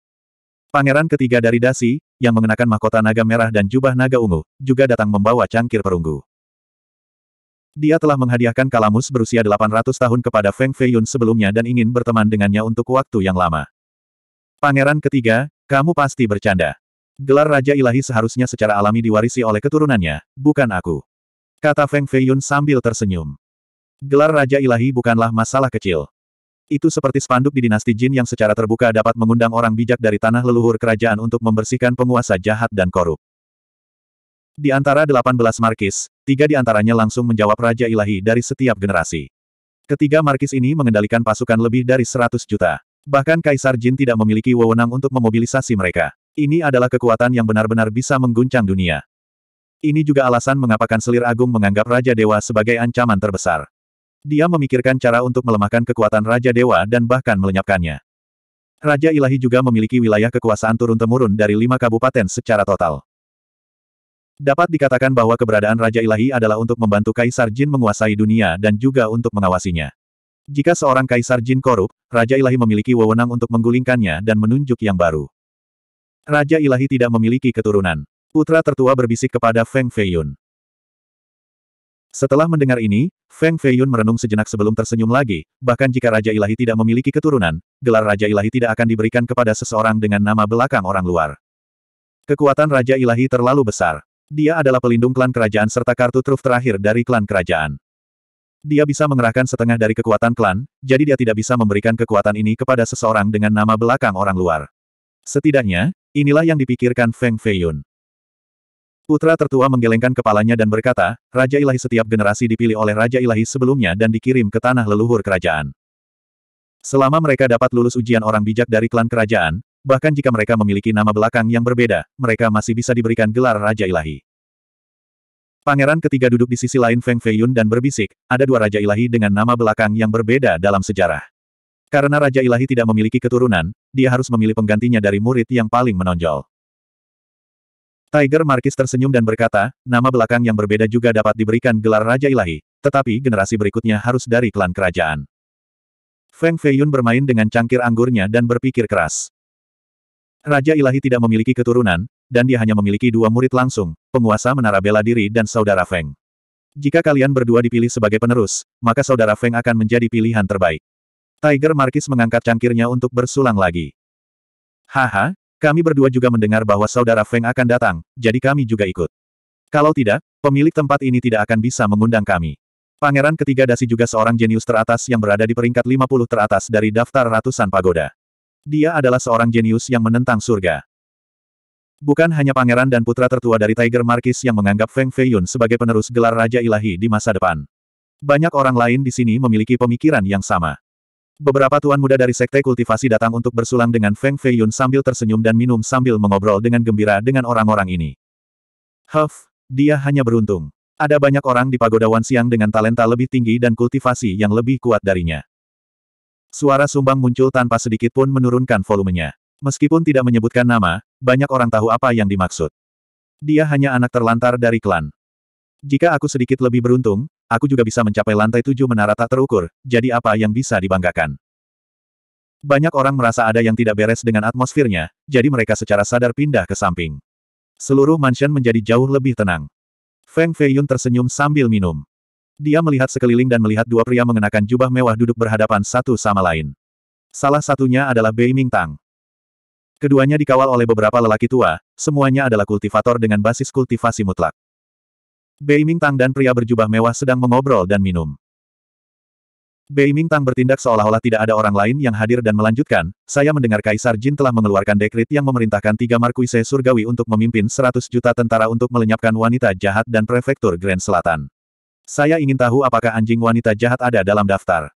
Pangeran ketiga dari Dasi, yang mengenakan mahkota naga merah dan jubah naga ungu, juga datang membawa cangkir perunggu. Dia telah menghadiahkan kalamus berusia 800 tahun kepada Feng Feiyun sebelumnya dan ingin berteman dengannya untuk waktu yang lama. Pangeran ketiga, kamu pasti bercanda. Gelar Raja Ilahi seharusnya secara alami diwarisi oleh keturunannya, bukan aku. Kata Feng Feiyun sambil tersenyum. Gelar Raja Ilahi bukanlah masalah kecil. Itu seperti spanduk di dinasti Jin yang secara terbuka dapat mengundang orang bijak dari tanah leluhur kerajaan untuk membersihkan penguasa jahat dan korup. Di antara 18 markis, tiga di antaranya langsung menjawab Raja Ilahi dari setiap generasi. Ketiga markis ini mengendalikan pasukan lebih dari 100 juta. Bahkan Kaisar Jin tidak memiliki wewenang untuk memobilisasi mereka. Ini adalah kekuatan yang benar-benar bisa mengguncang dunia. Ini juga alasan mengapa Kanselir Agung menganggap Raja Dewa sebagai ancaman terbesar. Dia memikirkan cara untuk melemahkan kekuatan Raja Dewa dan bahkan melenyapkannya. Raja Ilahi juga memiliki wilayah kekuasaan turun-temurun dari lima kabupaten secara total. Dapat dikatakan bahwa keberadaan Raja Ilahi adalah untuk membantu Kaisar Jin menguasai dunia dan juga untuk mengawasinya. Jika seorang Kaisar Jin korup, Raja Ilahi memiliki wewenang untuk menggulingkannya dan menunjuk yang baru. Raja Ilahi tidak memiliki keturunan. Putra tertua berbisik kepada Feng Feiyun. Setelah mendengar ini, Feng Feiyun merenung sejenak sebelum tersenyum lagi, bahkan jika Raja Ilahi tidak memiliki keturunan, gelar Raja Ilahi tidak akan diberikan kepada seseorang dengan nama belakang orang luar. Kekuatan Raja Ilahi terlalu besar. Dia adalah pelindung klan kerajaan serta kartu truf terakhir dari klan kerajaan. Dia bisa mengerahkan setengah dari kekuatan klan, jadi dia tidak bisa memberikan kekuatan ini kepada seseorang dengan nama belakang orang luar. Setidaknya, inilah yang dipikirkan Feng Feiyun. Putra tertua menggelengkan kepalanya dan berkata, Raja Ilahi setiap generasi dipilih oleh Raja Ilahi sebelumnya dan dikirim ke tanah leluhur kerajaan. Selama mereka dapat lulus ujian orang bijak dari klan kerajaan, bahkan jika mereka memiliki nama belakang yang berbeda, mereka masih bisa diberikan gelar Raja Ilahi. Pangeran ketiga duduk di sisi lain Feng Feiyun dan berbisik, ada dua Raja Ilahi dengan nama belakang yang berbeda dalam sejarah. Karena Raja Ilahi tidak memiliki keturunan, dia harus memilih penggantinya dari murid yang paling menonjol. Tiger Markis tersenyum dan berkata, nama belakang yang berbeda juga dapat diberikan gelar Raja Ilahi, tetapi generasi berikutnya harus dari klan kerajaan. Feng Feiyun bermain dengan cangkir anggurnya dan berpikir keras. Raja Ilahi tidak memiliki keturunan, dan dia hanya memiliki dua murid langsung, penguasa menara bela diri dan saudara Feng. Jika kalian berdua dipilih sebagai penerus, maka saudara Feng akan menjadi pilihan terbaik. Tiger Markis mengangkat cangkirnya untuk bersulang lagi. Haha, kami berdua juga mendengar bahwa saudara Feng akan datang, jadi kami juga ikut. Kalau tidak, pemilik tempat ini tidak akan bisa mengundang kami. Pangeran ketiga Dasi juga seorang jenius teratas yang berada di peringkat 50 teratas dari daftar ratusan pagoda. Dia adalah seorang jenius yang menentang surga. Bukan hanya pangeran dan putra tertua dari Tiger Markis yang menganggap Feng Feiyun sebagai penerus gelar Raja Ilahi di masa depan. Banyak orang lain di sini memiliki pemikiran yang sama. Beberapa tuan muda dari sekte kultivasi datang untuk bersulang dengan Feng Feiyun sambil tersenyum dan minum sambil mengobrol dengan gembira dengan orang-orang ini. Huff, dia hanya beruntung. Ada banyak orang di pagoda siang dengan talenta lebih tinggi dan kultivasi yang lebih kuat darinya. Suara sumbang muncul tanpa sedikit pun menurunkan volumenya. Meskipun tidak menyebutkan nama, banyak orang tahu apa yang dimaksud. Dia hanya anak terlantar dari klan. Jika aku sedikit lebih beruntung, aku juga bisa mencapai lantai tujuh menara tak terukur, jadi apa yang bisa dibanggakan? Banyak orang merasa ada yang tidak beres dengan atmosfernya, jadi mereka secara sadar pindah ke samping. Seluruh mansion menjadi jauh lebih tenang. Feng Feiyun tersenyum sambil minum. Dia melihat sekeliling dan melihat dua pria mengenakan jubah mewah duduk berhadapan satu sama lain. Salah satunya adalah Bei Mingtang. Keduanya dikawal oleh beberapa lelaki tua, semuanya adalah kultivator dengan basis kultivasi mutlak. Bei Tang dan pria berjubah mewah sedang mengobrol dan minum. Bei Tang bertindak seolah-olah tidak ada orang lain yang hadir dan melanjutkan, saya mendengar Kaisar Jin telah mengeluarkan dekrit yang memerintahkan tiga markuise surgawi untuk memimpin seratus juta tentara untuk melenyapkan wanita jahat dan prefektur Grand Selatan. Saya ingin tahu apakah anjing wanita jahat ada dalam daftar.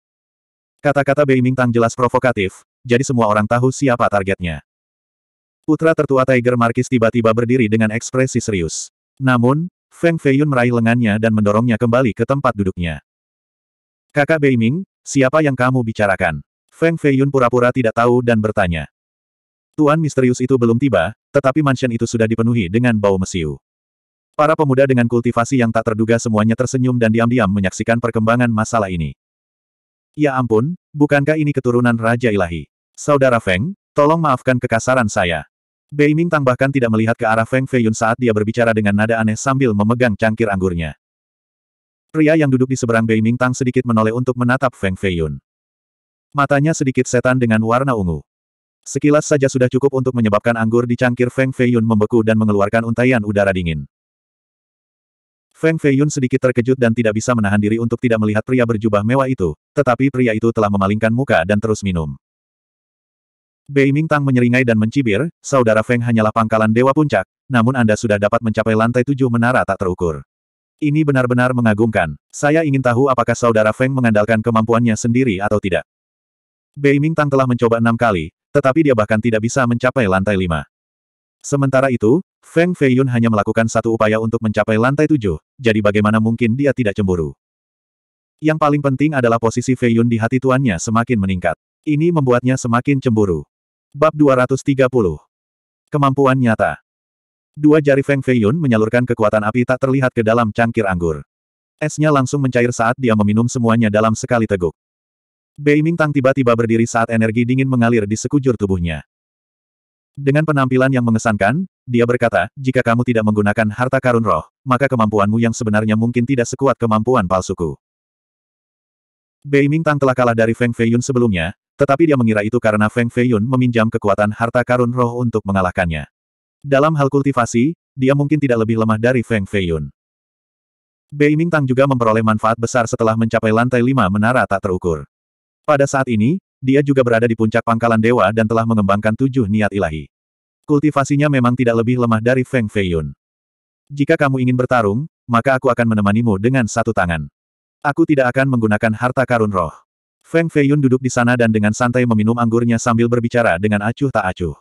Kata-kata Bei Tang jelas provokatif, jadi semua orang tahu siapa targetnya. Putra tertua Tiger Markis tiba-tiba berdiri dengan ekspresi serius. Namun, Feng Feiyun meraih lengannya dan mendorongnya kembali ke tempat duduknya. Kakak Beiming, siapa yang kamu bicarakan? Feng Feiyun pura-pura tidak tahu dan bertanya. Tuan misterius itu belum tiba, tetapi mansion itu sudah dipenuhi dengan bau mesiu. Para pemuda dengan kultivasi yang tak terduga semuanya tersenyum dan diam-diam menyaksikan perkembangan masalah ini. Ya ampun, bukankah ini keturunan Raja Ilahi? Saudara Feng, tolong maafkan kekasaran saya. Beiming Tang bahkan tidak melihat ke arah Feng Feiyun saat dia berbicara dengan nada aneh sambil memegang cangkir anggurnya. Pria yang duduk di seberang Beiming Tang sedikit menoleh untuk menatap Feng Feiyun. Matanya sedikit setan dengan warna ungu. Sekilas saja sudah cukup untuk menyebabkan anggur di cangkir Feng Feiyun membeku dan mengeluarkan untaian udara dingin. Feng Feiyun sedikit terkejut dan tidak bisa menahan diri untuk tidak melihat pria berjubah mewah itu, tetapi pria itu telah memalingkan muka dan terus minum. Beiming Tang menyeringai dan mencibir, saudara Feng hanyalah pangkalan dewa puncak, namun Anda sudah dapat mencapai lantai tujuh menara tak terukur. Ini benar-benar mengagumkan. Saya ingin tahu apakah saudara Feng mengandalkan kemampuannya sendiri atau tidak. Beiming Tang telah mencoba enam kali, tetapi dia bahkan tidak bisa mencapai lantai lima. Sementara itu, Feng Feiyun hanya melakukan satu upaya untuk mencapai lantai tujuh, jadi bagaimana mungkin dia tidak cemburu. Yang paling penting adalah posisi Feiyun di hati tuannya semakin meningkat. Ini membuatnya semakin cemburu. Bab 230. Kemampuan nyata. Dua jari Feng Feiyun menyalurkan kekuatan api tak terlihat ke dalam cangkir anggur. Esnya langsung mencair saat dia meminum semuanya dalam sekali teguk. Bei Ming Tang tiba-tiba berdiri saat energi dingin mengalir di sekujur tubuhnya. Dengan penampilan yang mengesankan, dia berkata, jika kamu tidak menggunakan harta karun roh, maka kemampuanmu yang sebenarnya mungkin tidak sekuat kemampuan palsuku. Bei Ming Tang telah kalah dari Feng Feiyun sebelumnya, tetapi dia mengira itu karena Feng Feiyun meminjam kekuatan harta karun roh untuk mengalahkannya. Dalam hal kultivasi, dia mungkin tidak lebih lemah dari Feng Feiyun. Bei Mingtang juga memperoleh manfaat besar setelah mencapai lantai lima menara tak terukur. Pada saat ini, dia juga berada di puncak pangkalan dewa dan telah mengembangkan tujuh niat ilahi. Kultivasinya memang tidak lebih lemah dari Feng Feiyun. Jika kamu ingin bertarung, maka aku akan menemanimu dengan satu tangan. Aku tidak akan menggunakan harta karun roh. Feng Feiyun duduk di sana dan dengan santai meminum anggurnya sambil berbicara dengan acuh tak acuh.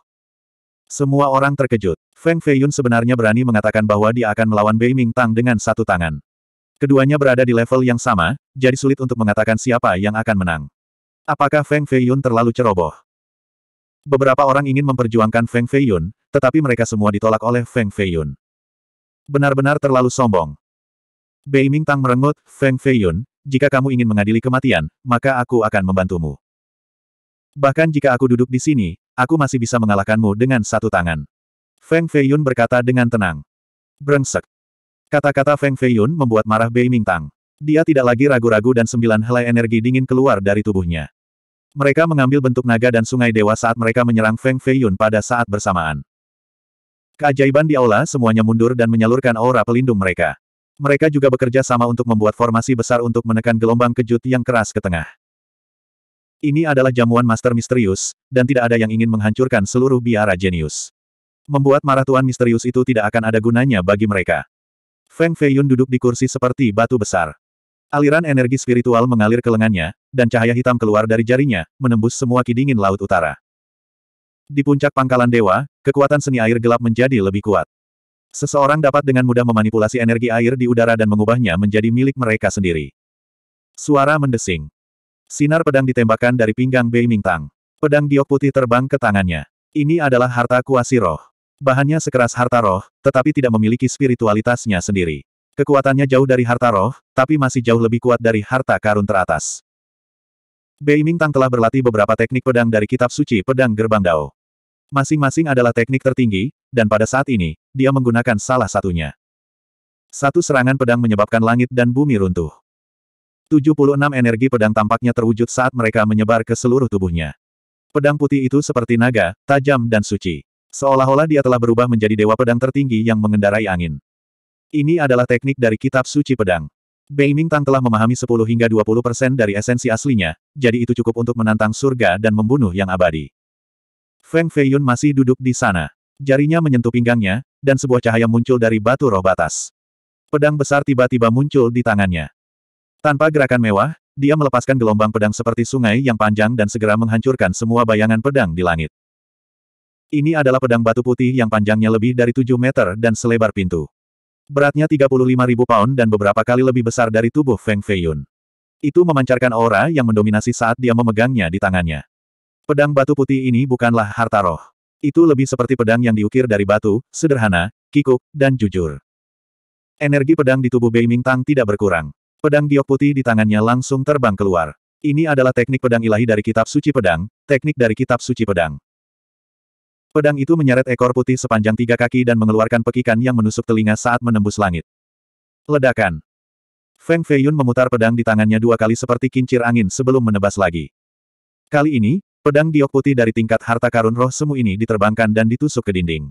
Semua orang terkejut. Feng Feiyun sebenarnya berani mengatakan bahwa dia akan melawan Bei Ming Tang dengan satu tangan. Keduanya berada di level yang sama, jadi sulit untuk mengatakan siapa yang akan menang. Apakah Feng Feiyun terlalu ceroboh? Beberapa orang ingin memperjuangkan Feng Feiyun, tetapi mereka semua ditolak oleh Feng Feiyun. Benar-benar terlalu sombong. Bei Ming Tang merengut, Feng Feiyun, jika kamu ingin mengadili kematian, maka aku akan membantumu. Bahkan jika aku duduk di sini, aku masih bisa mengalahkanmu dengan satu tangan. Feng Feiyun berkata dengan tenang. Brengsek. Kata-kata Feng Feiyun membuat marah Bei Mingtang. Dia tidak lagi ragu-ragu dan sembilan helai energi dingin keluar dari tubuhnya. Mereka mengambil bentuk naga dan sungai dewa saat mereka menyerang Feng Feiyun pada saat bersamaan. Keajaiban di aula semuanya mundur dan menyalurkan aura pelindung mereka. Mereka juga bekerja sama untuk membuat formasi besar untuk menekan gelombang kejut yang keras ke tengah. Ini adalah jamuan master misterius, dan tidak ada yang ingin menghancurkan seluruh biara jenius. Membuat marah Tuan misterius itu tidak akan ada gunanya bagi mereka. Feng Feiyun duduk di kursi seperti batu besar. Aliran energi spiritual mengalir ke lengannya, dan cahaya hitam keluar dari jarinya, menembus semua kidingin Laut Utara. Di puncak pangkalan dewa, kekuatan seni air gelap menjadi lebih kuat. Seseorang dapat dengan mudah memanipulasi energi air di udara dan mengubahnya menjadi milik mereka sendiri. Suara mendesing. Sinar pedang ditembakkan dari pinggang Bei Mingtang. Pedang giok putih terbang ke tangannya. Ini adalah harta kuasi roh. Bahannya sekeras harta roh, tetapi tidak memiliki spiritualitasnya sendiri. Kekuatannya jauh dari harta roh, tapi masih jauh lebih kuat dari harta karun teratas. Bei Mingtang telah berlatih beberapa teknik pedang dari kitab suci pedang gerbang Dao. Masing-masing adalah teknik tertinggi, dan pada saat ini, dia menggunakan salah satunya. Satu serangan pedang menyebabkan langit dan bumi runtuh. 76 energi pedang tampaknya terwujud saat mereka menyebar ke seluruh tubuhnya. Pedang putih itu seperti naga, tajam dan suci. Seolah-olah dia telah berubah menjadi dewa pedang tertinggi yang mengendarai angin. Ini adalah teknik dari kitab suci pedang. Bei tang telah memahami 10 hingga 20 persen dari esensi aslinya, jadi itu cukup untuk menantang surga dan membunuh yang abadi. Feng Feiyun masih duduk di sana. Jarinya menyentuh pinggangnya, dan sebuah cahaya muncul dari batu roh batas. Pedang besar tiba-tiba muncul di tangannya. Tanpa gerakan mewah, dia melepaskan gelombang pedang seperti sungai yang panjang dan segera menghancurkan semua bayangan pedang di langit. Ini adalah pedang batu putih yang panjangnya lebih dari 7 meter dan selebar pintu. Beratnya 35.000 pound dan beberapa kali lebih besar dari tubuh Feng Feiyun. Itu memancarkan aura yang mendominasi saat dia memegangnya di tangannya. Pedang batu putih ini bukanlah harta roh. Itu lebih seperti pedang yang diukir dari batu, sederhana, kikuk, dan jujur. Energi pedang di tubuh Bei Ming Tang tidak berkurang. Pedang giok putih di tangannya langsung terbang keluar. Ini adalah teknik pedang ilahi dari kitab suci pedang, teknik dari kitab suci pedang. Pedang itu menyeret ekor putih sepanjang tiga kaki dan mengeluarkan pekikan yang menusuk telinga saat menembus langit. Ledakan. Feng Feiyun memutar pedang di tangannya dua kali seperti kincir angin sebelum menebas lagi. Kali ini, Pedang giok putih dari tingkat harta karun roh semu ini diterbangkan dan ditusuk ke dinding.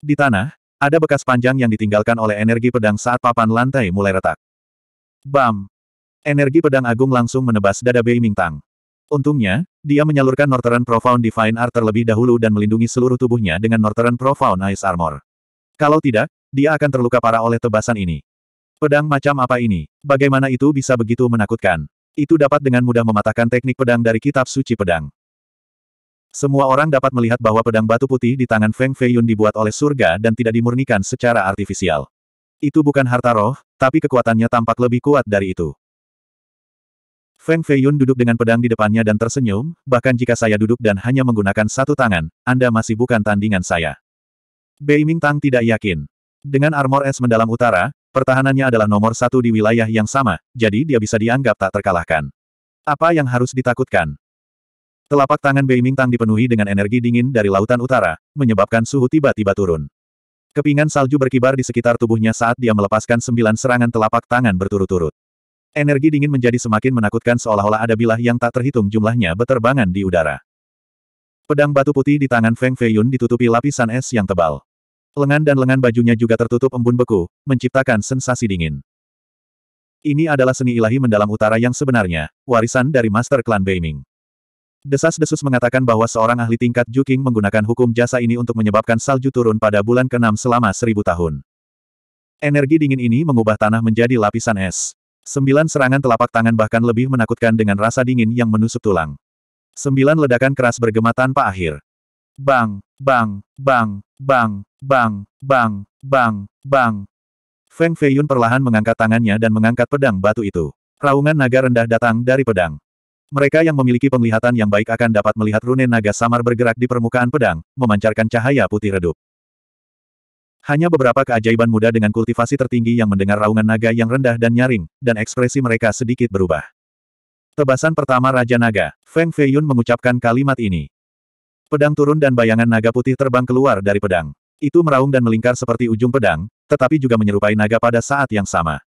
Di tanah, ada bekas panjang yang ditinggalkan oleh energi pedang saat papan lantai mulai retak. Bam! Energi pedang agung langsung menebas dada Bei Mingtang. Untungnya, dia menyalurkan Northern Profound Divine Art terlebih dahulu dan melindungi seluruh tubuhnya dengan Northern Profound Ice Armor. Kalau tidak, dia akan terluka parah oleh tebasan ini. Pedang macam apa ini? Bagaimana itu bisa begitu menakutkan? itu dapat dengan mudah mematahkan teknik pedang dari kitab suci pedang. Semua orang dapat melihat bahwa pedang batu putih di tangan Feng Feiyun dibuat oleh surga dan tidak dimurnikan secara artifisial. Itu bukan harta roh, tapi kekuatannya tampak lebih kuat dari itu. Feng Feiyun duduk dengan pedang di depannya dan tersenyum, bahkan jika saya duduk dan hanya menggunakan satu tangan, Anda masih bukan tandingan saya. Bei Ming Tang tidak yakin. Dengan armor es mendalam utara, Pertahanannya adalah nomor satu di wilayah yang sama, jadi dia bisa dianggap tak terkalahkan. Apa yang harus ditakutkan? Telapak tangan Bei Mingtang dipenuhi dengan energi dingin dari lautan utara, menyebabkan suhu tiba-tiba turun. Kepingan salju berkibar di sekitar tubuhnya saat dia melepaskan sembilan serangan telapak tangan berturut-turut. Energi dingin menjadi semakin menakutkan seolah-olah ada bilah yang tak terhitung jumlahnya beterbangan di udara. Pedang batu putih di tangan Feng Feiyun ditutupi lapisan es yang tebal. Lengan dan lengan bajunya juga tertutup embun beku, menciptakan sensasi dingin. Ini adalah seni ilahi mendalam utara yang sebenarnya, warisan dari Master Klan Beiming. Desas-desus mengatakan bahwa seorang ahli tingkat Juking menggunakan hukum jasa ini untuk menyebabkan salju turun pada bulan ke-6 selama seribu tahun. Energi dingin ini mengubah tanah menjadi lapisan es. Sembilan serangan telapak tangan bahkan lebih menakutkan dengan rasa dingin yang menusuk tulang. Sembilan ledakan keras bergema tanpa akhir. Bang, bang, bang, bang, Bang, bang, bang, bang. Feng Feiyun perlahan mengangkat tangannya dan mengangkat pedang batu itu. Raungan naga rendah datang dari pedang. Mereka yang memiliki penglihatan yang baik akan dapat melihat rune naga samar bergerak di permukaan pedang, memancarkan cahaya putih redup. Hanya beberapa keajaiban muda dengan kultivasi tertinggi yang mendengar raungan naga yang rendah dan nyaring, dan ekspresi mereka sedikit berubah. Tebasan pertama Raja Naga, Feng Feiyun mengucapkan kalimat ini. Pedang turun dan bayangan naga putih terbang keluar dari pedang. Itu meraung dan melingkar seperti ujung pedang, tetapi juga menyerupai naga pada saat yang sama.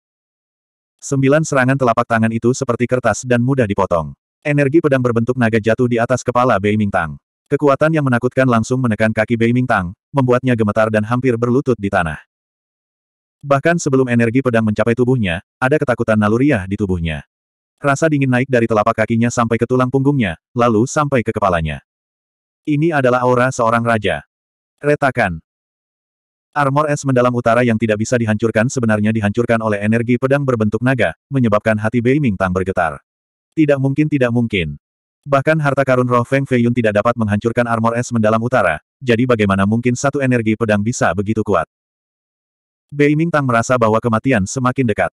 Sembilan serangan telapak tangan itu seperti kertas dan mudah dipotong. Energi pedang berbentuk naga jatuh di atas kepala Bei Ming Tang. Kekuatan yang menakutkan langsung menekan kaki Bei Ming Tang, membuatnya gemetar dan hampir berlutut di tanah. Bahkan sebelum energi pedang mencapai tubuhnya, ada ketakutan naluriah di tubuhnya. Rasa dingin naik dari telapak kakinya sampai ke tulang punggungnya, lalu sampai ke kepalanya. Ini adalah aura seorang raja. Retakan. Armor es mendalam utara yang tidak bisa dihancurkan sebenarnya dihancurkan oleh energi pedang berbentuk naga, menyebabkan hati Bei Ming Tang bergetar. Tidak mungkin tidak mungkin. Bahkan harta karun roh Feng Fei Yun tidak dapat menghancurkan armor es mendalam utara, jadi bagaimana mungkin satu energi pedang bisa begitu kuat. Bei Ming Tang merasa bahwa kematian semakin dekat.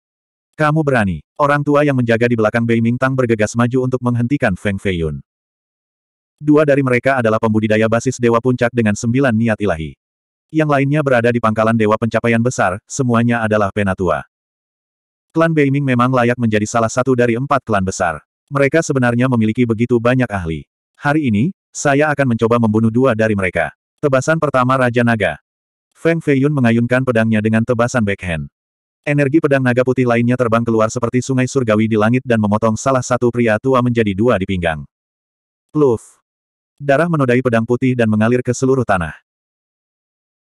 Kamu berani. Orang tua yang menjaga di belakang Bei Ming Tang bergegas maju untuk menghentikan Feng Fei Yun. Dua dari mereka adalah pembudidaya basis Dewa Puncak dengan sembilan niat ilahi. Yang lainnya berada di pangkalan Dewa Pencapaian Besar, semuanya adalah penatua. Klan Beiming memang layak menjadi salah satu dari empat klan besar. Mereka sebenarnya memiliki begitu banyak ahli. Hari ini, saya akan mencoba membunuh dua dari mereka. Tebasan pertama Raja Naga. Feng Feiyun mengayunkan pedangnya dengan tebasan backhand. Energi pedang naga putih lainnya terbang keluar seperti sungai surgawi di langit dan memotong salah satu pria tua menjadi dua di pinggang. Pluf. Darah menodai pedang putih dan mengalir ke seluruh tanah.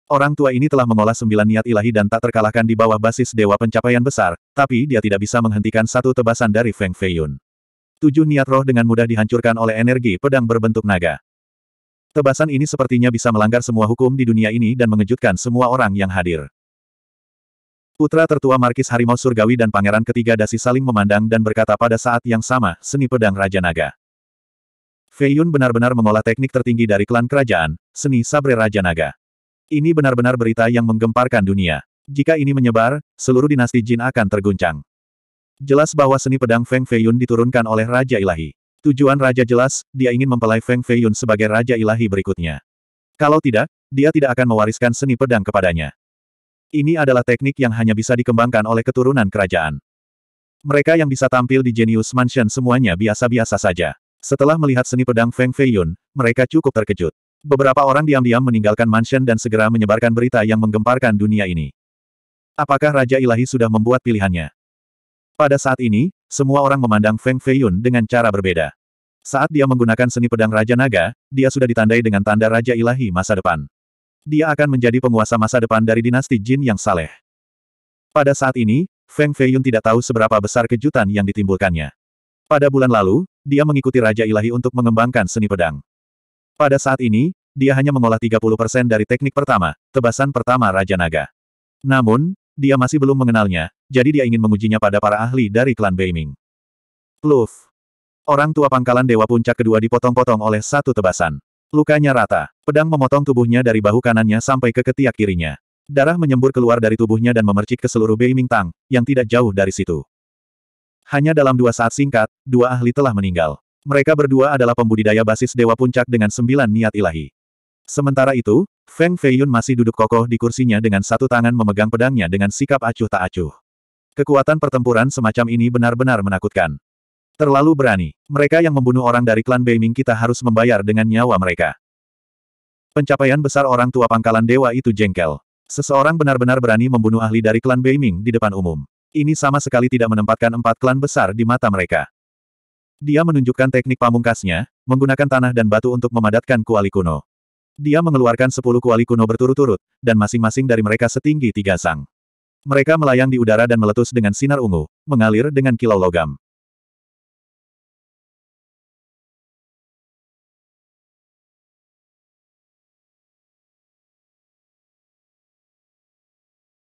Orang tua ini telah mengolah sembilan niat ilahi dan tak terkalahkan di bawah basis dewa pencapaian besar, tapi dia tidak bisa menghentikan satu tebasan dari Feng Feiyun. Tujuh niat roh dengan mudah dihancurkan oleh energi pedang berbentuk naga. Tebasan ini sepertinya bisa melanggar semua hukum di dunia ini dan mengejutkan semua orang yang hadir. Putra tertua Markis Harimau Surgawi dan Pangeran Ketiga Dasi saling memandang dan berkata pada saat yang sama, seni pedang Raja Naga. Feiyun benar-benar mengolah teknik tertinggi dari klan kerajaan, seni sabre Raja Naga. Ini benar-benar berita yang menggemparkan dunia. Jika ini menyebar, seluruh dinasti Jin akan terguncang. Jelas bahwa seni pedang Feng Feiyun diturunkan oleh Raja Ilahi. Tujuan Raja jelas, dia ingin mempelai Feng Feiyun sebagai Raja Ilahi berikutnya. Kalau tidak, dia tidak akan mewariskan seni pedang kepadanya. Ini adalah teknik yang hanya bisa dikembangkan oleh keturunan kerajaan. Mereka yang bisa tampil di Genius Mansion semuanya biasa-biasa saja. Setelah melihat seni pedang Feng Feiyun, mereka cukup terkejut. Beberapa orang diam-diam meninggalkan mansion dan segera menyebarkan berita yang menggemparkan dunia ini. Apakah Raja Ilahi sudah membuat pilihannya? Pada saat ini, semua orang memandang Feng Feiyun dengan cara berbeda. Saat dia menggunakan seni pedang Raja Naga, dia sudah ditandai dengan tanda Raja Ilahi masa depan. Dia akan menjadi penguasa masa depan dari dinasti Jin yang saleh. Pada saat ini, Feng Feiyun tidak tahu seberapa besar kejutan yang ditimbulkannya. Pada bulan lalu, dia mengikuti Raja Ilahi untuk mengembangkan seni pedang. Pada saat ini, dia hanya mengolah 30% dari teknik pertama, tebasan pertama Raja Naga. Namun, dia masih belum mengenalnya, jadi dia ingin mengujinya pada para ahli dari klan Beiming. Pluf. Orang tua pangkalan Dewa Puncak kedua dipotong-potong oleh satu tebasan. Lukanya rata, pedang memotong tubuhnya dari bahu kanannya sampai ke ketiak kirinya. Darah menyembur keluar dari tubuhnya dan memercik ke seluruh Beiming Tang, yang tidak jauh dari situ. Hanya dalam dua saat singkat, dua ahli telah meninggal. Mereka berdua adalah pembudidaya basis Dewa Puncak dengan sembilan niat ilahi. Sementara itu, Feng Feiyun masih duduk kokoh di kursinya dengan satu tangan memegang pedangnya dengan sikap acuh tak acuh. Kekuatan pertempuran semacam ini benar-benar menakutkan. Terlalu berani. Mereka yang membunuh orang dari klan Beiming kita harus membayar dengan nyawa mereka. Pencapaian besar orang tua pangkalan dewa itu jengkel. Seseorang benar-benar berani membunuh ahli dari klan Beiming di depan umum. Ini sama sekali tidak menempatkan empat klan besar di mata mereka. Dia menunjukkan teknik pamungkasnya, menggunakan tanah dan batu untuk memadatkan kuali kuno. Dia mengeluarkan sepuluh kuali kuno berturut-turut, dan masing-masing dari mereka setinggi tiga sang. Mereka melayang di udara dan meletus dengan sinar ungu, mengalir dengan kilau logam.